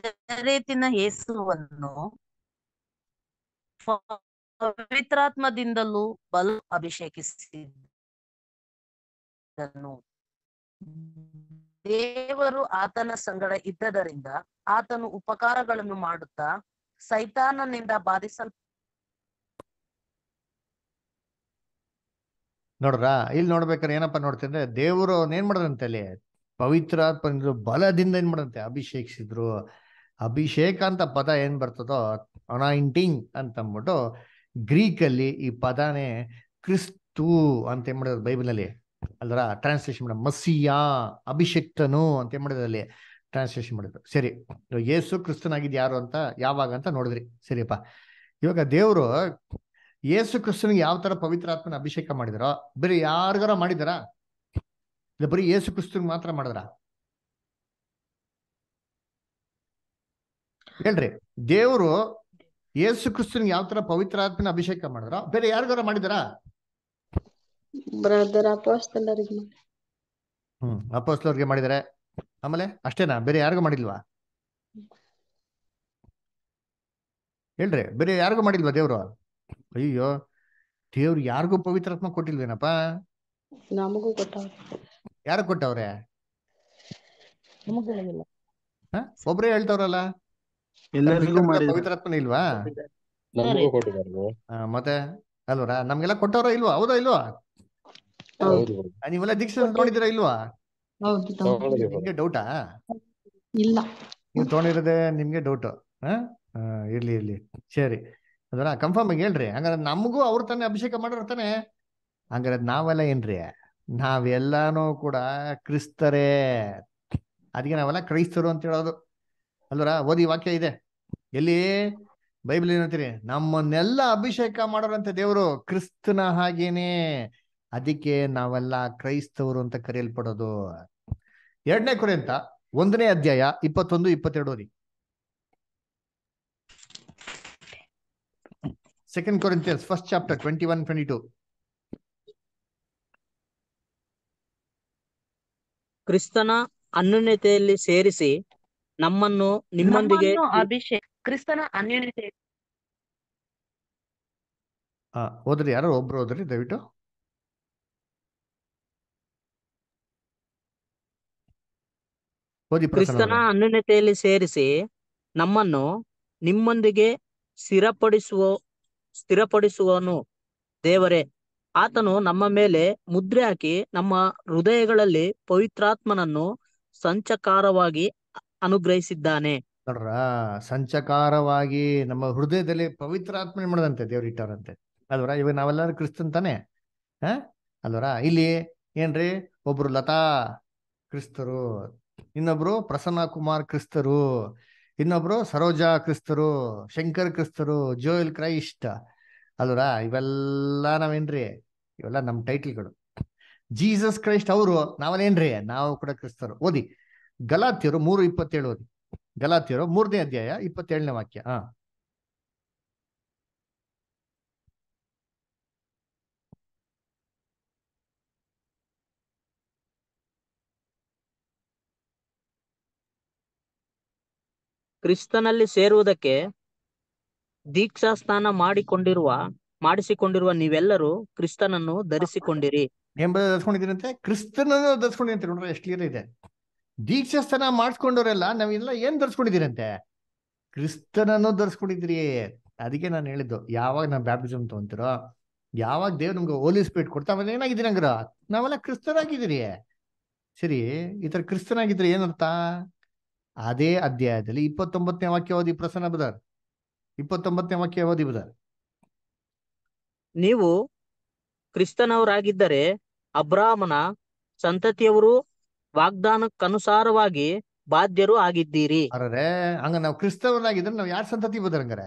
S2: ನಜರೇತಿನ ಯೇಸುವನ್ನು ಪವಿತ್ರಾತ್ಮದಿಂದಲೂ ಬಲ ಅಭಿಷೇಕಿಸಿದನು ದೇವರು ಆತನ ಸಂಗಡ ಇದ್ದದರಿಂದ ಆತನು ಉಪಕಾರಗಳನ್ನು ಮಾಡುತ್ತಾ ಸೈತಾನನಿಂದ ಬಾಧಿಸಲ್
S1: ನೋಡ್ರಾ ಇಲ್ಲಿ ನೋಡ್ಬೇಕಾದ್ರೆ ಏನಪ್ಪಾ ನೋಡ್ತಿದ್ರೆ ದೇವರು ಅವನ್ ಏನ್ ಮಾಡದಂತೆ ಅಲ್ಲಿ ಪವಿತ್ರಾತ್ಮನಿಂದ ಬಲದಿಂದ ಏನ್ ಮಾಡಂತೆ ಅಭಿಷೇಕಿಸಿದ್ರು ಅಭಿಷೇಕ ಅಂತ ಪದ ಏನ್ ಬರ್ತದೋ ಅನಾಯಿಂಟಿಂಗ್ ಅಂತ ಗ್ರೀಕ್ ಅಲ್ಲಿ ಈ ಪದನೇ ಕ್ರಿಸ್ತು ಅಂತ ಏನ್ ಮಾಡಿದ್ರು ಬೈಬಲ್ ಅಲ್ಲಿ ಅಲ್ರ ಟ್ರಾನ್ಸ್ಲೇಷನ್ ಮಾಡ ಮಸಿಯಾ ಅಭಿಷಿಕ್ತನು ಅಂತ ಏನ್ ಮಾಡಿದ್ರು ಅಲ್ಲಿ ಟ್ರಾನ್ಸ್ಲೇಷನ್ ಮಾಡಿದ್ರು ಸರಿ ಯೇಸು ಕ್ರಿಸ್ತನಾಗಿದ್ ಯಾರು ಅಂತ ಯಾವಾಗ ಅಂತ ನೋಡಿದ್ರಿ ಸರಿಯಪ್ಪ ಇವಾಗ ದೇವರು ಯೇಸು ಕ್ರಿಸ್ತನಿಗೆ ಯಾವ ತರ ಪವಿತ್ರ ಆತ್ಮನ ಅಭಿಷೇಕ ಮಾಡಿದಾರೋ ಬರೀ ಯಾರಿಗಾರ ಮಾಡಿದಾರ ಇಲ್ಲ ಬರೀ ಯೇಸು ಕ್ರಿಸ್ತನ್ ಮಾತ್ರ ಮಾಡಿದ್ರಾ ಹೇಳ್ರಿ ದೇವರು ಯೇಸು ಕ್ರಿಸ್ತನ್ ಯಾವ ತರ ಪವಿತ್ರ ಆತ್ಮನ ಅಭಿಷೇಕ ಮಾಡಿದ್ರ ಬೇರೆ ಯಾರಿಗಾರ ಮಾಡಿದಾರ ಬ್ರದರ್ ಹ್ಮ್ ಮಾಡಿದಾರೆ ಆಮೇಲೆ ಅಷ್ಟೇನಾ ಬೇರೆ ಯಾರಿಗೂ ಮಾಡಿಲ್ವಾ ಹೇಳ್ರಿ ಬೇರೆ ಯಾರಿಗೂ ಮಾಡಿಲ್ವಾ ದೇವ್ರು ಅಯ್ಯೋ ದೇವ್ರು ಯಾರಿಗೂ ಪವಿತ್ರಾತ್ಮ ಕೊಟ್ಟಿಲ್ವೇನಪ್ಪ ನಮಗೂ ಕೊಟ್ಟವ್ರೆ ಯಾರು ಕೊಟ್ಟವ್ರೆ ಒಬ್ರೇ ಹೇಳ್ತವ್ರಲ್ಲ ಎಲ್ಲರಿಗೂ ಪವಿತ್ರಾತ್ಮನ ಇಲ್ವಾ ಮತ್ತೆ ಅಲ್ವರ ನಮ್ಗೆಲ್ಲ ಕೊಟ್ಟವರ ಇಲ್ವಾ ಹೌದಾ ಇಲ್ವಾ ನೀವೆಲ್ಲ ದೀಕ್ಷೆ ತಗೊಂಡಿದ್ದೀರಾ ಇಲ್ವಾ ನಿಮ್ಗೆ ಡೌಟಾ ಇಲ್ಲ ನೀವು ತಗೊಂಡಿರೋದೆ ನಿಮ್ಗೆ ಡೌಟ್ ಇರ್ಲಿ ಇರ್ಲಿ ಸರಿ ಅದರ ಕನ್ಫರ್ಮ್ ಆಗಿ ಹೇಳ್ರಿ ಹಂಗಾರೆ ನಮಗೂ ಅವ್ರ ತಾನೆ ಅಭಿಷೇಕ ಮಾಡಿರ್ತಾನೆ ತಾನೆ ಹಂಗಾರೆ ನಾವೆಲ್ಲ ಏನ್ರಿ ನಾವೆಲ್ಲಾನು ಕೂಡ ಕ್ರಿಸ್ತರೇ ಅದಕ್ಕೆ ನಾವೆಲ್ಲ ಕ್ರೈಸ್ತರು ಅಂತ ಹೇಳೋದು ಅಲ್ವರ ಓದಿ ವಾಕ್ಯ ಇದೆ ಎಲ್ಲಿ ಬೈಬಲ್ ಏನಂತೀರಿ ನಮ್ಮನ್ನೆಲ್ಲ ಅಭಿಷೇಕ ಮಾಡೋರಂತೆ ದೇವರು ಕ್ರಿಸ್ತನ ಹಾಗೇನೆ ಅದಕ್ಕೆ ನಾವೆಲ್ಲ ಕ್ರೈಸ್ತವರು ಅಂತ ಕರೆಯಲ್ಪಡೋದು ಎರಡನೇ ಅಂತ ಒಂದನೇ ಅಧ್ಯಾಯ ಇಪ್ಪತ್ತೊಂದು ಇಪ್ಪತ್ತೆರಡು ಓದಿ second Corinthians first chapter twenty one twenty two
S4: ಕ್ರಿಸ್ತನ ಅನ್ಯತೆಯಲ್ಲಿ ಸೇರಿಸಿ ನಮ್ಮನ್ನು
S1: ನಿಮ್ಮೊಂದಿಗೆ
S2: ಅಭಿಷೇಕ್ ಕ್ರಿಸ್ತನ ಅನ್ಯೂನ್ಯತೆ
S1: ಓದ್ರಿ ಯಾರೋ ಒಬ್ರು ಹೋದ್ರಿ ದಯವಿಟ್ಟು ಕ್ರಿಸ್ತನ
S4: ಅನ್ಯೂನ್ಯತೆಯಲ್ಲಿ ಸೇರಿಸಿ ನಮ್ಮನ್ನು ನಿಮ್ಮೊಂದಿಗೆ ಸ್ಥಿರಪಡಿಸುವ ಸ್ಥಿರಪಡಿಸುವನು ದೇವರೇ ಆತನು ನಮ್ಮ ಮೇಲೆ ಮುದ್ರೆ ಹಾಕಿ ನಮ್ಮ ಹೃದಯಗಳಲ್ಲಿ ಪವಿತ್ರಾತ್ಮನನ್ನು ಸಂಚಕಾರವಾಗಿ ಅನುಗ್ರಹಿಸಿದ್ದಾನೆ
S1: ನೋಡ್ರ ಸಂಚಕಾರವಾಗಿ ನಮ್ಮ ಹೃದಯದಲ್ಲಿ ಪವಿತ್ರ ಪವಿತ್ರಾತ್ಮನೆ ಮಾಡದಂತೆ ದೇವ್ರು ಇಟ್ಟವ್ರಂತೆ ಅಲ್ವರ ಇವಾಗ ನಾವೆಲ್ಲರೂ ಕ್ರಿಸ್ತನ್ ತಾನೆ ಹ ಅಲ್ವರ ಇಲ್ಲಿ ಏನ್ರಿ ಒಬ್ರು ಲತಾ ಕ್ರಿಸ್ತರು ಇನ್ನೊಬ್ರು ಪ್ರಸನ್ನ ಕುಮಾರ್ ಕ್ರಿಸ್ತರು ಇನ್ನೊಬ್ರು ಸರೋಜಾ ಕ್ರಿಸ್ತರು ಶಂಕರ್ ಕ್ರಿಸ್ತರು ಜೋಯಲ್ ಕ್ರೈಸ್ಟ್ ಅಲ್ವರ ಇವೆಲ್ಲ ನಾವೇನ್ರಿ ಇವೆಲ್ಲ ನಮ್ಮ ಟೈಟಲ್ಗಳು ಜೀಸಸ್ ಕ್ರೈಸ್ಟ್ ಅವರು ನಾವಲ್ಲೇನ್ರಿ ನಾವು ಕೂಡ ಕ್ರಿಸ್ತರು ಓದಿ ಗಲಾತಿಯರು ಮೂರು ಇಪ್ಪತ್ತೇಳು ಓದಿ ಗಲಾತಿಯರು ಮೂರನೇ ಅಧ್ಯಾಯ ಇಪ್ಪತ್ತೇಳನೇ ವಾಕ್ಯ ಹಾ
S4: ಕ್ರಿಸ್ತನಲ್ಲಿ ಸೇರುವುದಕ್ಕೆ ದೀಕ್ಷಾ ಸ್ನಾನ ಮಾಡಿಕೊಂಡಿರುವ
S1: ಮಾಡಿಸಿಕೊಂಡಿರುವ ನೀವೆಲ್ಲರೂ ಕ್ರಿಸ್ತನನ್ನು ಧರಿಸಿಕೊಂಡಿರಿ ಎಂಬ ಧರಿಸ್ಕೊಂಡಿದ್ದೀರಂತೆ ಕ್ರಿಸ್ತನನ್ನು ಧರಿಸ್ಕೊಂಡಿದ್ದೀರಿ ನೋಡ್ರಿ ಎಷ್ಟು ಕ್ಲಿಯರ್ ಇದೆ ದೀಕ್ಷಾಸ್ಥಾನ ಮಾಡಿಸ್ಕೊಂಡವರೆಲ್ಲ ನಾವೆಲ್ಲ ಏನ್ ಧರಿಸ್ಕೊಂಡಿದ್ದೀರಂತೆ ಕ್ರಿಸ್ತನನ್ನು ಧರಿಸ್ಕೊಂಡಿದ್ರಿ ಅದಕ್ಕೆ ನಾನು ಹೇಳಿದ್ದು ಯಾವಾಗ ನಾವು ಬ್ಯಾಪ್ಟಿಸಮ್ ತಗೊಂತಿರೋ ಯಾವಾಗ ದೇವ್ ನಮ್ಗೆ ಹೋಲಿ ಸ್ಪಿರಿಟ್ ಕೊಡ್ತಾ ಬಂದ್ರೆ ಏನಾಗಿದ್ದೀರಿ ಹಂಗ್ರ ನಾವೆಲ್ಲ ಕ್ರಿಸ್ತರಾಗಿದ್ದೀರಿ ಸರಿ ಈ ತರ ಕ್ರಿಸ್ತನಾಗಿದ್ರೆ ಏನರ್ಥ ಅದೇ ಅಧ್ಯಾಯದಲ್ಲಿ ಇಪ್ಪತ್ತೊಂಬತ್ತನೇ ವಾಕ್ಯ ಓದಿ ಪ್ರಸನ್ನ ಬದರ್ ಇಪ್ಪತ್ತೊಂಬತ್ತನೇ ವಾಕ್ಯ ಓದಿ ಬದರ್ ನೀವು
S4: ಕ್ರಿಸ್ತನವರಾಗಿದ್ದರೆ ಅಬ್ರಾಹ್ಮನ ಸಂತತಿಯವರು ವಾಗ್ದಾನಕ್ಕನುಸಾರವಾಗಿ ಬಾಧ್ಯರು ಆಗಿದ್ದೀರಿ
S1: ಹಂಗ ನಾವು ಕ್ರಿಸ್ತವನಾಗಿದ್ರೆ ನಾವು ಯಾರ ಸಂತತಿ ಬದರಂಗರ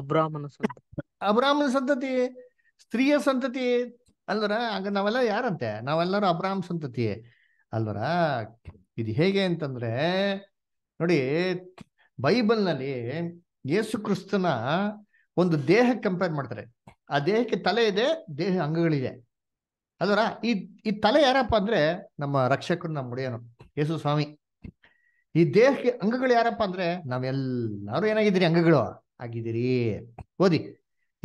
S1: ಅಬ್ರಾಹ್ಮನ ಸಂತತಿ ಅಬ್ರಾಹ್ಮನ ಸಂತತಿ ಸ್ತ್ರೀಯ ಸಂತತಿ ಅಲ್ವರ ಹಂಗ ನಾವೆಲ್ಲ ಯಾರಂತೆ ನಾವೆಲ್ಲರೂ ಅಬ್ರಾಹ್ಮ ಸಂತತಿ ಅಲ್ವರ ಇದು ಹೇಗೆ ಅಂತಂದ್ರೆ ನೋಡಿ ನಲ್ಲಿ ಯೇಸು ಕ್ರಿಸ್ತನ ಒಂದು ದೇಹ ಕಂಪೇರ್ ಮಾಡ್ತಾರೆ ಆ ದೇಹಕ್ಕೆ ತಲೆ ಇದೆ ದೇಹ ಅಂಗಗಳಿದೆ ಅದರ ಈ ಈ ತಲೆ ಯಾರಪ್ಪ ಅಂದ್ರೆ ನಮ್ಮ ರಕ್ಷಕರು ನಮ್ಮ ಒಡೆಯನು ಯೇಸು ಸ್ವಾಮಿ ಈ ದೇಹಕ್ಕೆ ಅಂಗಗಳು ಯಾರಪ್ಪ ಅಂದ್ರೆ ನಾವೆಲ್ಲರೂ ಏನಾಗಿದ್ದೀರಿ ಅಂಗಗಳು ಆಗಿದ್ದೀರಿ ಓದಿ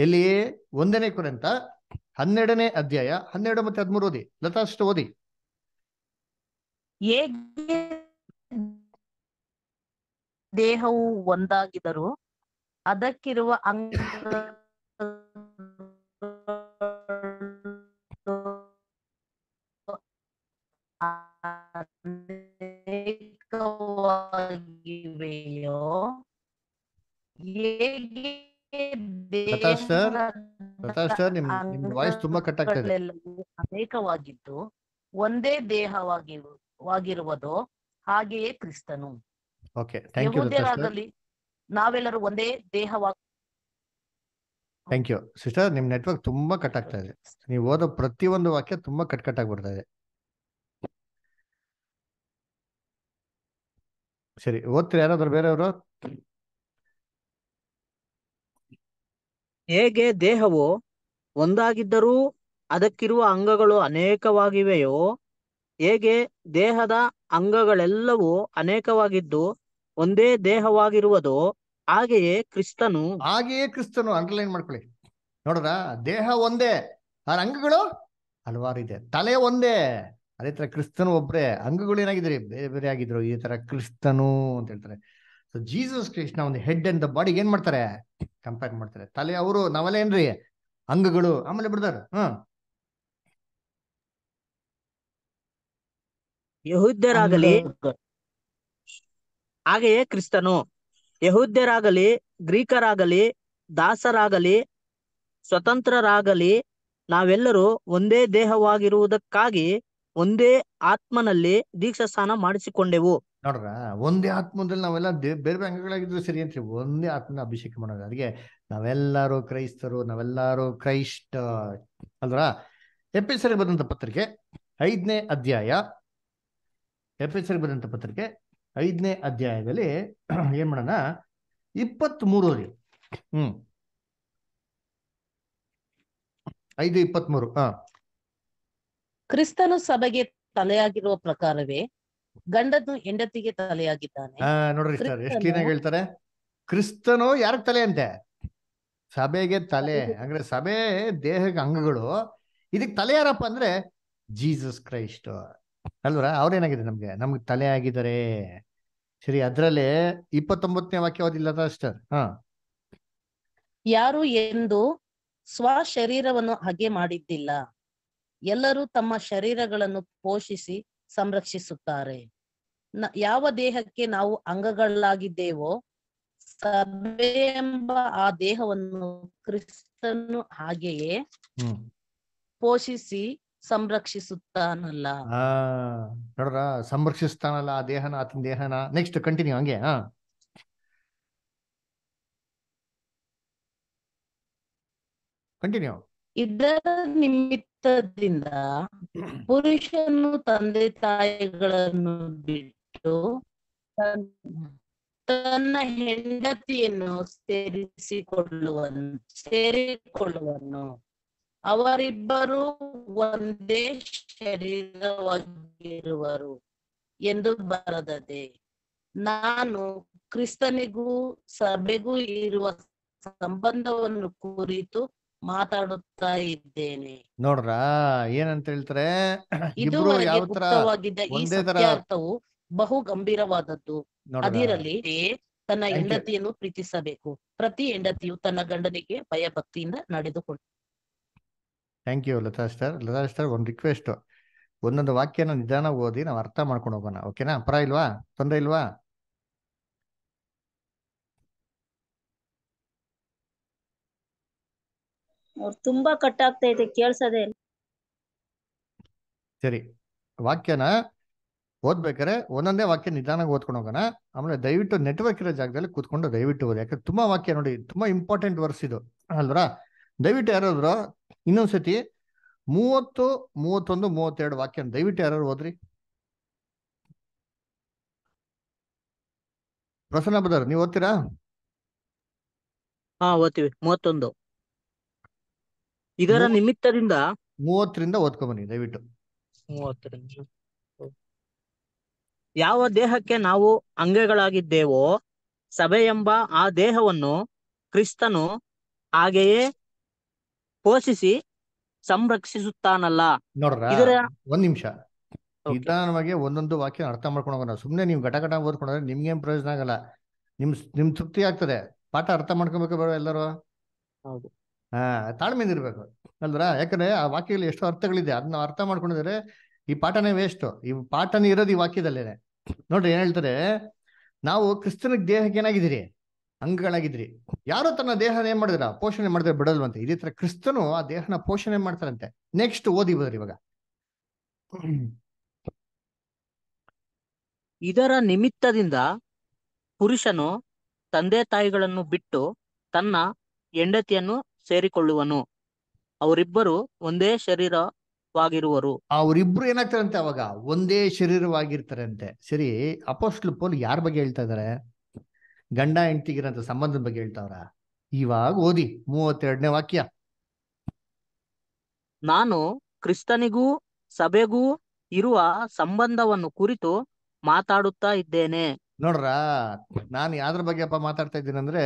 S1: ಎಲ್ಲಿ ಒಂದನೇ ಕುರಿತ ಹನ್ನೆರಡನೇ ಅಧ್ಯಾಯ ಹನ್ನೆರಡು ಮತ್ತೆ ಹದ್ಮೂರು ಓದಿ ಲತಾಷ್ಟು ಓದಿ
S2: ದೇಹವು ಒಂದಾಗಿದ್ದರೂ ಅದಕ್ಕಿರುವ ಅಂಗ ಅನೇಕವಾಗಿದ್ದು ಒಂದೇ ದೇಹವಾಗಿ ದೇಹವಾಗಿರುವುದು ಹಾಗೆಯೇ ಕ್ರಿಸ್ತನು ಓಕೆ ಥ್ಯಾಂಕ್ ಯು ನಾವೆಲ್ಲರೂ ಒಂದೇ ದೇಹವಾಗಿ
S1: ಥ್ಯಾಂಕ್ ಯು ಸಿಸ್ಟರ್ ನಿಮ್ ನೆಟ್ವರ್ಕ್ ತುಂಬಾ ಕಟ್ ಆಗ್ತಾ ಇದೆ ನೀವು ಓದೋ ಪ್ರತಿಯೊಂದು ವಾಕ್ಯ ತುಂಬಾ ಕಟ್ ಕಟ್ ಆಗಿ ಬರ್ತಾ ಇದೆ ಸರಿ ಓದ್ತೀರಿ ಯಾರಾದ್ರೂ ಬೇರೆಯವರು
S4: ಹೇಗೆ ದೇಹವು ಒಂದಾಗಿದ್ದರೂ ಅದಕ್ಕಿರುವ ಅಂಗಗಳು ಅನೇಕವಾಗಿವೆಯೋ ಹೇಗೆ ದೇಹದ ಅಂಗಗಳೆಲ್ಲವೂ
S1: ಅನೇಕವಾಗಿದ್ದು ಒಂದೇ ದೇಹವಾಗಿರುವುದು ಹಾಗೆಯೇ ಕ್ರಿಸ್ತನು ಹಾಗೆಯೇ ಕ್ರಿಸ್ತನು ಅಂಡರ್ಲೈನ್ ಮಾಡ್ಕೊಳ್ಳಿ ನೋಡ್ರ ದೇಹ ಒಂದೇ ಅಂಗಗಳು ಹಲವಾರು ಇದೆ ತಲೆ ಒಂದೇ ಅದೇ ತರ ಕ್ರಿಸ್ತನು ಒಬ್ಬರೇ ಅಂಗಗಳು ಏನಾಗಿದ್ರಿ ಬೇರೆ ಬೇರೆ ಆಗಿದ್ರು ಈ ತರ ಕ್ರಿಸ್ತನು ಅಂತ ಹೇಳ್ತಾರೆ ಸೊ ಜೀಸಸ್ ಕೃಷ್ಣ ಒಂದು ಹೆಡ್ ಅಂಡ್ ದ ಬಾಡಿ ಏನ್ ಮಾಡ್ತಾರೆ ಕಂಪೇರ್ ಮಾಡ್ತಾರೆ ತಲೆ ಅವರು ಏನ್ರಿ ಅಂಗಗಳು ಆಮೇಲೆ ಬಿಡ್ದಾರ ಹ್ಮ್
S4: ಹಾಗೆಯೇ ಕ್ರಿಸ್ತನು ಯಹೂದ್ಯರಾಗಲಿ ಗ್ರೀಕರಾಗಲಿ ದಾಸರಾಗಲಿ ಸ್ವತಂತ್ರರಾಗಲಿ ನಾವೆಲ್ಲರೂ ಒಂದೇ
S1: ದೇಹವಾಗಿರುವುದಕ್ಕಾಗಿ ಒಂದೇ ಆತ್ಮನಲ್ಲಿ ದೀಕ್ಷಾ ಸ್ನಾನ ಮಾಡಿಸಿಕೊಂಡೆವು ನೋಡ್ರ ಒಂದೇ ಆತ್ಮದಲ್ಲಿ ನಾವೆಲ್ಲ ಬೇರೆ ಬೇರೆ ಅಂಗಗಳಾಗಿದ್ರು ಸರಿ ಅಂತೀವಿ ಒಂದೇ ಆತ್ಮನ ಅಭಿಷೇಕ ಮಾಡೋದು ಅದಕ್ಕೆ ನಾವೆಲ್ಲಾರು ಕ್ರೈಸ್ತರು ನಾವೆಲ್ಲಾರು ಕ್ರೈಸ್ಟ್ ಅಲ್ರ ಎಪಿಸರಿಗೆ ಬಂದಂತ ಪತ್ರಿಕೆ ಐದನೇ ಅಧ್ಯಾಯ ಎಪಿಸರಿಗೆ ಬಂದಂತ ಪತ್ರಿಕೆ ಐದನೇ ಅಧ್ಯಾಯದಲ್ಲಿ ಏನ್ ಮಾಡೋಣ ಇಪ್ಪತ್ತ್ ಮೂರರಿ ಹ್ಮ್ ಐದು ಮೂರು ಹ
S2: ಕ್ರಿಸ್ತನು ಸಭೆಗೆ ತಲೆಯಾಗಿರುವ ಪ್ರಕಾರವೇ ಗಂಡನು ಹೆಂಡತಿಗೆ ತಲೆಯಾಗಿದ್ದಾನೆ
S1: ನೋಡ್ರಿ ಎಷ್ಟು ಕ್ಲೀನ್ ಹೇಳ್ತಾರೆ ಕ್ರಿಸ್ತನು ಯಾರ ತಲೆ ಅಂತೆ ಸಭೆಗೆ ತಲೆ ಅಂದ್ರೆ ಸಭೆ ದೇಹಕ್ಕೆ ಅಂಗಗಳು ಇದಕ್ಕೆ ತಲೆ ಯಾರಪ್ಪ ಅಂದ್ರೆ ಜೀಸಸ್ ಕ್ರೈಸ್ಟ್ ಅಲ್ವರ ಅವ್ರೇನಾಗಿದೆ ನಮ್ಗೆ ನಮ್ಗೆ ತಲೆ ಆಗಿದ್ದಾರೆ ಸರಿ ಅದ್ರಲ್ಲಿ ಇಪ್ಪತ್ತೊಂಬತ್ತನೇ ವಾಕ್ಯ ಓದಿಲ್ಲ ಅಷ್ಟರ್ ಹ
S2: ಯಾರು ಎಂದು ಸ್ವ ಶರೀರವನ್ನು ಹಾಗೆ ಮಾಡಿದ್ದಿಲ್ಲ ಎಲ್ಲರೂ ತಮ್ಮ ಶರೀರಗಳನ್ನು ಪೋಷಿಸಿ ಸಂರಕ್ಷಿಸುತ್ತಾರೆ ಯಾವ ದೇಹಕ್ಕೆ ನಾವು ಅಂಗಗಳಾಗಿದ್ದೇವೋ ಸಭೆ ಎಂಬ ಆ ದೇಹವನ್ನು ಕ್ರಿಸ್ತನು ಹಾಗೆಯೇ ಪೋಷಿಸಿ ಸಂರಕ್ಷಿಸುತ್ತಾನಲ್ಲ
S1: ನೋಡ್ರ ಸಂರಕ್ಷಿಸ್ತಾನಲ್ಲ ಆ ದೇಹನ ಆತನ ದೇಹನ ನೆಕ್ಸ್ಟ್ ಕಂಟಿನ್ಯೂ ಹಂಗೆ ಹಾ ಕಂಟಿನ್ಯೂ ಇದರ ನಿಮಿತ್ತ ಚಿತ್ತದಿಂದ
S2: ಪುರುಷನು ತಂದೆ ತಾಯಿಗಳನ್ನು ಬಿಟ್ಟು ತನ್ನ ಹೆಂಡತಿಯನ್ನು ಸೇರಿಸಿಕೊಳ್ಳುವ ಸೇರಿಕೊಳ್ಳುವನು ಅವರಿಬ್ಬರು ಒಂದೇ ಶರೀರವಾಗಿರುವರು ಎಂದು ಬರದದೆ ನಾನು ಕ್ರಿಸ್ತನಿಗೂ ಸಭೆಗೂ ಇರುವ ಸಂಬಂಧವನ್ನು ಕುರಿತು ಮಾತಾಡುತ್ತಾ ಇದ್ದೇನೆ
S1: ನೋಡ್ರಾ ಏನಂತ ಹೇಳ್ತಾರೆ
S2: ಅರ್ಥವು ಬಹು ಗಂಭೀರವಾದದ್ದು ಅದಿರಲಿ ತನ್ನ ಹೆಂಡತಿಯನ್ನು ಪ್ರೀತಿಸಬೇಕು ಪ್ರತಿ ಹೆಂಡತಿಯು ತನ್ನ ಗಂಡನಿಗೆ ಭಯಭಕ್ತಿಯಿಂದ ಭಕ್ತಿಯಿಂದ ನಡೆದುಕೊಂಡು
S1: thank you Latha star Latha star ಒಂದು ರಿಕ್ವೆಸ್ಟ್ ಒಂದೊಂದು ವಾಕ್ಯನ ನಿಧಾನ ಓದಿ ನಾವು ಅರ್ಥ ಮಾಡ್ಕೊಂಡು ಹೋಗೋಣ ಓಕೆನಾ ಪರ ಇಲ್ವಾ ತೊಂದರೆ ಇಲ್ವಾ
S3: ಅವ್ರು ತುಂಬಾ ಕಟ್ ಇದೆ ಕೇಳ್ಸದೇ
S1: ಸರಿ ವಾಕ್ಯನ ಓದ್ಬೇಕಾರೆ ಒಂದೊಂದೇ ವಾಕ್ಯ ನಿಧಾನಾಗಿ ಓದ್ಕೊಂಡು ಹೋಗೋಣ ಆಮೇಲೆ ದಯವಿಟ್ಟು ನೆಟ್ವರ್ಕ್ ಇರೋ ಜಾಗದಲ್ಲಿ ಕೂತ್ಕೊಂಡು ದಯವಿಟ್ಟು ಓದಿ ಯಾಕಂದ್ರೆ ತುಂಬಾ ವಾಕ್ಯ ನೋಡಿ ತುಂಬಾ ಇಂಪಾರ್ಟೆಂಟ್ ವರ್ಸ್ ಇದು ಅಲ್ವರಾ ದಯವಿಟ್ಟು ಯಾರಾದ್ರು ಇನ್ನೊಂದ್ಸತಿ ಮೂವತ್ತು ಮೂವತ್ತೊಂದು ಮೂವತ್ತೆರಡು ವಾಕ್ಯ ದಯವಿಟ್ಟು ಯಾರು ಓದ್ರಿ ಪ್ರಸನ್ನ ಬದರ್ ನೀವು ಓದ್ತೀರಾ ಹಾ
S4: ಓದ್ತೀವಿ ಮೂವತ್ತೊಂದು ಇದರ ನಿಮಿತ್ತದಿಂದ
S1: ಮೂವತ್ತರಿಂದ ಬನ್ನಿ ದಯವಿಟ್ಟು
S4: ಯಾವ ದೇಹಕ್ಕೆ ನಾವು ಅಂಗಗಳಾಗಿದ್ದೇವೋ ಸಭೆ ಎಂಬ ಆ ದೇಹವನ್ನು ಕ್ರಿಸ್ತನು ಹಾಗೆಯೇ ಪೋಷಿಸಿ ಸಂರಕ್ಷಿಸುತ್ತಾನಲ್ಲ
S1: ನೋಡ್ರ ಒಂದ್ ನಿಮಿಷ ನಿಧಾನವಾಗಿ ಒಂದೊಂದು ವಾಕ್ಯ ಅರ್ಥ ಮಾಡ್ಕೊಂಡು ಹೋಗೋಣ ಸುಮ್ನೆ ನೀವು ಘಟ ಘಟ ಓದ್ಕೊಂಡ್ರೆ ನಿಮ್ಗೆ ಪ್ರಯೋಜನ ಆಗಲ್ಲ ನಿಮ್ ನಿಮ್ ತೃಪ್ತಿ ಆಗ್ತದೆ ಪಾಠ ಅರ್ಥ ಮಾಡ್ಕೊಬೇಕು ಬೇಡ ಎಲ್ಲರೂ ಇರಬೇಕು ಅಲ್ದ್ರ ಯಾಕಂದ್ರೆ ಆ ವಾಕ್ಯದಲ್ಲಿ ಎಷ್ಟೋ ಅರ್ಥಗಳಿದೆ ಅದನ್ನ ಅರ್ಥ ಮಾಡ್ಕೊಂಡಿದ್ರೆ ಈ ಪಾಠನೇ ವೇಸ್ಟ್ ಈ ಪಾಠನೇ ಇರೋದು ಈ ವಾಕ್ಯದಲ್ಲೇನೆ ನೋಡ್ರಿ ಏನ್ ಹೇಳ್ತಾರೆ ನಾವು ಕ್ರಿಸ್ತನ ದೇಹಕ್ಕೆ ಏನಾಗಿದ್ದೀರಿ ಅಂಗಗಳಾಗಿದ್ರಿ ಯಾರು ತನ್ನ ದೇಹನ ಏನ್ ಮಾಡಿದ್ರ ಪೋಷಣೆ ಮಾಡಿದ್ರೆ ಬಿಡಲ್ವಂತೆ ಇದೇ ತರ ಕ್ರಿಸ್ತನು ಆ ದೇಹನ ಪೋಷಣೆ ಮಾಡ್ತಾರಂತೆ ನೆಕ್ಸ್ಟ್ ಓದಿ ಬದ್ರಿ ಇವಾಗ ಇದರ
S4: ನಿಮಿತ್ತದಿಂದ ಪುರುಷನು ತಂದೆ ತಾಯಿಗಳನ್ನು ಬಿಟ್ಟು ತನ್ನ ಹೆಂಡತಿಯನ್ನು ಸೇರಿಕೊಳ್ಳುವನು ಅವರಿಬ್ಬರು ಒಂದೇ ಶರೀರವಾಗಿರುವರು
S1: ಅವರಿಬ್ರು ಏನಾಗ್ತಾರಂತೆ ಅವಾಗ ಒಂದೇ ಅಂತೆ ಸರಿ ಅಪೋಸ್ಟ್ಲು ಪೋಲ್ ಯಾರ ಬಗ್ಗೆ ಹೇಳ್ತಾ ಇದಾರೆ ಗಂಡ ಹೆಂಡತಿಗಿರಂತ ಸಂಬಂಧದ ಬಗ್ಗೆ ಹೇಳ್ತಾವ್ರ ಇವಾಗ ಓದಿ ಮೂವತ್ತೆರಡನೇ ವಾಕ್ಯ ನಾನು ಕ್ರಿಸ್ತನಿಗೂ
S4: ಸಭೆಗೂ ಇರುವ ಸಂಬಂಧವನ್ನು ಕುರಿತು ಮಾತಾಡುತ್ತಾ ಇದ್ದೇನೆ
S1: ನೋಡ್ರ ನಾನು ಯಾವ್ದ್ರ ಅಪ್ಪ ಮಾತಾಡ್ತಾ ಇದ್ದೀನಿ ಅಂದ್ರೆ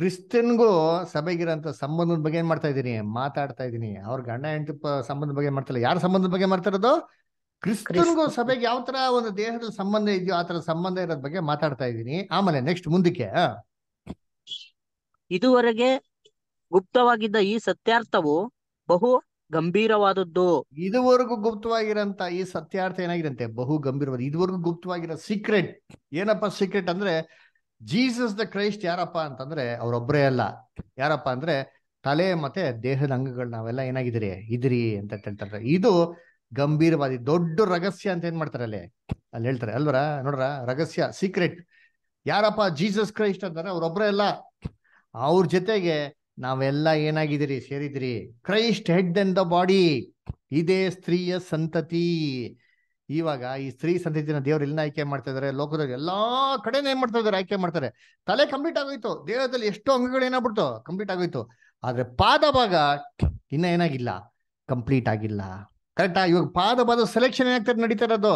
S1: ಕ್ರಿಶ್ಚಿಯನ್ಗೂ ಸಭೆಗಿರೋಂಥ ಸಂಬಂಧದ ಬಗ್ಗೆ ಏನ್ ಮಾಡ್ತಾ ಇದ್ದೀನಿ ಮಾತಾಡ್ತಾ ಇದ್ದೀನಿ ಅವ್ರ ಗಂಡ ಹೆಂಡತಿ ಸಂಬಂಧದ ಬಗ್ಗೆ ಮಾಡ್ತಿಲ್ಲ ಯಾರ ಸಂಬಂಧದ ಬಗ್ಗೆ ಮಾಡ್ತಾ ಇರೋದು ಕ್ರಿಶ್ಚಿಯನ್ಗೂ ಸಭೆಗೆ ಯಾವ ತರ ಒಂದು ದೇಹದ ಸಂಬಂಧ ಇದೆಯೋ ಆ ತರ ಸಂಬಂಧ ಇರೋದ್ ಬಗ್ಗೆ ಮಾತಾಡ್ತಾ ಇದ್ದೀನಿ ಆಮೇಲೆ ನೆಕ್ಸ್ಟ್ ಮುಂದಕ್ಕೆ ಇದುವರೆಗೆ ಗುಪ್ತವಾಗಿದ್ದ ಈ ಸತ್ಯಾರ್ಥವು ಬಹು ಗಂಭೀರವಾದದ್ದು ಇದುವರೆಗೂ ಗುಪ್ತವಾಗಿರಂತ ಈ ಸತ್ಯಾರ್ಥ ಏನಾಗಿರಂತೆ ಬಹು ಗಂಭೀರವಾದ ಇದುವರೆಗೂ ಗುಪ್ತವಾಗಿರೋ ಸೀಕ್ರೆಟ್ ಏನಪ್ಪ ಸೀಕ್ರೆಟ್ ಅಂದ್ರೆ ಜೀಸಸ್ ದ ಕ್ರೈಸ್ಟ್ ಯಾರಪ್ಪ ಅಂತಂದ್ರೆ ಅವ್ರೊಬ್ಬರೇ ಅಲ್ಲ ಯಾರಪ್ಪ ಅಂದ್ರೆ ತಲೆ ಮತ್ತೆ ದೇಹದ ಅಂಗಗಳು ನಾವೆಲ್ಲ ಏನಾಗಿದ್ರಿ ಇದ್ರಿ ಅಂತ ಹೇಳ್ತಾರೆ ಇದು ಗಂಭೀರವಾದ ದೊಡ್ಡ ರಹಸ್ಯ ಅಂತ ಏನ್ ಮಾಡ್ತಾರೆ ಅಲ್ಲಿ ಅಲ್ಲಿ ಹೇಳ್ತಾರೆ ಅಲ್ವರ ನೋಡ್ರ ರಹಸ್ಯ ಸೀಕ್ರೆಟ್ ಯಾರಪ್ಪ ಜೀಸಸ್ ಕ್ರೈಸ್ಟ್ ಅಂತಾರೆ ಅವ್ರೊಬ್ಬರೇ ಅಲ್ಲ ಅವ್ರ ಜೊತೆಗೆ ನಾವೆಲ್ಲ ಏನಾಗಿದ್ದೀರಿ ಸೇರಿದಿರಿ Christ head and the body ಇದೇ ಸ್ತ್ರೀಯ ಸಂತತಿ ಇವಾಗ ಈ ಸ್ತ್ರೀ ಸಂತತಿನ ದೇವರು ಇಲ್ಲಿನ ಆಯ್ಕೆ ಮಾಡ್ತಾ ಇದಾರೆ ಲೋಕದಲ್ಲಿ ಎಲ್ಲಾ ಕಡೆನೇ ಏನ್ ಮಾಡ್ತಾ ಇದಾರೆ ಆಯ್ಕೆ ಮಾಡ್ತಾರೆ ತಲೆ ಕಂಪ್ಲೀಟ್ ಆಗೋಯ್ತು ದೇಹದಲ್ಲಿ ಎಷ್ಟೋ ಅಂಗಗಳು ಏನಾಗ್ಬಿಡ್ತು ಕಂಪ್ಲೀಟ್ ಆಗೋಯ್ತು ಆದ್ರೆ ಪಾದ ಭಾಗ ಇನ್ನ ಏನಾಗಿಲ್ಲ ಕಂಪ್ಲೀಟ್ ಆಗಿಲ್ಲ ಕರೆಕ್ಟಾ ಇವಾಗ ಪಾದ ಭಾಗ ಸೆಲೆಕ್ಷನ್ ಏನಾಗ್ತಾರೆ ನಡೀತಾ ಇರೋದು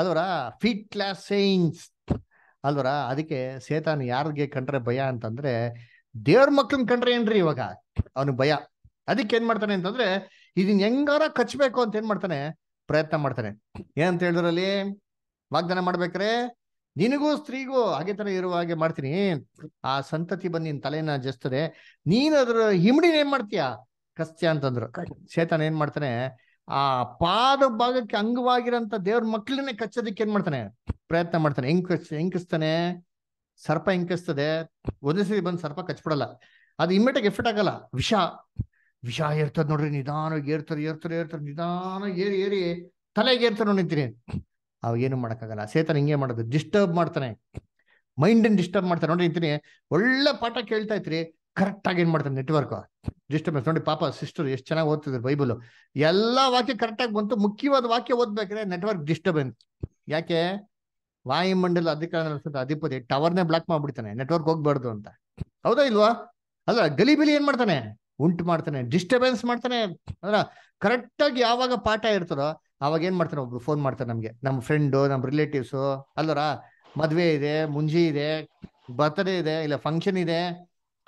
S1: ಅಲ್ವರ ಫಿಟ್ ಕ್ಲಾಸ್ ಸೈನ್ಸ್ ಅಲ್ವರ ಅದಕ್ಕೆ ಸೇತಾನ್ ಯಾರಿಗೆ ಕಂಡ್ರೆ ಭಯ ಅಂತಂದ್ರೆ ದೇವ್ರ ಮಕ್ಳನ್ ಕಂಡ್ರೆ ಏನ್ರಿ ಇವಾಗ ಅವನು ಭಯ ಅದಕ್ಕೆ ಏನ್ ಮಾಡ್ತಾನೆ ಅಂತಂದ್ರೆ ಇದನ್ನ ಹೆಂಗಾರ ಕಚ್ಬೇಕು ಅಂತ ಏನ್ ಮಾಡ್ತಾನೆ ಪ್ರಯತ್ನ ಮಾಡ್ತಾನೆ ಏನಂತ ಹೇಳಿದ್ರಲ್ಲಿ ವಾಗ್ದಾನ ಮಾಡ್ಬೇಕ್ರೆ ನಿನಗೂ ಸ್ತ್ರೀಗೂ ಹಾಗೆ ತರ ಇರುವ ಹಾಗೆ ಮಾಡ್ತೀನಿ ಆ ಸಂತತಿ ಬಂದು ನಿನ್ ತಲೆನ ಜಸ್ತದೆ ನೀನ್ ಅದ್ರ ಹಿಮಡಿನ ಏನ್ ಮಾಡ್ತೀಯ ಕಸ್ತ್ಯ ಅಂತಂದ್ರು ಶೇತನ ಏನ್ ಮಾಡ್ತಾನೆ ಆ ಪಾದ ಭಾಗಕ್ಕೆ ಅಂಗವಾಗಿರಂತ ದೇವ್ರ ಮಕ್ಳನ್ನೇ ಕಚ್ಚೋದಿಕ್ಕೆ ಏನ್ ಮಾಡ್ತಾನೆ ಪ್ರಯತ್ನ ಮಾಡ್ತಾನೆ ಹೆಂಗ್ ಹೆಂಕಿಸ್ತಾನೆ ಸರ್ಪ ಇಂಕಿಸ್ತದೆ ಒದಿಸಿ ಬಂದ್ ಬಂದು ಸರ್ಪ ಕಚ್ಬಿಡಲ್ಲ ಅದು ಇಮ್ಮಿಡಿಯೇಟ್ ಎಫೆಕ್ಟ್ ಆಗಲ್ಲ ವಿಷ ವಿಷ ಏರ್ತದ ನೋಡ್ರಿ ನಿಧಾನ ಏರ್ತಾರೆ ಏರ್ತಾರೆ ಏರ್ತಾರೆ ನಿಧಾನ ಏರಿ ಏರಿ ತಲೆಗೆ ಏರ್ತಾರೆ ನೋಡಿ ಅವಾಗ ಏನು ಮಾಡೋಕ್ಕಾಗಲ್ಲ ಸೇತನ ಹಿಂಗೆ ಮಾಡೋದು ಡಿಸ್ಟರ್ಬ್ ಮಾಡ್ತಾನೆ ಮೈಂಡನ್ನು ಡಿಸ್ಟರ್ಬ್ ಮಾಡ್ತಾನೆ ನೋಡಿ ನಿಂತೀನಿ ಒಳ್ಳೆ ಪಾಠ ಕೇಳ್ತಾ ಇತ್ರಿ ಕರೆಕ್ಟಾಗಿ ಏನು ಮಾಡ್ತಾನೆ ನೆಟ್ವರ್ಕ್ ಡಿಸ್ಟರ್ಬೆನ್ಸ್ ನೋಡಿ ಪಾಪ ಸಿಸ್ಟರ್ ಎಷ್ಟು ಚೆನ್ನಾಗಿ ಓದ್ತಿದ್ರು ಬೈಬಲ್ ಎಲ್ಲ ವಾಕ್ಯ ಕರೆಕ್ಟಾಗಿ ಬಂತು ಮುಖ್ಯವಾದ ವಾಕ್ಯ ಓದ್ಬೇಕಾದ್ರೆ ನೆಟ್ವರ್ಕ್ ಡಿಸ್ಟರ್ಬೆನ್ಸ್ ಯಾಕೆ ವಾಯುಮಂಡಲ ಅಧಿಕಾರ ಅಧಿಪತಿ ಟವರ್ನೇ ಬ್ಲಾಕ್ ಮಾಡ್ಬಿಡ್ತಾನೆ ನೆಟ್ವರ್ಕ್ ಹೋಗ್ಬಾರ್ದು ಅಂತ ಹೌದಾ ಇಲ್ವಾ ಅಲ್ಲ ಗಲಿಬಿಲಿ ಏನ್ ಮಾಡ್ತಾನೆ ಉಂಟು ಮಾಡ್ತಾನೆ ಡಿಸ್ಟರ್ಬೆನ್ಸ್ ಮಾಡ್ತಾನೆ ಅಂದ್ರೆ ಕರೆಕ್ಟಾಗಿ ಯಾವಾಗ ಪಾಠ ಇರ್ತಾರೋ ಅವಾಗ ಏನ್ ಮಾಡ್ತಾನೆ ಒಬ್ರು ಫೋನ್ ಮಾಡ್ತಾರೆ ನಮ್ಗೆ ನಮ್ಮ ಫ್ರೆಂಡು ನಮ್ಮ ರಿಲೇಟಿವ್ಸು ಅಲ್ಲರ ಮದುವೆ ಇದೆ ಮುಂಜಿ ಇದೆ ಬರ್ತ್ಡೇ ಇದೆ ಇಲ್ಲ ಫಂಕ್ಷನ್ ಇದೆ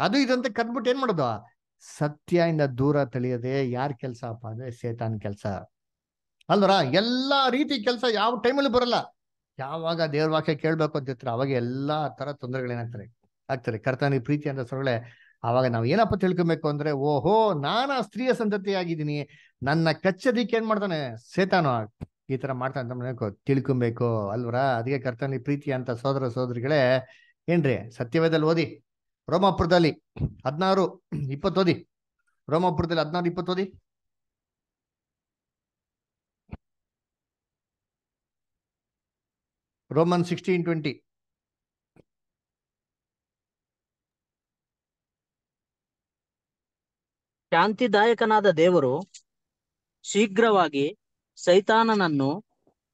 S1: ಅದು ಇದಂತ ಕದ್ಬಿಟ್ಟು ಏನ್ ಮಾಡೋದು ಸತ್ಯದಿಂದ ದೂರ ತಳಿಯದೆ ಯಾರ್ ಕೆಲಸ ಅಪ್ಪ ಅಂದ್ರೆ ಸೇತಾನ್ ಕೆಲಸ ಅಲ್ಲರ ಎಲ್ಲ ರೀತಿ ಕೆಲಸ ಯಾವ ಟೈಮಲ್ಲಿ ಬರಲ್ಲ ಯಾವಾಗ ದೇವ್ರ ವಾಕ್ಯ ಅಂತ ಇರ್ತಾರೆ ಅವಾಗ ಎಲ್ಲಾ ತರ ತೊಂದರೆಗಳೇನಾಗ್ತಾರೆ ಆಗ್ತಾರೆ ಕರ್ತನಿಗೆ ಪ್ರೀತಿ ಅಂತ ಸೊರಳೆ ಆವಾಗ ನಾವು ಏನಪ್ಪ ತಿಳ್ಕೊಬೇಕು ಅಂದ್ರೆ ಓಹೋ ನಾನಾ ಸ್ತ್ರೀಯ ಸಂತತಿಯಾಗಿದ್ದೀನಿ ನನ್ನ ಕಚ್ಚದಿಕ್ಕೆ ಏನ್ ಮಾಡ್ತಾನೆ ಸೇತಾನು ಈ ತರ ಮಾಡ್ತಾನೆ ಅಂತ ತಿಳ್ಕೊಬೇಕು ಅಲ್ವರ ಅದಕ್ಕೆ ಕರ್ತನಲ್ಲಿ ಪ್ರೀತಿ ಅಂತ ಸೋದರ ಸೋದರಿಗಳೇ ಏನ್ರಿ ಸತ್ಯವೇದಲ್ಲಿ ಓದಿ ರೋಮಾಪುರದಲ್ಲಿ ಹದಿನಾರು ಓದಿ ರೋಮಾಪುರದಲ್ಲಿ ಹದಿನಾರು ಇಪ್ಪತ್ತೋದಿ ರೋಮನ್ ಸಿಕ್ಸ್ಟೀನ್ ಟ್ವೆಂಟಿ
S4: ಶಾಂತಿದಾಯಕನಾದ ದೇವರು ಶೀಘ್ರವಾಗಿ ಸೈತಾನನನ್ನು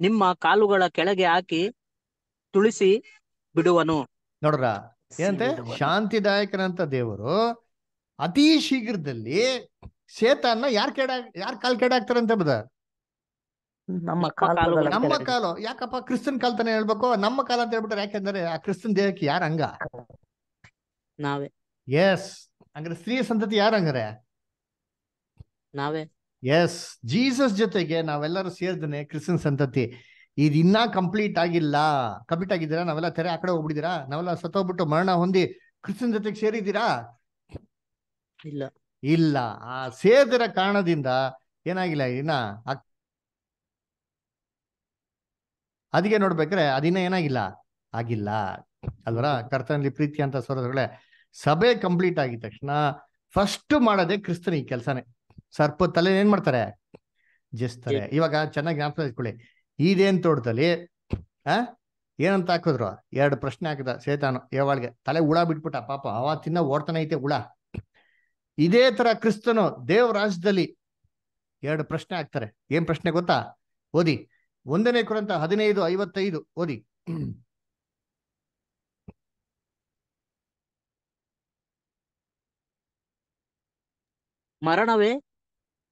S4: ನಿಮ್ಮ ಕಾಲುಗಳ ಕೆಳಗೆ ಹಾಕಿ ತುಳಿಸಿ
S1: ಬಿಡುವನು ನೋಡ್ರ ಏನಂತೆ ಶಾಂತಿದಾಯಕನಂತ ದೇವರು ಅತಿ ಶೀಘ್ರದಲ್ಲಿ ಸೇತಾನ ಯಾರ್ ಕೆಡ ಯಾರ್ ಕಾಲ್ ಕೆಡಾಕ್ತಾರಂತೆ ಬದ ನಮ್ಮ ನಮ್ಮ ಕಾಲು ಯಾಕಪ್ಪ ಕ್ರಿಸ್ತನ್ ಕಾಲ್ ತಾನೆ ಹೇಳ್ಬೇಕು ನಮ್ಮ ಕಾಲ ಅಂತ ಹೇಳ್ಬಿಟ್ರೆ ಯಾಕೆಂದ್ರೆ ಆ ಕ್ರಿಸ್ತನ್ ದೇಹಕ್ಕೆ ಯಾರ ಹಂಗ ನಾವೇ ಎಸ್ ಹಂಗಾರೆ ಸ್ತ್ರೀಯ ಸಂತತಿ ಯಾರ ಹಂಗಾರೆ ನಾವೇ ಎಸ್ ಜೀಸಸ್ ಜೊತೆಗೆ ನಾವೆಲ್ಲರೂ ಸೇರ್ದನೆ ಕ್ರಿಸ್ತನ್ಸ್ ಸಂತತಿ ಇದು ಇನ್ನೂ ಕಂಪ್ಲೀಟ್ ಆಗಿಲ್ಲ ಕಂಪ್ಲೀಟ್ ಆಗಿದ್ದೀರಾ ನಾವೆಲ್ಲ ತೆರೆ ಆ ಕಡೆ ಹೋಗ್ಬಿಟ್ಟಿದ್ದೀರಾ ನಾವೆಲ್ಲ ಸತ್ತೋಗ್ಬಿಟ್ಟು ಮರಣ ಹೊಂದಿ ಕ್ರಿಸ್ತನ್ ಜೊತೆಗೆ ಸೇರಿದ್ದೀರಾ ಇಲ್ಲ ಇಲ್ಲ ಆ ಸೇರ್ದಿರ ಕಾರಣದಿಂದ ಏನಾಗಿಲ್ಲ ಇನ್ನ ಅದಕ್ಕೆ ನೋಡ್ಬೇಕ್ರೆ ಅದಿನ್ನ ಏನಾಗಿಲ್ಲ ಆಗಿಲ್ಲ ಅಲ್ವರ ಕರ್ತನಲ್ಲಿ ಪ್ರೀತಿ ಅಂತ ಸೋದರಗಳೇ ಸಭೆ ಕಂಪ್ಲೀಟ್ ಆಗಿದ ತಕ್ಷಣ ಫಸ್ಟ್ ಮಾಡೋದೇ ಕ್ರಿಸ್ತನ ಈ ಕೆಲಸನೇ ಸರ್ಪ ತಲೆ ಏನ್ ಮಾಡ್ತಾರೆ ಜಸ್ತಾರೆ ಇವಾಗ ಚೆನ್ನಾಗಿ ಜ್ಞಾಪಕ ಇಟ್ಕೊಳ್ಳಿ ಈದೇನ್ ತೋಟದಲ್ಲಿ ಆ ಏನಂತ ಹಾಕಿದ್ರು ಎರಡು ಪ್ರಶ್ನೆ ಹಾಕಿದ ಸೇತಾನು ಯಾವಾಳ್ಗೆ ತಲೆ ಹುಳ ಬಿಟ್ಬಿಟ್ಟ ಪಾಪ ಅವ ತಿನ್ನ ಓಡ್ತಾನೆ ಐತೆ ಹುಳ ಇದೇ ತರ ಕ್ರಿಸ್ತನು ದೇವ ರಾಜ್ಯದಲ್ಲಿ ಎರಡು ಪ್ರಶ್ನೆ ಹಾಕ್ತಾರೆ ಏನ್ ಪ್ರಶ್ನೆ ಗೊತ್ತಾ ಓದಿ ಒಂದನೇ ಕುರಂತ ಹದಿನೈದು ಐವತ್ತೈದು ಓದಿ ಮರಣವೇ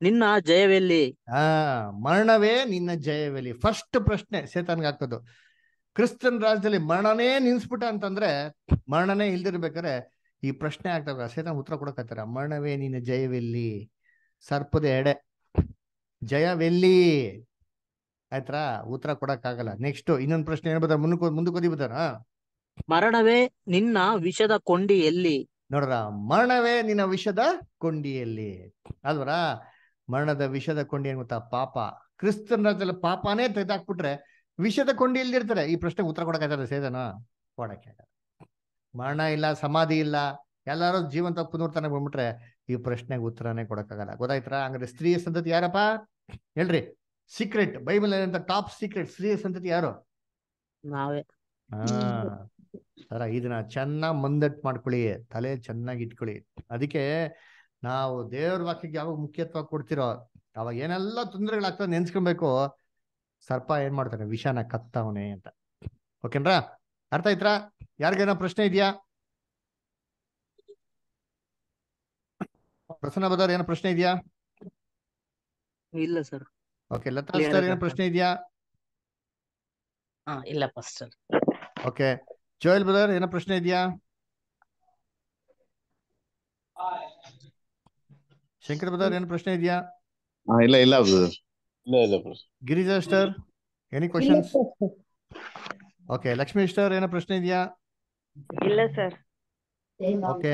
S1: ನಿನ್ನ ಜಯವೆಲ್ಲಿ ಆ ಮರಣವೇ ನಿನ್ನ ಜಯವೆಲ್ಲಿ ಫಸ್ಟ್ ಪ್ರಶ್ನೆ ಸೇತನ್ಗೆ ಆಗ್ತದ್ದು ಕ್ರಿಸ್ತನ್ ರಾಜ್ಯದಲ್ಲಿ ಮರಣನೇ ನಿನ್ಸ್ಬಿಟ್ಟ ಅಂತಂದ್ರೆ ಮರಣನೇ ಇಲ್ದಿರ್ಬೇಕಾರೆ ಈ ಪ್ರಶ್ನೆ ಆಗ್ತಾವ ಸೇತನ್ ಉತ್ತರ ಕೊಡಕತ್ತಾರ ಮರಣವೇ ನಿನ್ನ ಜಯವೆಲ್ಲಿ ಸರ್ಪದ ಎಡೆ ಜಯವೆಲ್ಲಿ ಆಯ್ತರ ಉತ್ತರ ಆಗಲ್ಲ ನೆಕ್ಸ್ಟ್ ಇನ್ನೊಂದು ಪ್ರಶ್ನೆ ಹೇಳ್ಬೋದ ಮುಂದಕ್ಕೆ ಮುಂದ್ ಓದಿಬೋದಾರ ಮರಣವೇ ನಿನ್ನ ವಿಷದ ಕೊಂಡಿಯಲ್ಲಿ ನೋಡ್ರ ಮರಣವೇ ನಿನ್ನ ವಿಷದ ಕೊಂಡಿಯಲ್ಲಿ ಅಲ್ವರಾ ಮರಣದ ವಿಷದ ಕೊಂಡಿ ಏನ್ ಗೊತ್ತಾ ಪಾಪ ಕ್ರಿಸ್ತನ ರಾಜ್ಯದಲ್ಲಿ ಪಾಪನೇ ತೆಗೆದಾಕ್ಬಿಟ್ರೆ ವಿಷದ ಕೊಂಡಿ ಇಲ್ದಿರ್ತಾರೆ ಈ ಪ್ರಶ್ನೆಗೆ ಉತ್ತರ ಕೊಡಕ್ಕಾಗಲ್ಲ ಸೇದನ ಕೊಡಕ್ಕೆ ಮರಣ ಇಲ್ಲ ಸಮಾಧಿ ಇಲ್ಲ ಎಲ್ಲಾರು ಜೀವಂತ ಪುನರ್ತನ ಬಂದ್ಬಿಟ್ರೆ ಈ ಪ್ರಶ್ನೆಗೆ ಉತ್ತರನೇ ಕೊಡಕ್ಕಾಗಲ್ಲ ಗೊತ್ತಾಯ್ತರ ಹಂಗ್ರೆ ಸ್ತ್ರೀಯ ಸಂತತಿ ಯಾರಪ್ಪ ಹೇಳ್ರಿ ಸೀಕ್ರೆಟ್ ಬೈಬಲ್ ಏನಂತ ಟಾಪ್ ಸೀಕ್ರೆಟ್ ಸ್ತ್ರೀಯ ಸಂತತಿ ಯಾರು ನಾವೇ ಸರ ಇದನ್ನ ಚೆನ್ನಾಗ್ ಮಂದಟ್ ಮಾಡ್ಕೊಳ್ಳಿ ತಲೆ ಚೆನ್ನಾಗಿ ಇಟ್ಕೊಳ್ಳಿ ಅದಕ್ಕೆ ನಾವು ದೇವ್ರ ವಾಕ್ಯಕ್ಕೆ ಯಾವಾಗ ಮುಖ್ಯತ್ವ ಕೊಡ್ತಿರೋ ಅವಾಗ ಏನೆಲ್ಲ ತೊಂದರೆಗಳಾಗ್ತದೆ ನೆನ್ಸ್ಕೊಬೇಕು ಸರ್ಪ ಏನ್ ಮಾಡ್ತಾನೆ ವಿಷಾನ ಕತ್ತವನೇ ಅಂತ ಓಕೆನ್ರಾ ಅರ್ಥ ಐತ್ರ ಯಾರಿಗೇನೋ ಪ್ರಶ್ನೆ ಇದೆಯಾ ಪ್ರಸನ್ನ ಬದವ್ರ ಏನೋ ಪ್ರಶ್ನೆ ಇದೆಯಾ ಇಲ್ಲ ಸರ್ ಓಕೆ ಲತಾ ಸರ್ ಏನೋ ಪ್ರಶ್ನೆ ಇದೆಯಾ ಇಲ್ಲ ಓಕೆ ಜೋಯಲ್ ಬದರ್ ಏನೋ ಪ್ರಶ್ನೆ ಇದೆಯಾ ಶಂಕರ್ ಬ್ರದರ್ ಏನ್ ಪ್ರಶ್ನೆ ಇದೆಯಾ ಇಲ್ಲ ಇಲ್ಲ ಇಲ್ಲ Girija sister any questions okay Lakshmi sister ಏನೋ ಪ್ರಶ್ನೆ ಇದೆಯಾ ಇಲ್ಲ
S5: sir okay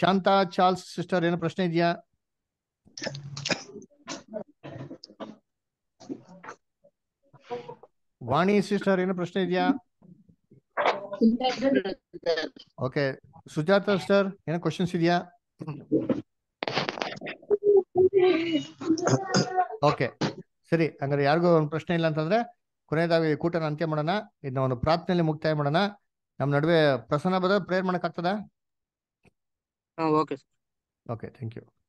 S1: Shanta Charles sister ಏನೋ ಪ್ರಶ್ನೆ ಇದೆಯಾ ವಾಣಿ ಸಿಸ್ಟರ್ ಏನೋ ಪ್ರಶ್ನೆ ಇದೆಯಾ ಓಕೆ ಸುಜಾತಾ ಸ್ಟರ್ ಏನೋ ಕ್ವಶನ್ಸ್ ಇದೆಯಾ ಓಕೆ ಸರಿ ಹಂಗಾರೆ ಯಾರಿಗೂ ಒಂದು ಪ್ರಶ್ನೆ ಇಲ್ಲ ಅಂತಂದ್ರೆ ಕೊನೆಯದಾಗಿ ಈ ಕೂಟನ ಅಂತ್ಯ ಮಾಡೋಣ ಇದನ್ನ ಒಂದು ಪ್ರಾರ್ಥನೆಯಲ್ಲಿ ಮುಕ್ತಾಯ ಮಾಡೋಣ ನಮ್ಮ ನಡುವೆ ಪ್ರಸನ್ನ ಬದ ಪ್ರೇಯರ್ ಮಾಡಕ್ ಓಕೆ ಓಕೆ ಥ್ಯಾಂಕ್ ಯು